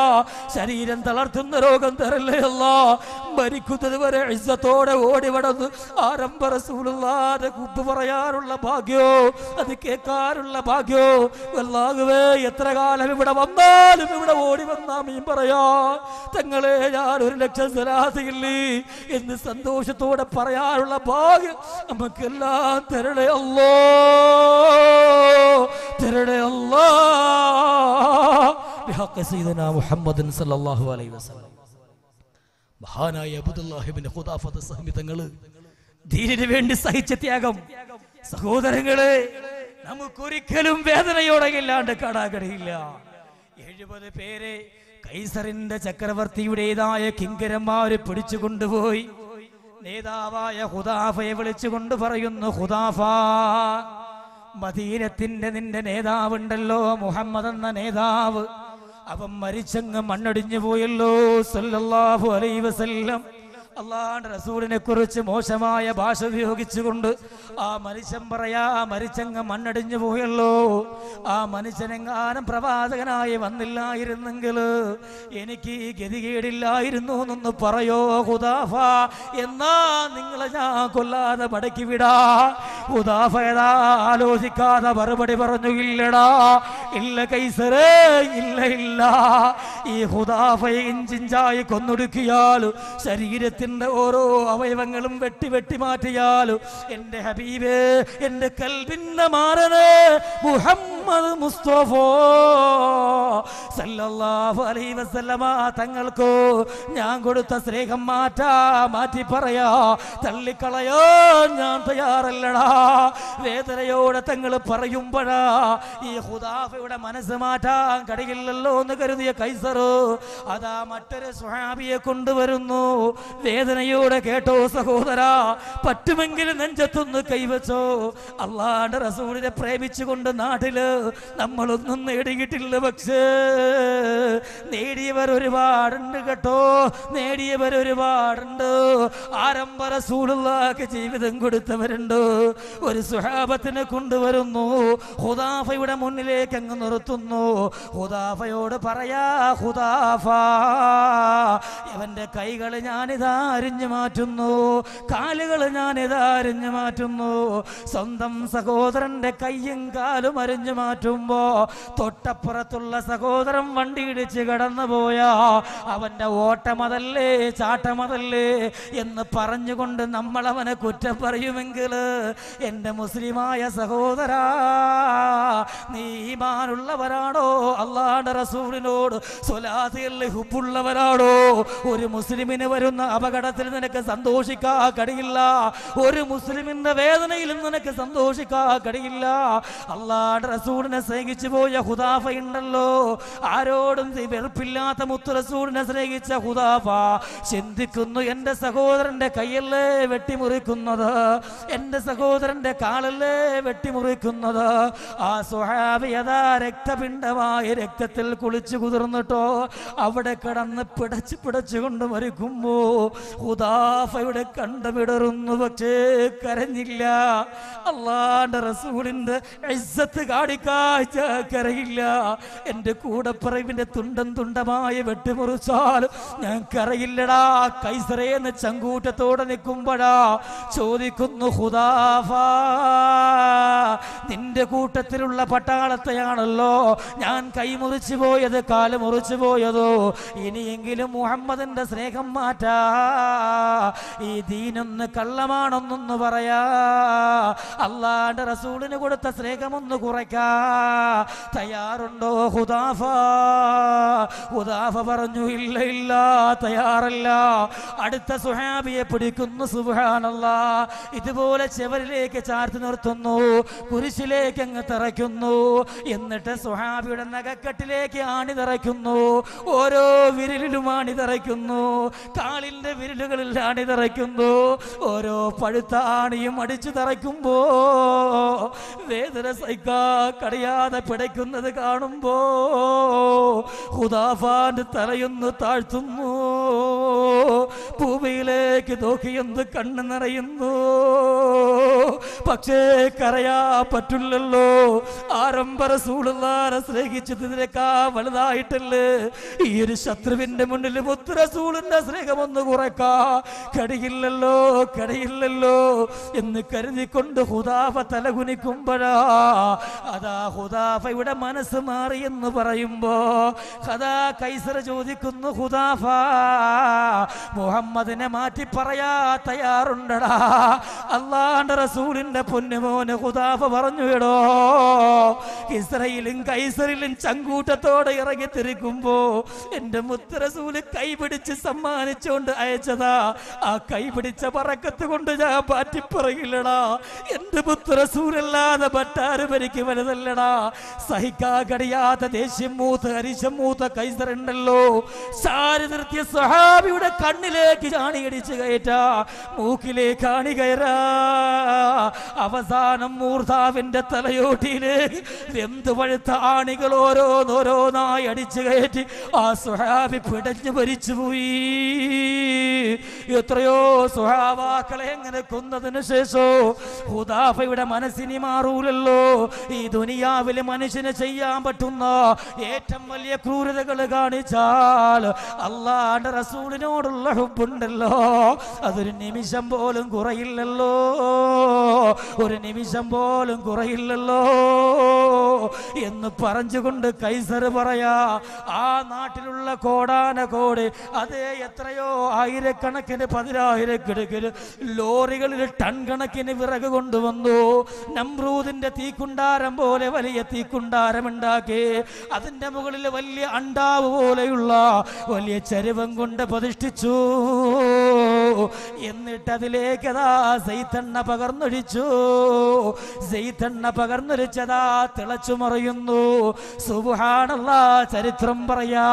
ശരീരം തളർത്തുന്ന രോഗം തരല്ലേ അല്ല ഭരിക്കുന്നത് വരെ ഇസ്സത്തോടെ ഓടി വടന്ന് ആരംഭ കുത്തു പറയാറുള്ള പറയാനുള്ള ഭാഗ്യോ അത് കേൾക്കാറുള്ള ഭാഗ്യോ അല്ലാഹുവേ എത്ര കാലം ഇവിടെ വന്നോ ആരും ഇവിടെ ഓടി വന്നാ മീൻ പറയാ തങ്ങളെ ഞാൻ ഒരു ലക്ഷം സലാസില്ലേ എന്ന് സന്തോഷത്തോടെ പറയാനുള്ള ഭാഗ്യം നമുക്കെല്ലാം തരണേ അല്ലോ തരണേ അല്ലോ മുഹമ്മദ് സല്ലല്ലാഹു അലൈഹി വസല്ലം മഹാനായ അബുദുല്ലാഹിബിൻ ഖുദാഫത്ത് സഹമി തങ്ങൾ ധീരന് വേണ്ടി സഹിച്ച ത്യാഗം സഹോദരങ്ങളെ നമുക്കൊരിക്കലും വേദനയോടെ ഇല്ലാണ്ട് കാണാൻ കഴിയില്ല എഴുപത് പേരെ കൈസറിന്റെ ചക്രവർത്തിയുടേതായ കിങ്കരന്മാര് പിടിച്ചു കൊണ്ടുപോയി നേതാവായ ഹുദാഫയെ വിളിച്ചുകൊണ്ട് പറയുന്നു ഹുദാഫ മദീനത്തിന്റെ നിന്റെ നേതാവുണ്ടല്ലോ മുഹമ്മദ് എന്ന നേതാവ് അവൻ മരിച്ചങ്ങ് മണ്ണടിഞ്ഞു പോയല്ലോ സല്ലല്ലാഹു അലൈ വസല്ലം അള്ളാന്റെ റസൂലിനെ കുറിച്ച് മോശമായ ഭാഷ ഉപയോഗിച്ചുകൊണ്ട് ആ മനുഷ്യൻ പറയാ ആ മരിച്ചങ്ങ് മണ്ണടിഞ്ഞു പോയല്ലോ ആ മനുഷ്യനെങ്ങാനും പ്രവാചകനായി വന്നില്ലായിരുന്നെങ്കിൽ എനിക്ക് ഈ ഗതികേടില്ലായിരുന്നു എന്നൊന്ന് പറയോ ഹുദാഫ എന്നാ നിങ്ങളെ ഞാൻ കൊല്ലാതെ മടക്കി വിടാ ഹുദാഫ ഏതാ ആലോചിക്കാതെ മറുപടി പറഞ്ഞു ഇല്ലടാ ഇല്ല കൈസറേ ഇല്ല ഇല്ല ഈ ഹുദാഫ ഇഞ്ചിഞ്ചായി കൊന്നൊടുക്കിയാൽ ശരീരത്തിൽ ശരീരത്തിൻ്റെ ഓരോ അവയവങ്ങളും വെട്ടി വെട്ടി മാറ്റിയാലും എന്റെ ഹബീബേ എന്റെ കൽവിന്ന മാറന് മുഹമ്മദ് മുസ്തഫോ സല്ലല്ലാഹു അലൈഹി വസല്ലമ തങ്ങൾക്കോ ഞാൻ കൊടുത്ത സ്നേഹം മാറ്റാ മാറ്റി പറയാ തള്ളിക്കളയോ ഞാൻ തയ്യാറല്ലടാ വേദനയോടെ തങ്ങൾ പറയുമ്പോഴാ ഈ ഹുദാഫയുടെ മനസ്സ് മാറ്റാൻ കടയില്ലല്ലോ എന്ന് കരുതിയ കൈസറോ അതാ മറ്റൊരു സുഹാബിയെ കൊണ്ടുവരുന്നു വേദനയോടെ കേട്ടോ സഹോദര പറ്റുമെങ്കിൽ നെഞ്ചത്തൊന്ന് കൈവച്ചോ അള്ളാന്റെ റസൂലിനെ പ്രേമിച്ചുകൊണ്ട് നാട്ടില് നമ്മളൊന്നും നേടിയിട്ടില്ല പക്ഷേ നേടിയവർ ഒരുപാടുണ്ട് കേട്ടോ നേടിയവർ ഒരുപാടുണ്ട് ആരംഭ റസൂലുള്ളാക്ക് ജീവിതം കൊടുത്തവരുണ്ട് ഒരു സുഹാബത്തിനെ കൊണ്ടുവരുന്നു ഹുദാഫയുടെ മുന്നിലേക്ക് അങ്ങ് നിർത്തുന്നു ഹുദാഫയോട് പറയാ ഹുദാഫ അവന്റെ കൈകൾ ഞാനിതാ അരിഞ്ഞു മാറ്റുന്നു കാലുകൾ ഞാൻ ഇതാ അരിഞ്ഞു മാറ്റുന്നു സ്വന്തം സഹോദരന്റെ കയ്യും കാലും അരിഞ്ഞു മാറ്റുമ്പോ തൊട്ടപ്പുറത്തുള്ള സഹോദരൻ വണ്ടി ഇടിച്ച് കടന്നു പോയാ അവന്റെ ഓട്ടമതല്ലേ ചാട്ടമതല്ലേ എന്ന് പറഞ്ഞുകൊണ്ട് നമ്മൾ അവനെ കുറ്റം പറയുമെങ്കിൽ എൻ്റെ മുസ്ലിമായ സഹോദരാ നീ ഈമാനുള്ളവരാണോ അള്ളാടെ റസൂലിനോട് സ്വലാതിയിൽ ഒരു മുസ്ലിമിന് വരുന്ന അപകടം സങ്കടത്തിൽ നിനക്ക് സന്തോഷിക്കാ കഴിയില്ല ഒരു മുസ്ലിമിന്റെ വേദനയിലും നിനക്ക് സന്തോഷിക്കാ കഴിയില്ല അള്ളാടെ റസൂലിനെ സ്നേഹിച്ചു പോയ ഹുദാഫ ഉണ്ടല്ലോ ആരോടും വെറുപ്പില്ലാത്ത മുത്തു റസൂലിനെ സ്നേഹിച്ച ഹുദാഫ ചിന്തിക്കുന്നു എൻ്റെ സഹോദരൻ്റെ കയ്യല്ലേ വെട്ടിമുറിക്കുന്നത് എൻ്റെ സഹോദരൻ്റെ കാലല്ലേ വെട്ടിമുറിക്കുന്നത് ആ സ്വഹാവിയതാ രക്തപിണ്ഡമായി രക്തത്തിൽ കുളിച്ചു കുതിർന്നിട്ടോ അവിടെ കിടന്ന് പിടച്ച് പിടച്ചുകൊണ്ട് മരിക്കുമ്പോ ഹുദാഫയുടെ കണ്ടമിടറുന്നു പക്ഷേ കരഞ്ഞില്ല അള്ളാന്റെ റസൂലിന്റെ ഇസ്സത്ത് കാണിക്കാഴ്ച കരയില്ല എൻ്റെ കൂടപ്പിറവിൻ്റെ തുണ്ടം തുണ്ടമായി വെട്ടിമുറിച്ചാൽ ഞാൻ കരയില്ലടാ കൈസറേന്ന് ചങ്കൂറ്റത്തോടെ നിൽക്കുമ്പോഴാ ചോദിക്കുന്നു ഹുദാഫ നിന്റെ കൂട്ടത്തിലുള്ള പട്ടാളത്തെയാണല്ലോ ഞാൻ കൈമുറിച്ചു പോയത് കാലുമുറിച്ചു പോയതോ ഇനിയെങ്കിലും മുഹമ്മദിന്റെ സ്നേഹം മാറ്റാ ഈ ദീനൊന്ന് കള്ളമാണെന്നൊന്ന് പറയാ അള്ളാന്റെ റസൂളിന് കൊടുത്ത സ്നേഹമൊന്ന് കുറയ്ക്കാ തയ്യാറുണ്ടോ ഹുദാഫ ഹുദാഫ പറഞ്ഞു ഇല്ല ഇല്ല തയ്യാറല്ല അടുത്ത സുഹാബിയെ പിടിക്കുന്നു സുഹാനല്ല ഇതുപോലെ ചെവരിലേക്ക് ചാർത്തി നിർത്തുന്നു കുരിശിലേക്ക് അങ്ങ് തറയ്ക്കുന്നു എന്നിട്ട് സുഹാബിയുടെ നഖക്കെട്ടിലേക്ക് ആണി തറയ്ക്കുന്നു ഓരോ വിരലിലും ആണി തറയ്ക്കുന്നു കാളിന്റെ വിരലുകളിൽ അണി തറയ്ക്കുന്നു ഓരോ പഴുത്താണിയും അടിച്ചു തറയ്ക്കുമ്പോ വേദന സൈക്കാ കടയാതെ പിടയ്ക്കുന്നത് കാണുമ്പോ ഹുദാഫാന്റെ തലയൊന്ന് താഴ്ത്തുന്നു ഭൂമിയിലേക്ക് നോക്കിയെന്ന് കണ്ണു നിറയുന്നു പക്ഷേ കരയാ പറ്റില്ലല്ലോ ആരംഭര സൂളുന്നാരെ സ്നേഹിച്ചതിനേക്കാ വലുതായിട്ടല്ലേ ഈ ഒരു ശത്രുവിന്റെ മുന്നിൽ പുത്ര സൂളിന്റെ സ്നേഹമൊന്ന് കുറേ നമുക്കാ കടിയില്ലല്ലോ കടിയില്ലല്ലോ എന്ന് കരുതിക്കൊണ്ട് ഹുദാഫ തലകുനിക്കുമ്പോഴാ അതാ ഹുദാഫയുടെ മനസ്സ് മാറി എന്ന് പറയുമ്പോ കഥാ കൈസർ ചോദിക്കുന്നു ഹുദാഫ മുഹമ്മദിനെ മാറ്റി പറയാ തയ്യാറുണ്ടടാ അള്ളാന്റെ റസൂലിന്റെ പൊന്നുമോന് ഹുദാഫ പറഞ്ഞു വിടോ ഇസ്രയിലും കൈസറിലും ചങ്കൂട്ടത്തോടെ തിരിക്കുമ്പോ എന്റെ മുത്തറസൂല് കൈപിടിച്ച് സമ്മാനിച്ചുകൊണ്ട് അയ അയച്ചതാ ആ കൈ പിടിച്ച പറക്കത്ത് കൊണ്ട് ഞാൻ പാറ്റിപ്പറയില്ലടാ എന്റെ സൂരല്ലാതെ മറ്റാരും എനിക്ക് വലുതല്ലടാ സഹിക്കാ കഴിയാത്ത ദേഷ്യം മൂത്ത് അരിശം മൂത്ത കൈസറുണ്ടല്ലോ സാരി നിർത്തിയ സഹാബിയുടെ കണ്ണിലേക്ക് ചാണി അടിച്ചു കയറ്റാ മൂക്കിലേക്ക് ആണി കയറാ അവസാനം മൂർധാവിന്റെ തലയോട്ടിയിലേക്ക് എന്ത് പഴുത്ത ആണികൾ ഓരോന്നോരോന്നായി അടിച്ചു കയറ്റി ആ സുഹാബി പിടഞ്ഞു ഭരിച്ചുപോയി എത്രയോ സുഹാവാക്കളെ എങ്ങനെ കൊന്നതിന് ശേഷോ ഹുദാഫയുടെ മനസ്സിനി മാറൂലല്ലോ ഈ ദുനിയാവിലെ മനുഷ്യന് ചെയ്യാൻ പറ്റുന്ന ഏറ്റവും വലിയ ക്രൂരതകൾ കാണിച്ചാൽ അള്ളാന്റെ റസൂലിനോടുള്ള ഹുബുണ്ടല്ലോ അതൊരു നിമിഷം പോലും കുറയില്ലല്ലോ ഒരു നിമിഷം പോലും കുറയില്ലല്ലോ എന്ന് പറഞ്ഞുകൊണ്ട് കൈസർ പറയാ ആ നാട്ടിലുള്ള കോടാന കോടി അതേ എത്രയോ ആയിരം ആയിരക്കണക്കിന് പതിനായിരക്കിടക്കിൽ ലോറികളിൽ ടൺ കണക്കിന് വിറക് കൊണ്ടുവന്നു നംറൂദിന്റെ തീക്കുണ്ടാരം പോലെ വലിയ തീക്കുണ്ടാരം ഉണ്ടാക്കി അതിന്റെ മുകളിൽ വലിയ അണ്ടാവ് പോലെയുള്ള വലിയ ചരിവം കൊണ്ട് പ്രതിഷ്ഠിച്ചു എന്നിട്ട് അതിലേക്ക് അതാ സൈത്തണ്ണ പകർന്നൊഴിച്ചു സൈത്തണ്ണ പകർന്നൊഴിച്ചതാ തിളച്ചു മറിയുന്നു സുബുഹാണുള്ള ചരിത്രം പറയാ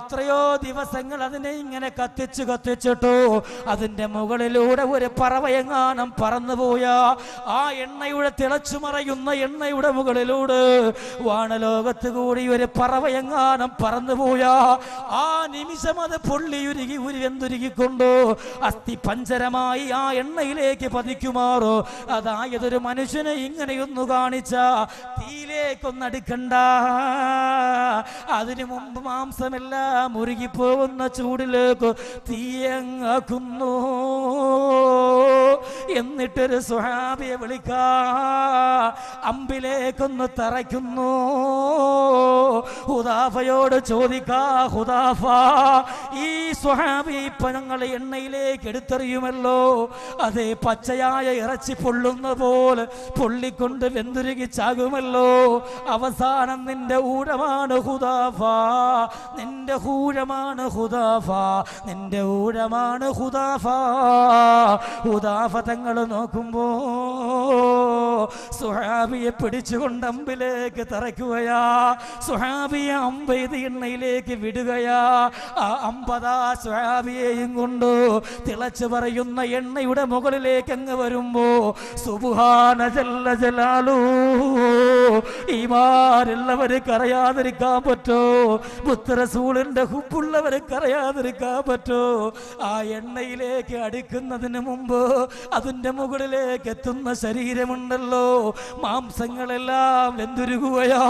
എത്രയോ ദിവസങ്ങൾ അതിനെ ഇങ്ങനെ കത്തിച്ചു കത്തിച്ചു സൃഷ്ടിച്ചിട്ടു അതിന്റെ മുകളിലൂടെ ഒരു പറവയെങ്ങാനം പറന്നുപോയ ആ എണ്ണയുടെ തിളച്ചു മറയുന്ന എണ്ണയുടെ മുകളിലൂടെ വാണലോകത്ത് കൂടി ഒരു പറവയെങ്ങാനം പറന്നുപോയ ആ നിമിഷം അത് പൊള്ളിയുരുകി ഉരുവെന്തുരുകിക്കൊണ്ടു അസ്ഥി പഞ്ചരമായി ആ എണ്ണയിലേക്ക് പതിക്കുമാറോ അതായതൊരു മനുഷ്യനെ ഇങ്ങനെയൊന്നു കാണിച്ച തീയിലേക്കൊന്നടുക്കണ്ട അതിനു മുമ്പ് മാംസമെല്ലാം ഉരുകിപ്പോകുന്ന ചൂടിലേക്ക് തീ വിളിയങ്ങാക്കുന്നു എന്നിട്ടൊരു സുഹാബിയെ വിളിക്കാ അമ്പിലേക്കൊന്ന് തറയ്ക്കുന്നു ഹുദാഫയോട് ചോദിക്കാ ഹുദാഫ ഈ സുഹാബി പഴങ്ങൾ എണ്ണയിലേക്ക് എടുത്തെറിയുമല്ലോ അതേ പച്ചയായ ഇറച്ചി പൊള്ളുന്ന പോലെ പൊള്ളിക്കൊണ്ട് വെന്തുരുകിച്ചാകുമല്ലോ അവസാനം നിന്റെ ഊഴമാണ് ഹുദാഫ നിന്റെ ഊഴമാണ് ഹുദാഫ നിന്റെ ഊ ഊഴമാണ് ഹുദാഫ ഹുദാഫ തങ്ങൾ നോക്കുമ്പോ സുഹാബിയെ പിടിച്ചുകൊണ്ട് അമ്പിലേക്ക് തറയ്ക്കുകയാ സുഹാബിയെ അമ്പെയ്ത് എണ്ണയിലേക്ക് വിടുകയാ ആ അമ്പതാ സുഹാബിയെയും കൊണ്ട് തിളച്ചു പറയുന്ന എണ്ണയുടെ മുകളിലേക്ക് അങ്ങ് വരുമ്പോ സുബുഹാന ജല്ല ജലാലൂ ഈമാരുള്ളവർക്ക് പറ്റോ പുത്രസൂളിന്റെ ഹുപ്പുള്ളവര് കറയാതിരിക്കാൻ പറ്റോ ആ എണ്ണയിലേക്ക് അടുക്കുന്നതിന് മുമ്പ് അതിൻ്റെ മുകളിലേക്ക് എത്തുന്ന ശരീരമുണ്ടല്ലോ മാംസങ്ങളെല്ലാം വെന്തുരുകയാ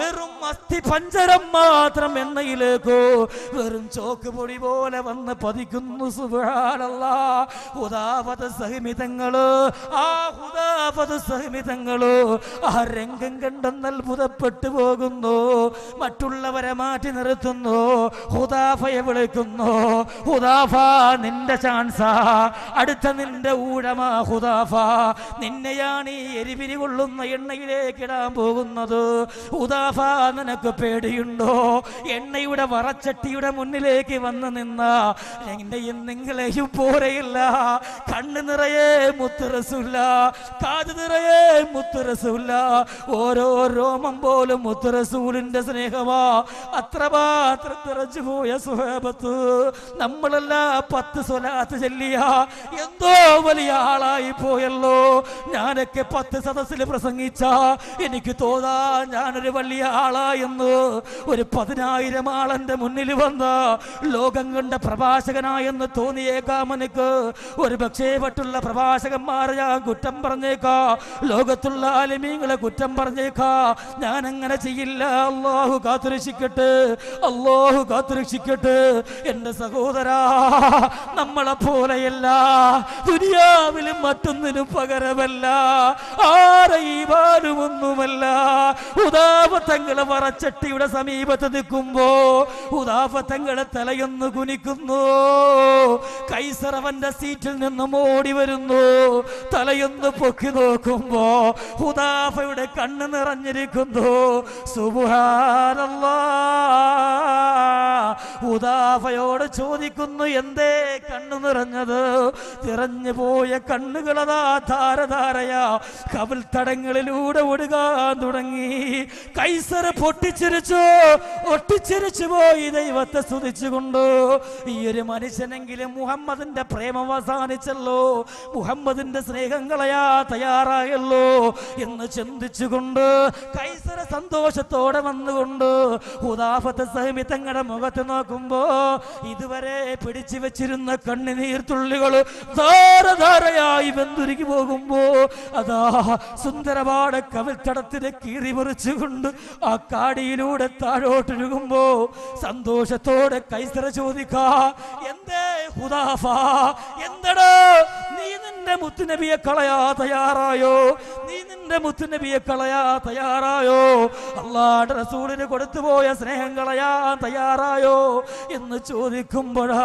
വെറും അസ്ഥി പഞ്ചരം മാത്രം എണ്ണയിലേക്കോ വെറും ചോക്ക് പൊടി പോലെ വന്ന് പതിക്കുന്നു സുഭാളല്ല ഹുദാപത സഹിമിതങ്ങള് ആ ഹുദാപത സഹിമിതങ്ങള് ആ രംഗം കണ്ടെന്ന് അത്ഭുതപ്പെട്ടു പോകുന്നു മറ്റുള്ളവരെ മാറ്റി നിർത്തുന്നു ഹുദാഫയെ വിളിക്കുന്നു ഹുദ ഹുദാഫ നിന്റെ ചാൻസാ അടുത്ത നിന്റെ ഊഴമാ ഹുദാഫ നിന്നെയാണ് ഈ എരിപിരി കൊള്ളുന്ന എണ്ണയിലേക്ക് ഇടാൻ പോകുന്നത് ഹുദാഫ നിനക്ക് പേടിയുണ്ടോ എണ്ണയുടെ വറച്ചട്ടിയുടെ മുന്നിലേക്ക് വന്ന് നിന്ന എന്നെയും നിങ്ങളെയും പോരയില്ല കണ്ണ് നിറയെ മുത്തുറസില്ല കാത് നിറയെ മുത്തുറസില്ല ഓരോ രോമം പോലും മുത്തുറസൂലിന്റെ സ്നേഹമാ അത്ര മാത്രം പോയ സുഹേബത്ത് നമ്മൾ സുബാനല്ല പത്ത് സ്വലാത്ത് ചെല്ലിയ എന്തോ വലിയ ആളായി പോയല്ലോ ഞാനൊക്കെ പത്ത് സദസ്സിൽ പ്രസംഗിച്ച എനിക്ക് തോന്നാ ഞാനൊരു വലിയ ആളായെന്ന് ഒരു പതിനായിരം ആളെന്റെ മുന്നിൽ വന്ന ലോകം കണ്ട പ്രഭാഷകനായെന്ന് തോന്നിയേക്കാം എനിക്ക് ഒരു പക്ഷേ പറ്റുള്ള പ്രഭാഷകന്മാരെ ഞാൻ കുറ്റം പറഞ്ഞേക്കാ ലോകത്തുള്ള ആലിമീങ്ങളെ കുറ്റം പറഞ്ഞേക്കാ ഞാൻ അങ്ങനെ ചെയ്യില്ല അള്ളാഹു കാത്തുരക്ഷിക്കട്ടെ അള്ളാഹു കാത്തുരക്ഷിക്കട്ടെ എന്റെ സഹോദരാ നമ്മളെ പോലെയല്ല ദുനിയാവിലും മറ്റൊന്നിനും പകരമല്ല ആരെയും ഒന്നുമല്ല ഉദാപത്തങ്ങളെ വറച്ചട്ടിയുടെ സമീപത്ത് നിൽക്കുമ്പോ ഉദാപത്തങ്ങളെ തലയൊന്ന് കുനിക്കുന്നു കൈസറവന്റെ സീറ്റിൽ നിന്നും ഓടി വരുന്നു തലയൊന്ന് പൊക്കി നോക്കുമ്പോ ഹുദാഫയുടെ കണ്ണ് നിറഞ്ഞിരിക്കുന്നു സുബുഹാനല്ല ഉദാഫയോട് ചോദിക്കുന്നു ഒന്ന് എന്തേ കണ്ണു നിറഞ്ഞത് തിറഞ്ഞു പോയ കണ്ണുകളതാ ധാരധാരയാ കവിൽ തടങ്ങളിലൂടെ ഒടുകാൻ തുടങ്ങി കൈസർ പൊട്ടിച്ചിരിച്ചു ഒട്ടിച്ചിരിച്ചു പോയി ദൈവത്തെ സ്തുതിച്ചുകൊണ്ട് ഈ ഒരു മനുഷ്യനെങ്കിലും മുഹമ്മദിന്റെ പ്രേമം അവസാനിച്ചല്ലോ മുഹമ്മദിന്റെ സ്നേഹം കളയാ തയ്യാറായല്ലോ എന്ന് ചിന്തിച്ചുകൊണ്ട് കൈസര സന്തോഷത്തോടെ വന്നുകൊണ്ട് ഉദാഫത്തെ സഹിമി മുഖത്ത് നോക്കുമ്പോ ഇതുവരെ പിടിച്ചു വെച്ചിരുന്ന കണ്ണിനീർ തുള്ളികൾ ധാരധാരയായി വെന്തുരുകി പോകുമ്പോ അതാ സുന്ദരപാട കവിൽത്തടത്തിനെ കീറി മുറിച്ചുകൊണ്ട് ആ കാടിയിലൂടെ താഴോട്ടൊഴുകുമ്പോ സന്തോഷത്തോടെ കൈസറ ചോദിക്കാ എന്തേ ഹുദാഫ എന്തടോ നീ നിന്റെ മുത്തുനബിയെ കളയാ തയ്യാറായോ നീ നിന്റെ മുത്തുനബിയെ കളയാ തയ്യാറായോ അള്ളാടെ റസൂലിന് കൊടുത്തുപോയ സ്നേഹം കളയാൻ തയ്യാറായോ എന്ന് ചോദിക്കുമ്പോഴാ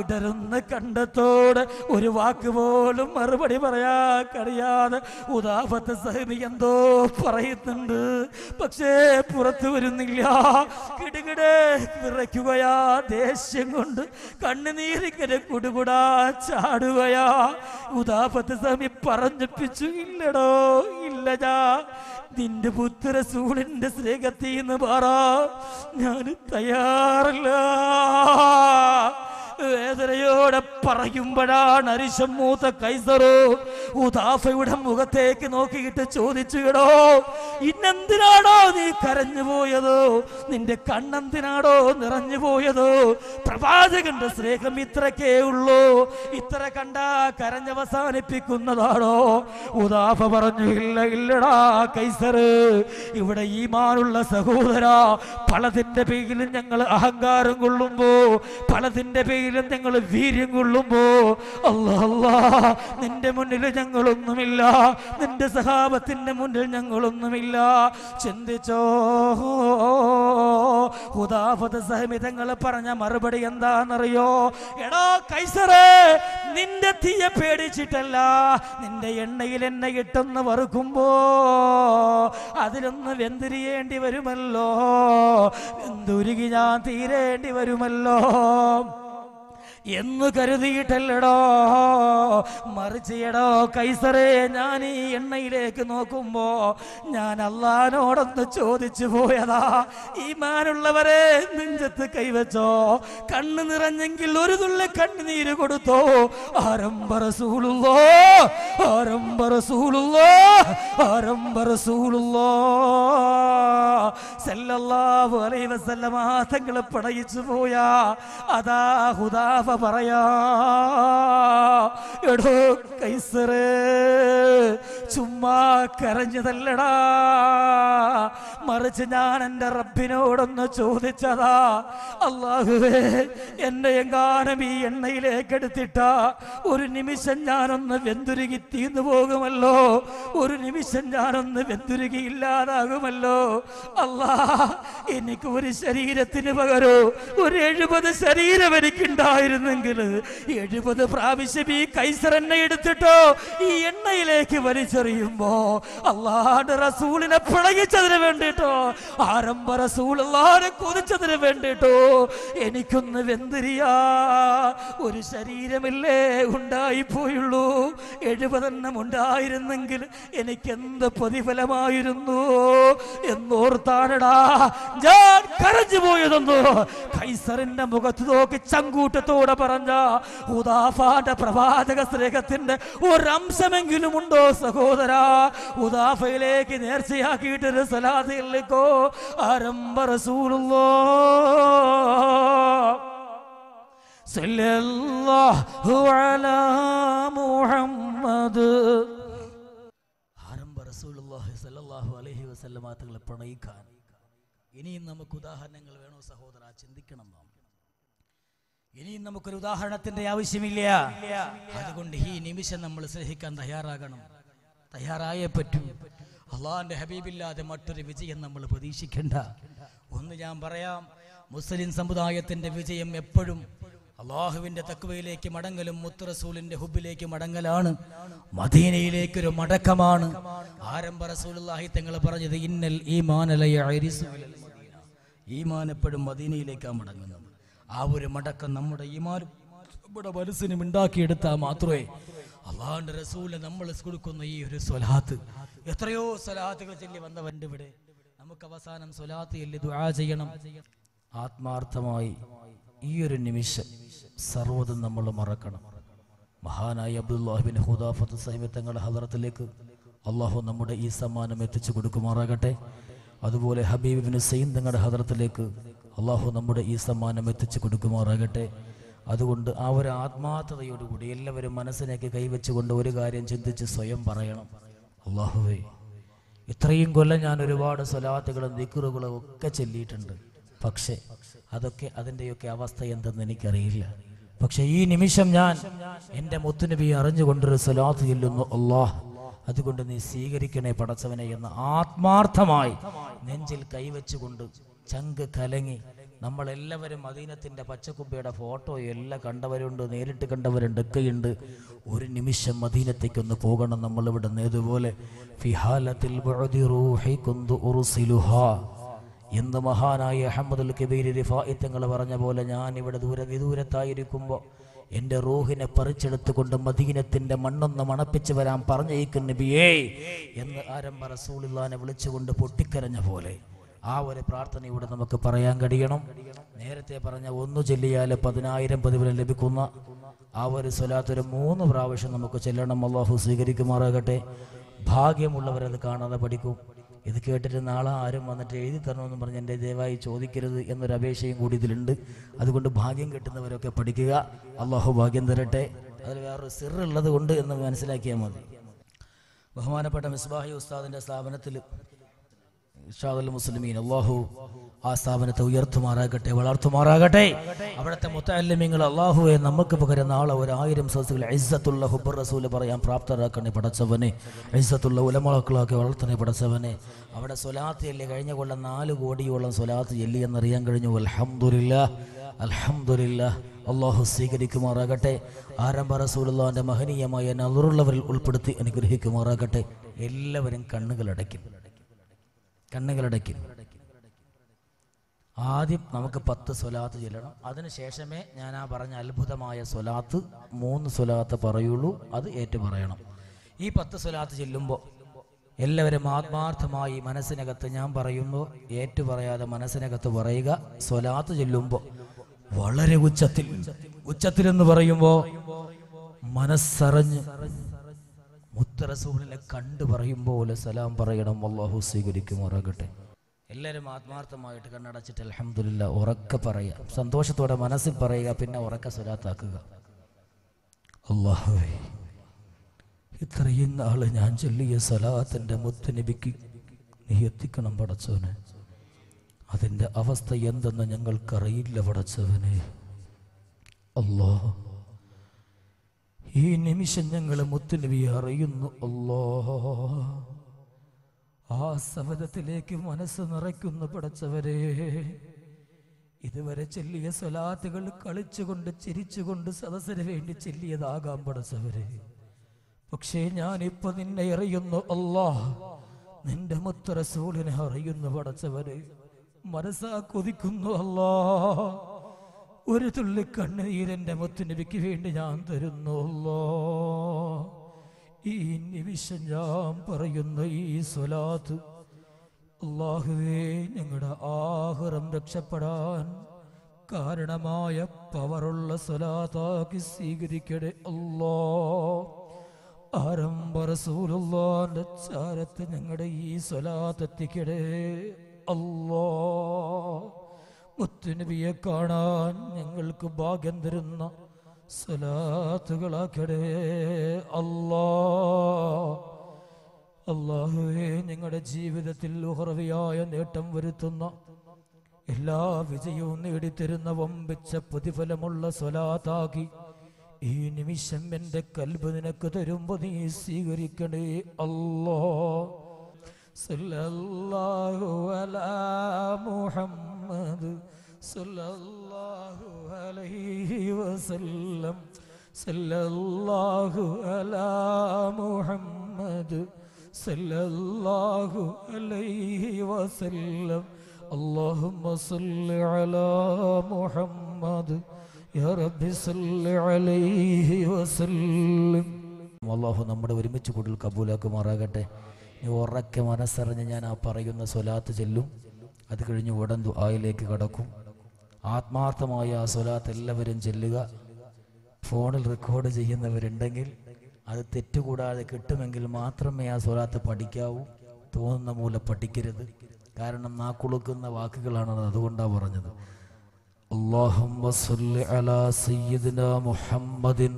ഇടരുന്ന കണ്ടത്തോട് ഒരു വാക്ക് പോലും മറുപടി പറയാ കഴിയാതെ ഉദാപത്തെ സഹബി എന്തോ പറയുന്നുണ്ട് പക്ഷേ പുറത്തു വരുന്നില്ല കിടുകിടെ വിറയ്ക്കുകയാ ദേഷ്യം കൊണ്ട് കണ്ണുനീരിങ്ങനെ കുടുകുടാ ചാടുകയാ ഉദാപത്തെ സഹമി പറഞ്ഞിപ്പിച്ചു ഇല്ലടോ ഇല്ലതാ നിന്റെ പുത്ര സൂളിന്റെ സ്നേഹത്തിന്ന് പറ ഞാൻ തയ്യാറല്ല വേദനയോടെ പറയുമ്പോഴാണ് അരിശം മൂത്ത കൈസറോ ഉദാഫയുടെ മുഖത്തേക്ക് നോക്കിയിട്ട് കേടോ ഇന്നെന്തിനാണോ നീ കരഞ്ഞു പോയതോ നിന്റെ കണ്ണെന്തിനാണോ നിറഞ്ഞു പോയതോ പ്രവാചകന്റെ സ്നേഹം ഇത്രക്കേ ഉള്ളൂ ഇത്ര കണ്ടാ കരഞ്ഞവസാനിപ്പിക്കുന്നതാണോ ഉദാഫ പറഞ്ഞു ഇല്ല ഇല്ലടാ കൈസർ ഇവിടെ ഈമാനുള്ള സഹോദര പലതിന്റെ പേരിൽ ഞങ്ങൾ അഹങ്കാരം കൊള്ളുമ്പോ പലതിന്റെ പേരിൽ മുന്നിൽ ഞങ്ങൾ വീര്യം കൊള്ളുമ്പോ അല്ല നിന്റെ മുന്നിൽ ഞങ്ങളൊന്നുമില്ല നിന്റെ സഹാബത്തിന്റെ മുന്നിൽ ഞങ്ങളൊന്നുമില്ല ചിന്തിച്ചോ ഹുദാഫത് സഹിമിതങ്ങൾ പറഞ്ഞ മറുപടി എന്താണെന്നറിയോ എടാ കൈസറേ നിന്റെ തീയെ പേടിച്ചിട്ടല്ല നിന്റെ എണ്ണയിൽ എന്നെ ഇട്ടെന്ന് വറുക്കുമ്പോ അതിലൊന്ന് വെന്തിരിയേണ്ടി വരുമല്ലോ എന്തുരുകി ഞാൻ തീരേണ്ടി വരുമല്ലോ എന്ന് കരുതിയിട്ടല്ലടോ മറിച്ച് എടോ കൈസറേ ഞാൻ ഈ എണ്ണയിലേക്ക് നോക്കുമ്പോ ഞാൻ അള്ളഹാനോടൊന്ന് ചോദിച്ചു പോയതാ ഈ മാനുള്ളവരെ നെഞ്ചത്ത് കൈവച്ചോ കണ്ണ് നിറഞ്ഞെങ്കിൽ ഒരു തുള്ളി കണ്ണുനീര് കൊടുത്തോ ആരംഭറസൂളുള്ളോ ആരംഭറസൂളുള്ളോ ആരംഭറസൂളുള്ളോ സെല്ലല്ലാഹു അലൈഹി വസല്ലമ തങ്ങളെ പണയിച്ചു പോയാ അതാ ഹുദാഫ ഖലീഫ പറയാ എടോ കൈസറ് ചുമ്മാ കരഞ്ഞതല്ലടാ മറിച്ച് ഞാൻ എൻ്റെ റബ്ബിനോടൊന്ന് ചോദിച്ചതാ അള്ളാഹുവേ എന്നെ എങ്ങാനും ഈ എണ്ണയിലേക്ക് എടുത്തിട്ട ഒരു നിമിഷം ഞാനൊന്ന് വെന്തുരുകി തീർന്നു പോകുമല്ലോ ഒരു നിമിഷം ഞാനൊന്ന് വെന്തുരുകി ഇല്ലാതാകുമല്ലോ അല്ലാ എനിക്ക് ഒരു ശരീരത്തിന് പകരോ ഒരു എഴുപത് ശരീരം എനിക്കുണ്ടായിരുന്നു ആയിരുന്നെങ്കിൽ എഴുപത് പ്രാവശ്യം ഈ കൈസർ എണ്ണ എടുത്തിട്ടോ ഈ എണ്ണയിലേക്ക് വലിച്ചെറിയുമ്പോ അള്ളാഹുടെ റസൂലിനെ പിഴകിച്ചതിന് വേണ്ടിട്ടോ ആരംഭ റസൂൾ അള്ളാഹിനെ കൊതിച്ചതിന് വേണ്ടിട്ടോ എനിക്കൊന്ന് വെന്തിരിയാ ഒരു ശരീരമില്ലേ ഉണ്ടായി പോയുള്ളൂ എഴുപതെണ്ണം ഉണ്ടായിരുന്നെങ്കിൽ എനിക്കെന്ത് പ്രതിഫലമായിരുന്നു എന്നോർത്താനടാ ഞാൻ കരഞ്ഞു പോയതെന്നോ കൈസറിന്റെ മുഖത്ത് നോക്കി ചങ്കൂട്ടത്തോടെ കൂടെ പറഞ്ഞ ഉദാഫാന്റെ പ്രവാചക സ്നേഹത്തിന്റെ ഒരംശമെങ്കിലും ഉണ്ടോ സഹോദര ഉദാഫയിലേക്ക് നേർച്ചയാക്കിയിട്ട് സലാദിക്കോ ആരംഭ റസൂലുള്ളോ സല്ലല്ലാഹു അലാ മുഹമ്മദ് റസൂലുള്ളാഹി സല്ലല്ലാഹു അലൈഹി വസല്ലമ തങ്ങളെ പ്രണയിക്കാൻ ഇനിയും നമുക്ക് ഉദാഹരണങ്ങൾ വേണോ സഹോദര ചിന്തിക്കണം ഇനിയും നമുക്കൊരു ഉദാഹരണത്തിന്റെ ആവശ്യമില്ല അതുകൊണ്ട് ഈ നിമിഷം നമ്മൾ സ്നേഹിക്കാൻ തയ്യാറാകണം തയ്യാറായേ പറ്റൂ അള്ളാഹിന്റെ ഹബീബില്ലാതെ മറ്റൊരു വിജയം നമ്മൾ പ്രതീക്ഷിക്കേണ്ട ഒന്ന് ഞാൻ പറയാം മുസ്ലിം സമുദായത്തിന്റെ വിജയം എപ്പോഴും അള്ളാഹുവിന്റെ തക്വയിലേക്ക് മടങ്ങലും മുത്തറസൂലിന്റെ ഹുബിലേക്ക് മടങ്ങലാണ് മദീനയിലേക്ക് ഒരു മടക്കമാണ് ആരംഭ റസൂലുള്ളാഹി തങ്ങൾ പറഞ്ഞത് ഇന്നൽ ഈമാനലയ ഈ എപ്പോഴും മദീനയിലേക്കാണ് മടങ്ങുന്നത് ആ ഒരു മടക്കം നമ്മുടെ ഈമാനും നമ്മുടെ മനസ്സിനും ഉണ്ടാക്കിയെടുത്താൽ മാത്രമേ അള്ളാഹുന്റെ റസൂല നമ്മൾ കൊടുക്കുന്ന ഈ ഒരു സ്വലാത്ത് എത്രയോ സ്വലാത്തുകൾ ചൊല്ലി വന്നവൻ്റെ ഇവിടെ നമുക്ക് അവസാനം സ്വലാത്ത് ചൊല്ലി ദുആ ചെയ്യണം ആത്മാർത്ഥമായി ഈ ഒരു നിമിഷം സർവ്വതും നമ്മൾ മറക്കണം മഹാനായ അബ്ദുല്ലാഹിബിൻ ഹുദാഫത്ത് സഹിബ് തങ്ങളുടെ ഹദറത്തിലേക്ക് അള്ളാഹു നമ്മുടെ ഈ സമ്മാനം എത്തിച്ചു കൊടുക്കുമാറാകട്ടെ അതുപോലെ ഹബീബിബിന് സൈൻ തങ്ങളുടെ ഹദറത്തിലേക്ക് അള്ളാഹു നമ്മുടെ ഈ സമ്മാനം എത്തിച്ചു കൊടുക്കുമാറാകട്ടെ അതുകൊണ്ട് ആ ഒരു ആത്മാർത്ഥതയോടുകൂടി എല്ലാവരും മനസ്സിനേക്ക് കൈവച്ചുകൊണ്ട് ഒരു കാര്യം ചിന്തിച്ച് സ്വയം പറയണം അള്ളാഹുവേ ഇത്രയും കൊല്ലം ഞാൻ ഒരുപാട് സ്വലാത്തുകളും ദിക്കറുകളും ഒക്കെ ചൊല്ലിയിട്ടുണ്ട് പക്ഷേ അതൊക്കെ അതിൻ്റെയൊക്കെ അവസ്ഥ എന്തെന്ന് എനിക്കറിയില്ല പക്ഷേ ഈ നിമിഷം ഞാൻ എൻ്റെ മുത്തുനബിയെ അറിഞ്ഞുകൊണ്ടൊരു സ്വലാത്ത് ചെല്ലുന്നു അള്ളാഹ് അതുകൊണ്ട് നീ സ്വീകരിക്കണേ പടച്ചവനെ എന്ന് ആത്മാർത്ഥമായി നെഞ്ചിൽ കൈവച്ചുകൊണ്ട് ചങ്ക് കലങ്ങി നമ്മളെല്ലാവരും മദീനത്തിൻ്റെ പച്ചക്കുപ്പിയുടെ ഫോട്ടോ എല്ലാം കണ്ടവരുണ്ട് നേരിട്ട് കണ്ടവരുണ്ട് ഒക്കെയുണ്ട് ഒരു നിമിഷം മദീനത്തേക്കൊന്ന് പോകണം നമ്മൾ ഇവിടെ നേതുപോലെ ഫിഹാലത്തിൽ എന്ന് മഹാനായ അഹമ്മദുൽ കബീർ റിഫായിത്തങ്ങൾ തങ്ങൾ പറഞ്ഞ പോലെ ഞാൻ ഇവിടെ ദൂര വിദൂരത്തായിരിക്കുമ്പോൾ എൻ്റെ റൂഹിനെ പറിച്ചെടുത്തുകൊണ്ട് മദീനത്തിൻ്റെ മണ്ണൊന്ന് മണപ്പിച്ച് വരാൻ പറഞ്ഞേക്കുന്നു ബിയേ എന്ന് ആരംഭ റസൂളില്ലാനെ വിളിച്ചുകൊണ്ട് പൊട്ടിക്കരഞ്ഞ പോലെ ആ ഒരു പ്രാർത്ഥന ഇവിടെ നമുക്ക് പറയാൻ കഴിയണം നേരത്തെ പറഞ്ഞ ഒന്ന് ചൊല്ലിയാൽ പതിനായിരം പതിവിലും ലഭിക്കുന്ന ആ ഒരു സ്വലാത്തൊരു മൂന്ന് പ്രാവശ്യം നമുക്ക് ചെല്ലണം അള്ളാഹു സ്വീകരിക്കുമാറാകട്ടെ ഭാഗ്യമുള്ളവരത് കാണാതെ പഠിക്കും ഇത് കേട്ടിട്ട് നാളെ ആരും വന്നിട്ട് എഴുതി തരണമെന്ന് പറഞ്ഞ് എൻ്റെ ദയവായി ചോദിക്കരുത് എന്നൊരു അപേക്ഷയും കൂടി ഇതിലുണ്ട് അതുകൊണ്ട് ഭാഗ്യം കിട്ടുന്നവരൊക്കെ പഠിക്കുക അള്ളാഹു ഭാഗ്യം തരട്ടെ അതിൽ വേറൊരു സിറുള്ളത് കൊണ്ട് എന്ന് മനസ്സിലാക്കിയാൽ മതി ബഹുമാനപ്പെട്ട മിസ്ബാഹി ഉസ്താദിൻ്റെ സ്ഥാപനത്തിൽ മുസ്ലിമീൻ അള്ളാഹു ആ സ്ഥാപനത്തെ ഉയർത്തുമാറാകട്ടെ വളർത്തുമാറാകട്ടെ അവിടുത്തെ മുത്തല്ലിമിങ്ങൾ അള്ളാഹുവെ നമുക്ക് പകരം നാളെ ഒരായിരം സദസ്സുകൾ ഇസ്സത്തുള്ള ഹുബർ റസൂല് പറയാൻ പ്രാപ്തരാക്കണേ പടച്ചവനെ ഐസത്തുള്ള ഉലമളക്കളാക്കി വളർത്തണേ പടച്ചവനെ അവിടെ സൊലാത്ത് ചെല്ലി കഴിഞ്ഞ കൊള്ള നാല് കോടിയോളം സൊലാത്ത് ചെല്ലി എന്നറിയാൻ കഴിഞ്ഞു അലഹമുല്ല അലഹമുല്ല അള്ളാഹു സ്വീകരിക്കുമാറാകട്ടെ ആരംഭ റസൂലുള്ളാന്റെ മഹനീയമായ നറുള്ളവരിൽ ഉൾപ്പെടുത്തി അനുഗ്രഹിക്കുമാറാകട്ടെ എല്ലാവരും കണ്ണുകളടയ്ക്കും കണ്ണുകളടക്കി ആദ്യം നമുക്ക് പത്ത് സ്വലാത്ത് ചൊല്ലണം അതിനുശേഷമേ ഞാൻ ആ പറഞ്ഞ അത്ഭുതമായ സ്വലാത്ത് മൂന്ന് സ്വലാത്ത് പറയുള്ളൂ അത് ഏറ്റു പറയണം ഈ പത്ത് സ്വലാത്ത് ചെല്ലുമ്പോൾ എല്ലാവരും ആത്മാർത്ഥമായി മനസ്സിനകത്ത് ഞാൻ പറയുമ്പോൾ ഏറ്റു പറയാതെ മനസ്സിനകത്ത് പറയുക സ്വലാത്ത് ചെല്ലുമ്പോൾ വളരെ ഉച്ചത്തിൽ ഉച്ചത്തിൽ എന്ന് പറയുമ്പോൾ മനസ്സറിഞ്ഞ് മുത്തറസൂലിനെ കണ്ടു പറയുമ്പോൾ സലാം പറയണം അള്ളാഹു സ്വീകരിക്കും ഉറകട്ടെ എല്ലാവരും ആത്മാർത്ഥമായിട്ട് കണ്ണടച്ചിട്ട് അലഹമില്ല ഉറക്കെ പറയുക സന്തോഷത്തോടെ മനസ്സിൽ പറയുക പിന്നെ ഉറക്ക സ്വലാത്താക്കുക അള്ളാഹുവേ ഇത്രയും നാള് ഞാൻ ചൊല്ലിയ സലാത്തിൻ്റെ മുത്തനബിക്ക് നീ എത്തിക്കണം പടച്ചവനെ അതിൻ്റെ അവസ്ഥ എന്തെന്ന് ഞങ്ങൾക്കറിയില്ല പടച്ചവനെ അള്ളാഹു ഈ നിമിഷം ഞങ്ങൾ മുത്തുനബി അറിയുന്നു അല്ലോ ആ സമതത്തിലേക്ക് മനസ്സ് നിറയ്ക്കുന്നു പടച്ചവരെ ഇതുവരെ ചൊല്ലിയ സ്വലാത്തുകൾ കളിച്ചുകൊണ്ട് ചിരിച്ചുകൊണ്ട് സദസ്സിന് വേണ്ടി ചെല്ലിയതാകാം പടച്ചവരെ പക്ഷേ ഞാൻ ഇപ്പൊ നിന്നെ അറിയുന്നു അല്ലോ നിന്റെ മുത്തറസൂളിനെ അറിയുന്നു പടച്ചവരെ മനസ്സാ കൊതിക്കുന്നു അല്ലോ ഒരു തുള്ളി കണ്ണുനീരെൻ്റെ മുത്തുനബിക്ക് വേണ്ടി ഞാൻ തരുന്നുള്ളോ ഈ നിമിഷം ഞാൻ പറയുന്ന ഈ സ്വലാത്ത് അള്ളാഹുവേ ഞങ്ങളുടെ ആഹുറം രക്ഷപ്പെടാൻ കാരണമായ പവറുള്ള സ്വലാത്താക്കി സ്വീകരിക്കണേ അല്ലോ ആരംഭറസൂലുള്ളാന്റെ ചാരത്ത് ഞങ്ങളുടെ ഈ സ്വലാത്തെത്തിക്കടേ അല്ലോ മുത്തുനബിയെ കാണാൻ ഞങ്ങൾക്ക് ഭാഗ്യം തരുന്ന സലാത്തുകളാക്കടേ അല്ലാ അള്ളാഹുവേ നിങ്ങളുടെ ജീവിതത്തിൽ ഉഹറവിയായ നേട്ടം വരുത്തുന്ന എല്ലാ വിജയവും നേടിത്തരുന്ന വമ്പിച്ച പ്രതിഫലമുള്ള സ്വലാത്താകി ഈ നിമിഷം എൻ്റെ കൽബ് നിനക്ക് തരുമ്പോ നീ സ്വീകരിക്കണേ അല്ലോ സല്ലല്ലാഹു അലാ മുഹമ്മദ് സല്ലല്ലാഹു അലൈഹി വസല്ലം സല്ലല്ലാഹു അലാ മുഹമ്മദ് സല്ലല്ലാഹു അലൈഹി വസല്ലം اللهم صل على محمد يا رب صل عليه وسلم അള്ളാഹു നമ്മുടെ ഒരുമിച്ച് കൂടുതൽ കബൂലാക്കുമാറാകട്ടെ ഉറക്കെ മനസ്സറിഞ്ഞ് ഞാൻ ആ പറയുന്ന സ്വലാത്ത് ചെല്ലും അത് കഴിഞ്ഞ് ഉടൻ ദുആയിലേക്ക് കടക്കും ആത്മാർത്ഥമായ ആ സ്വലാത്ത് എല്ലാവരും ചെല്ലുക ഫോണിൽ റെക്കോർഡ് ചെയ്യുന്നവരുണ്ടെങ്കിൽ അത് തെറ്റുകൂടാതെ കിട്ടുമെങ്കിൽ മാത്രമേ ആ സ്വലാത്ത് പഠിക്കാവൂ തോന്നുന്ന മൂല പഠിക്കരുത് കാരണം നാക്കുളുക്കുന്ന വാക്കുകളാണ് അതുകൊണ്ടാണ് പറഞ്ഞത് അള്ളാഹുമ്മ സല്ലി അലാ മുഹമ്മദിൻ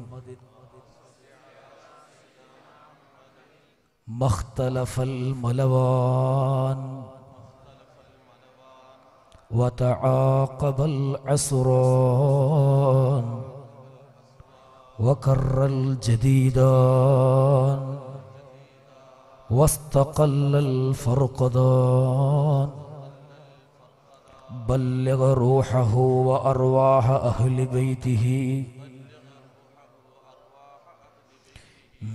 ما اختلف الملوان وتعاقب العصران وكر الجديدان واستقل الفرقدان بلغ روحه وأرواح أهل بيته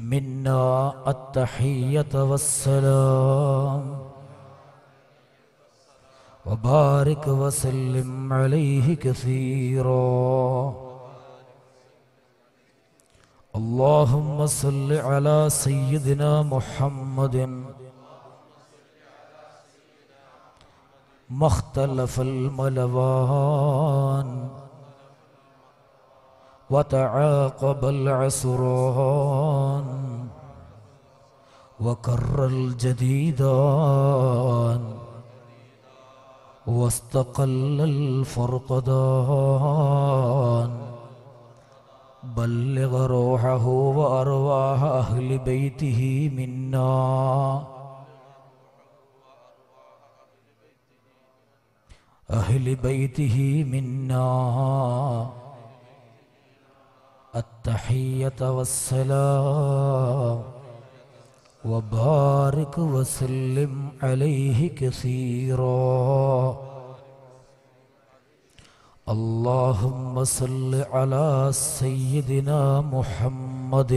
منا التحية والسلام وبارك وسلم عليه كثيرا اللهم صل على سيدنا محمد مختلف الملوان وتعاقب العصران وكر الجديدان واستقل الفرقدان بلغ روحه وأرواح أهل بيته منا أهل بيته منا التحية والسلام وبارك وسلم عليه كثيرا اللهم صل على سيدنا محمد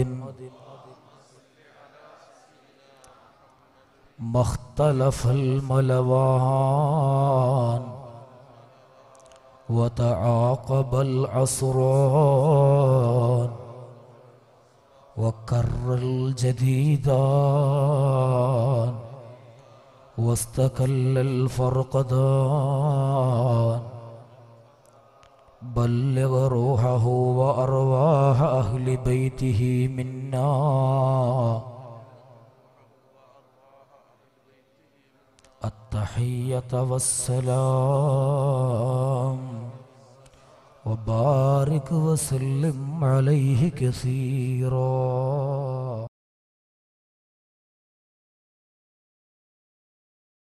مختلف الملوان وتعاقب العصران وكر الجديدان واستقل الفرقدان بلغ روحه وأرواح أهل بيته منا التحية والسلام وبارك وسلم عليه كثيرا